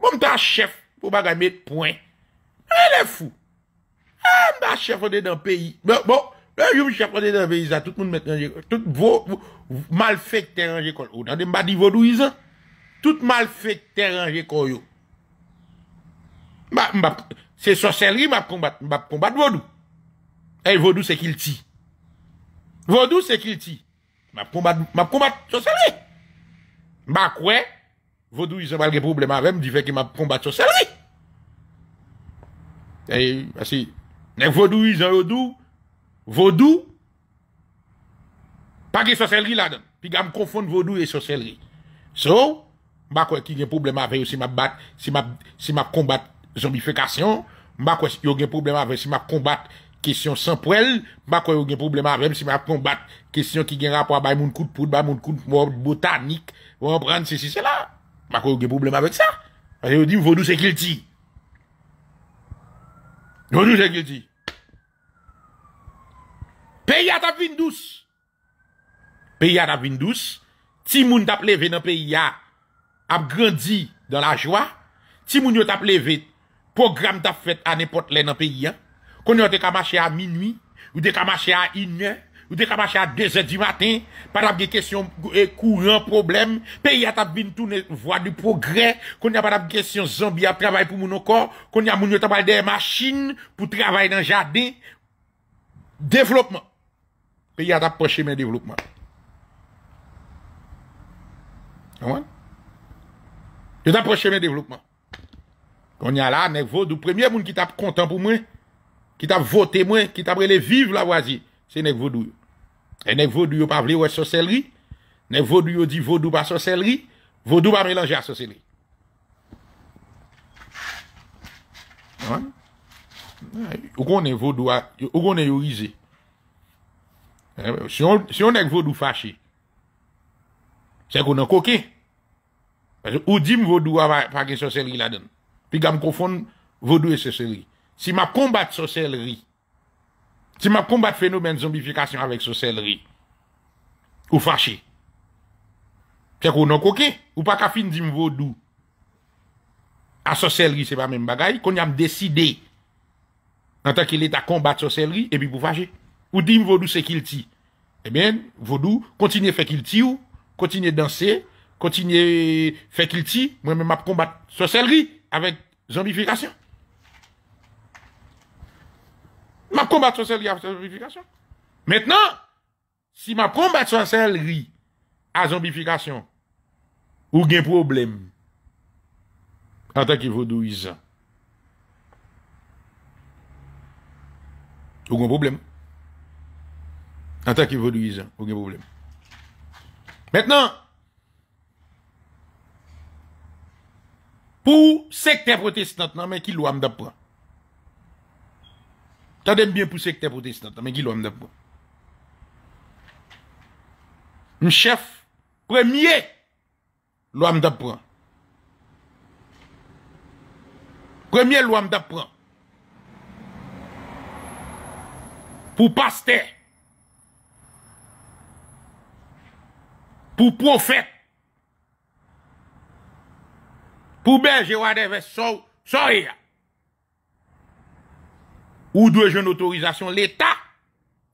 Mw bon, mta chef pou bagay met point. E le fou. Mba chef wè de nan peyi. Bon. bon mba chef wè de nan peyi. Tout moun mwen mwen mwen. Tout mwen mwen. Mwal fek teran jekon. O dan de mba di vodou izan. Tout mwal fek teran jekon yo. Se soselleri mba pkombat vodou. E vodou se kil ti. Vodou se kil ti. M ap kombat soselri. M akwe, vodou yon balge problem avem, di fe ki m ap kombat soselri. E, basi, nek vodou yon alodou, vodou, pa ge soselri la don. Pi gam konfon vodou e soselri. So, m akwe ki gen problem avem si m ap kombat zombifikasyon, m akwe yo gen problem avem si m ap kombat zombifikasyon. Kesyon san pou el, ba kwen yo gen problem avem si ma konbat. Kesyon ki gen rapwa bay moun kout pout, bay moun kout botanik, wan pran se si se la. Ba kwen yo gen problem avem sa. Ase yo di m vodou se kil ti. Vodou se kil ti. Peya tap vin douz. Peya tap vin douz. Ti moun tap leve nan peya ap grandi dan la jwa. Ti moun yo tap leve program tap fet ane potle nan peya. kon yon te kamache a minwi, ou te kamache a inye, ou te kamache a deze di maten, padap de kesyon kouren eh, problem, pe yon tap bintou ne vwa di progre, kon yon padap de kesyon zambi ap travay pou moun okor, kon yon moun yo tabal de machine pou travay nan jade, devlopman, pe yon tap proche men devlopman. Kwan? Te tap proche men devlopman. Kon yon la, nekvo, dou premye moun ki tap kontan pou moun, Kit ap vote mwen, kit ap rele vive la wazi Se nek vodou E nek vodou yo pa vle wè soselleri Nek vodou yo di vodou pa soselleri Vodou pa prelanje a soselleri Ou konen vodou a Ou konen yo rize eh, Si yon nek vodou fache Se konen koke Ou dim vodou a pa ge soselleri la den Pi gam konfon vodou e soselleri si m'a combattre sorcellerie, si m'a combattre phénomène zombification avec sorcellerie, ou fâché. C'est qu'on a coqué, ou pas qu'à fin d'im vaudou. À sorcellerie, c'est pas même bagaille, qu'on y a décidé, en tant qu'il est à combattre sorcellerie, et puis pour fâcher. Ou dim vaudou, c'est qu'il tient. Eh bien, vaudou, continuez à faire qu'il tient, continuez danser, continuez à faire qu'il tient, moi-même à combattre sorcellerie avec zombification. Ma kon bat son sel ri a zombifikasyon. Metnen, si ma kon bat son sel ri a zombifikasyon, ou gen problem anta ki vodou izan. Ou gen problem. Anta ki vodou izan. Ou gen problem. Metnen, anta ki vodou izan. Pou sektepote snat nan men ki lwa mdap pran. Tade mbyen pou sekte protestante, mwen ki lwa mdapwa. Mchef, premye lwa mdapwa. Premye lwa mdapwa. Pou paste, pou profet, pou belge wadeve sou, sou yia. ou e doit je une autorisation l'État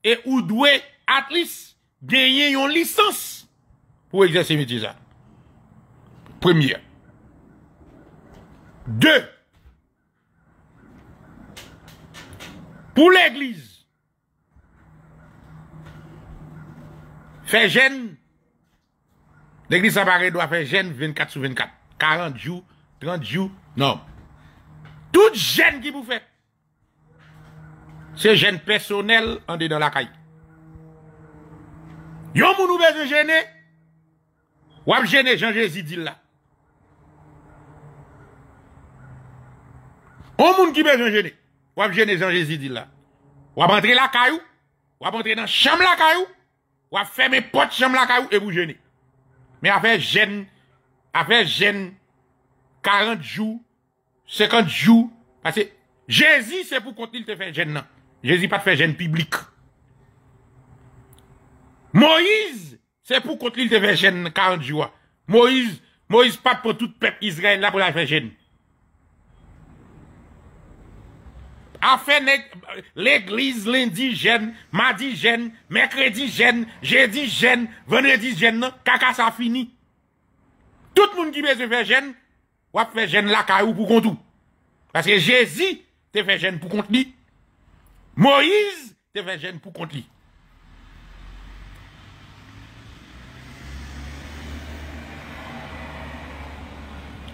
et ou doit at least gagner une licence pour exercer métier ça. Première. Deux. Pour l'église. Faire gêne. L'église apparaît doit faire gêne 24 sur 24. 40 jours, 30 jours, non. Tout gêne qui vous fait c'est gêne personnel en dedans la caille. Yon moun ou besoin gêner, ou ap gêner Jean-Jésus dit là. On moun qui besoin gêner, ou ap gêner Jean-Jésus dit là. Ou ap entrer la caillou, ou ap entrer dans chambre la caillou, ou ap fermer porte chambre la caillou et vous gêner. Mais après gêne, après gêne 40 jours, 50 jours, parce que Jésus c'est pour continuer te faire gêne Je zi pa te fe jen publik. Moïse, se pou kont li te fe jen kan diwa. Moïse, Moïse pa pou tout pep Israel la pou non? la fe jen. Afen ek, l'Eglise lindi jen, madi jen, mekredi jen, jedi jen, venedi jen nan, kaka sa fini. Tout moun ki be ze fe jen, wap fe jen la ka ou pou kont ou. Paske je zi te fe jen pou kont li. Moïse, te vejen pou konti.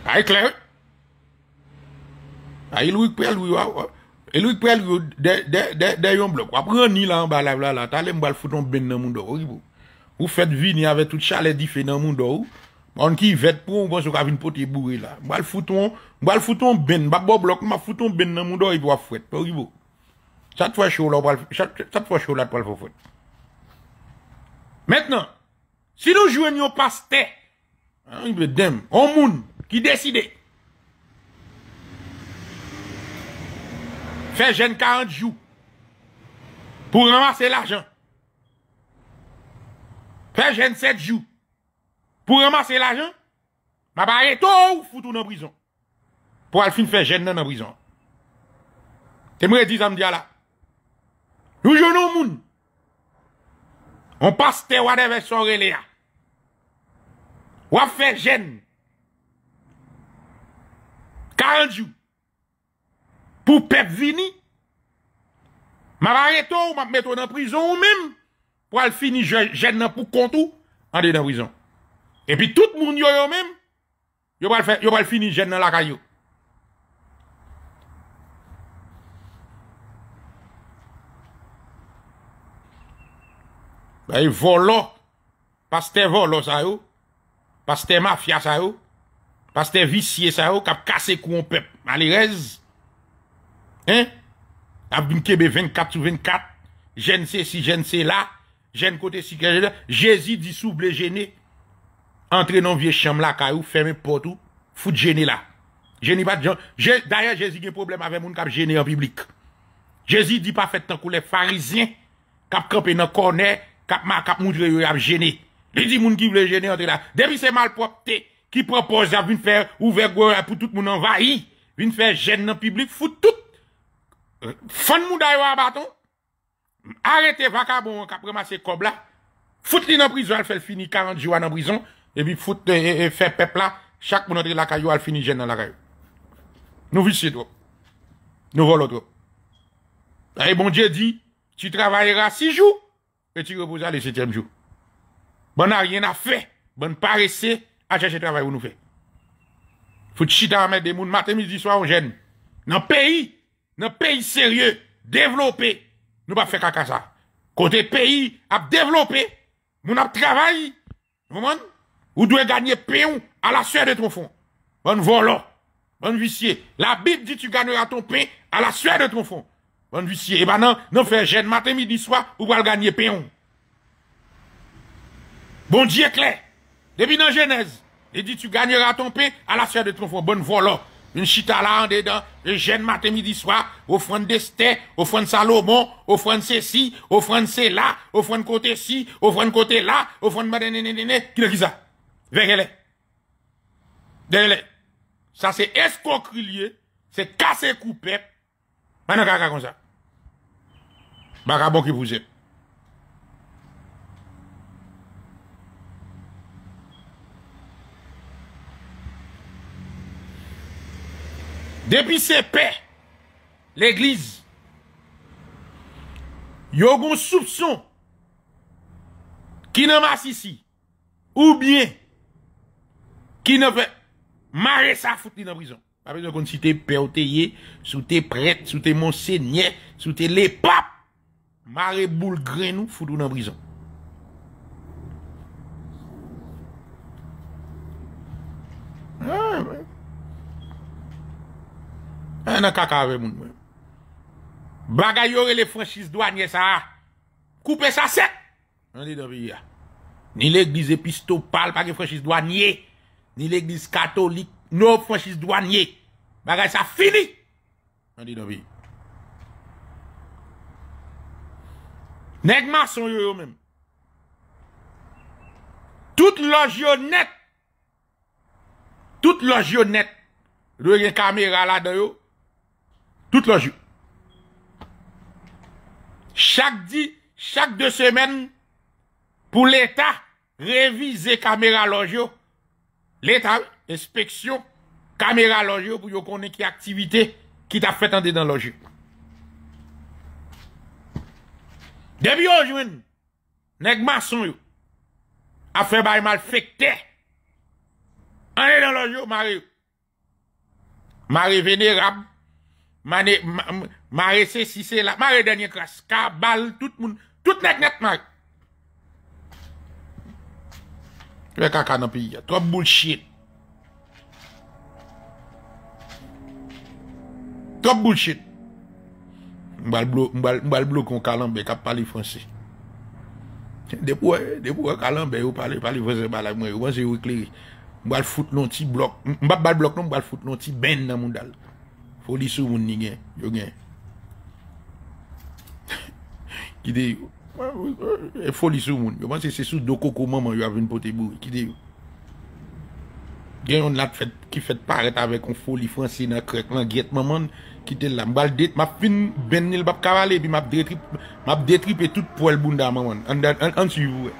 A e kler? A e louik pou el vou? E louik pou el vou? Deyon blok. Wap re ni la, wap la la la la. Ta le mwa l fouton ben nan moun do. Wou fèt vi ni avè tout chalet di fè nan moun do. Mwan ki vet pou, mwan sou kav in poti e bouri la. Mwa l fouton, mwa l fouton ben. Bap bo blok, mwa fouton ben nan moun do. I dwa fwèt. Pè wivou. Sat fwa chou la pral fwo fwen. Mètnen, si nou jwen yon paste, an yon bedem, an moun ki deside, fè jen 40 jou, pou ramase l'ajan. Fè jen 7 jou, pou ramase l'ajan, mabaye tou foutou nan brison. Pou al fin fè jen nan nan brison. Temre dizan mdi ala, ah Nou jounou moun, an pas te wade ve son rele ya, wap fe jen, karenjou, pou pep vini, ma vare to, ma meto nan prizon ou men, pou al fini jen nan pou kontou, an de nan prizon. E pi tout moun yo yo men, yo bal fini jen nan lakay yo. Ba yi volo. Pas te volo sa yo. Pas te mafia sa yo. Pas te visye sa yo. Kap kase kou an pep. A li rez. Hein? A bunkebe 24 sou 24. Jen se si, jen se la. Jen kote si, jen se la. Jezi di souble jene. Entre nan vie chanm la ka yo. Feme potou. Fout jene la. Je ni bat jan. Daya jezi gen problem ave moun kap jene an piblik. Jezi di pa fet tan kou le farizien. Kap kap enan koney. kap ma kap moun yo gêné. Li di moun ki vle gêner entre là. Depuis c'est malpropreté qui propose à venir faire ouvert pour tout moun envahi, venir faire gêne dans public fout tout. Euh, Fan moun da yo bâton. Arrêtez vacabon kap ramasser kob là. Fout li dans prison, elle fait fini 40 jours en prison et puis fout et, fait peuple là, chaque moun entre la caillou al fini gêne dans la caillou. Nous vissons trop. Nous volons trop. Et bon Dieu dit, tu travailleras six jours. Et tu reposes aller septième jour. Bon, n'a rien à faire. Bon, pas à chercher travail où nous faire. Faut tu à mettre des mouns matin, midi, soir, on gêne. Dans pays, dans pays sérieux, développé, nous pas faire caca ça. Côté pays, à développer, nous avons travaillé, voyez Vous devez gagner pain à la sueur de ton fond. Bon volant, bon vicier. La Bible dit tu gagneras ton pain à la sueur de ton fond. On dit Et maintenant, non, non fè matin matin, midi soir ou pas gagner peon. Bon Dieu éclair, Depuis dans Genèse. Il dit, tu gagneras ton à la sè de ton bonne bon voilà. Une chita là en dedans, le matin, midi, soir, offrande front offrande Salomon, offrande ceci, offrande cela, offrande côté ci, offrande côté là, offrande madame, qui le qui ça? Verrez-les. Ça c'est escroquerie, c'est casser coupé. Maintenant, comme ça. Maka bon ki pou jep. Depi se pe, l'eglise, yo gon soupson ki nan masisi, ou bien, ki nan fe, mare sa foute li nan prizon. Pa prizon kon si te pe ou te ye, sou te pret, sou te monsenye, sou te le pap, Mare boule grenou, foudou dans prison. Ah, Un an kaka avec moun mwen. Bagay yore le franchise douanier ça. Coupez ça sec. On dit dans Ni l'église épistopale pas de franchise douanier, ni l'église catholique, non franchise douanier. Bagay ça fini. On dit dans Nèkman son yo yo menm. Tout loj yo net. Tout loj yo net. Lo gen kamera la do yo. Tout loj yo. Chak di, chak de semen, pou l'Etat revize kamera loj yo. L'Etat inspeksyon kamera loj yo pou yo konen ki aktivite ki ta fèt an de dan loj yo. Debyon jwen, nèk mason yo, afe bay mal fèk te, anè nan e lon yo mary yo, mary venerab, mary se si se la, mary denye kras, ka bal, tout moun, tout nèk nèt mary. Lèk a kanopi ya, troub boulshid. Troub boulshid. Mbal blok yon kalan be kap pali franse. Dep wè, dep wè kalan be yon pali franse balak mwen. Yon ban se yon wikleri. Mbal foute lonti blok. Mbal blok nou mbal foute lonti ben nan moun dal. Foli sou moun ni gen. Yo gen. [LAUGHS] Ki de, e foli sou moun. Yo ban se se sou dokoko maman yon avin pote bou. Ki de, gen yon nat fèt ki fèt paret avek yon foli franse nan krek lan get maman. Kitel la, mbal det, map fin benil pap kavale, epi map detripe, map detripe tout po elbounda manman. An su yuwe.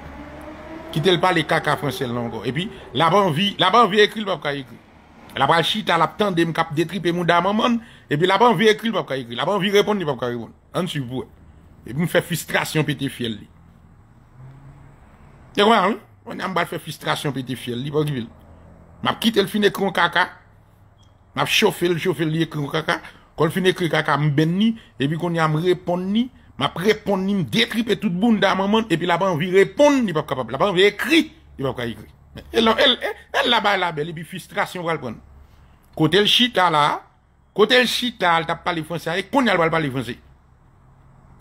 Kitel pale kaka franse lanko. Epi, la banvi, la banvi ekripe moun da manman. Epi, la banvi ekripe moun da manman. An su yuwe. Epi, mwen fe frustrasyon pete fiel li. Te kwa an, an mbal fe frustrasyon pete fiel li, mab kitel fin ekron kaka, mab chofel, chofel li ekron kaka, Kon fin ekri kaka mben ni, epi kon yam repond ni, map repond ni mdetripe tout bun da maman, epi la ban vi repond ni pap kapab. La ban vi ekri, ni pap ka ekri. El la bay la bel, epi frustrasyon wale kon. Kote l chit la la, kote l chit la, l tap pale franse a, ek kon yal wale pale franse.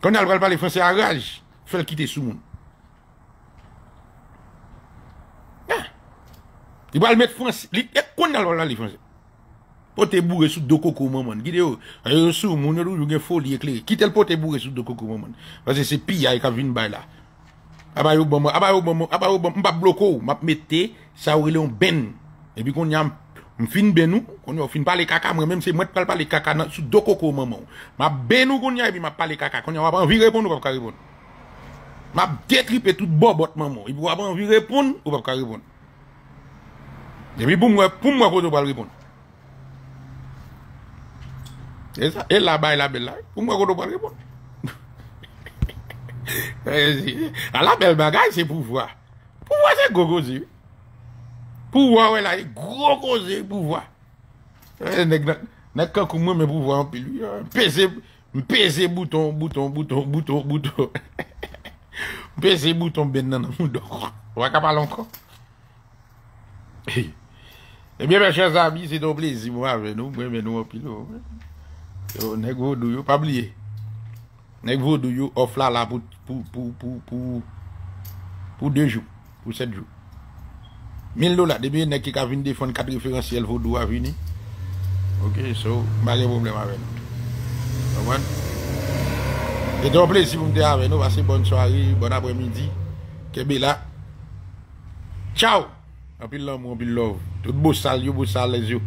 Kon yal wale pale franse a raj, fel kite sou moun. Ya, yal wale met franse, ek kon yal wale pale franse. Pote boure sou do koko maman. Gide yo, a yo sou, moun yo lou, yon gen foli ekleri. Kitel pote boure sou do koko maman. Waze, se pi ya yon ka vin bay la. Aba yon bab bloko ou, map mette, sa wile yon ben. Ebi kon yon fin ben ou, kon yon fin pale kaka, mwen mwen se mwen pal pale kaka nan sou do koko maman. Map ben ou kon yon, ebi map pale kaka. Kon yon wapan vi repon ou wapan ka repon. Map detripe tout bo bot maman. Ibo wapan vi repon ou wapan ka repon. Ebi poum wapoum wapoum wapan ka repon. E, e la bay la belay, pou mwen kon do parkepon. E, la bel bagay se pou fwa. Pou fwa se gogozi. Pou fwa wè la, e gogozi pou fwa. Nèk kakou mwen mè pou fwa anpilou. Mè pesè bouton, bouton, bouton, bouton, bouton. [LAUGHS] Mè pesè bouton ben nanan moun do. Ou akapal ankon. Mè mè chèzami, sè do plezi mwen mè nou anpilou. So, nek vodou yo, pa bliye. Nek vodou yo, ofla la pou, pou, pou, pou, pou, pou dey jou, pou set jou. Mil do la, debi nek ki ka vin dey fon kat referansiyel vodou a vini. Ok, so, mbage problem avè nou. Okman? Kè ton plè si pou mte avè nou, vase bon soari, bon apre midi. Kè be la. Chow! Anpil lòm, anpil lòv. Tout bous sal yo, bous sal lèz yo.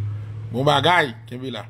Mou bagay, kè be la.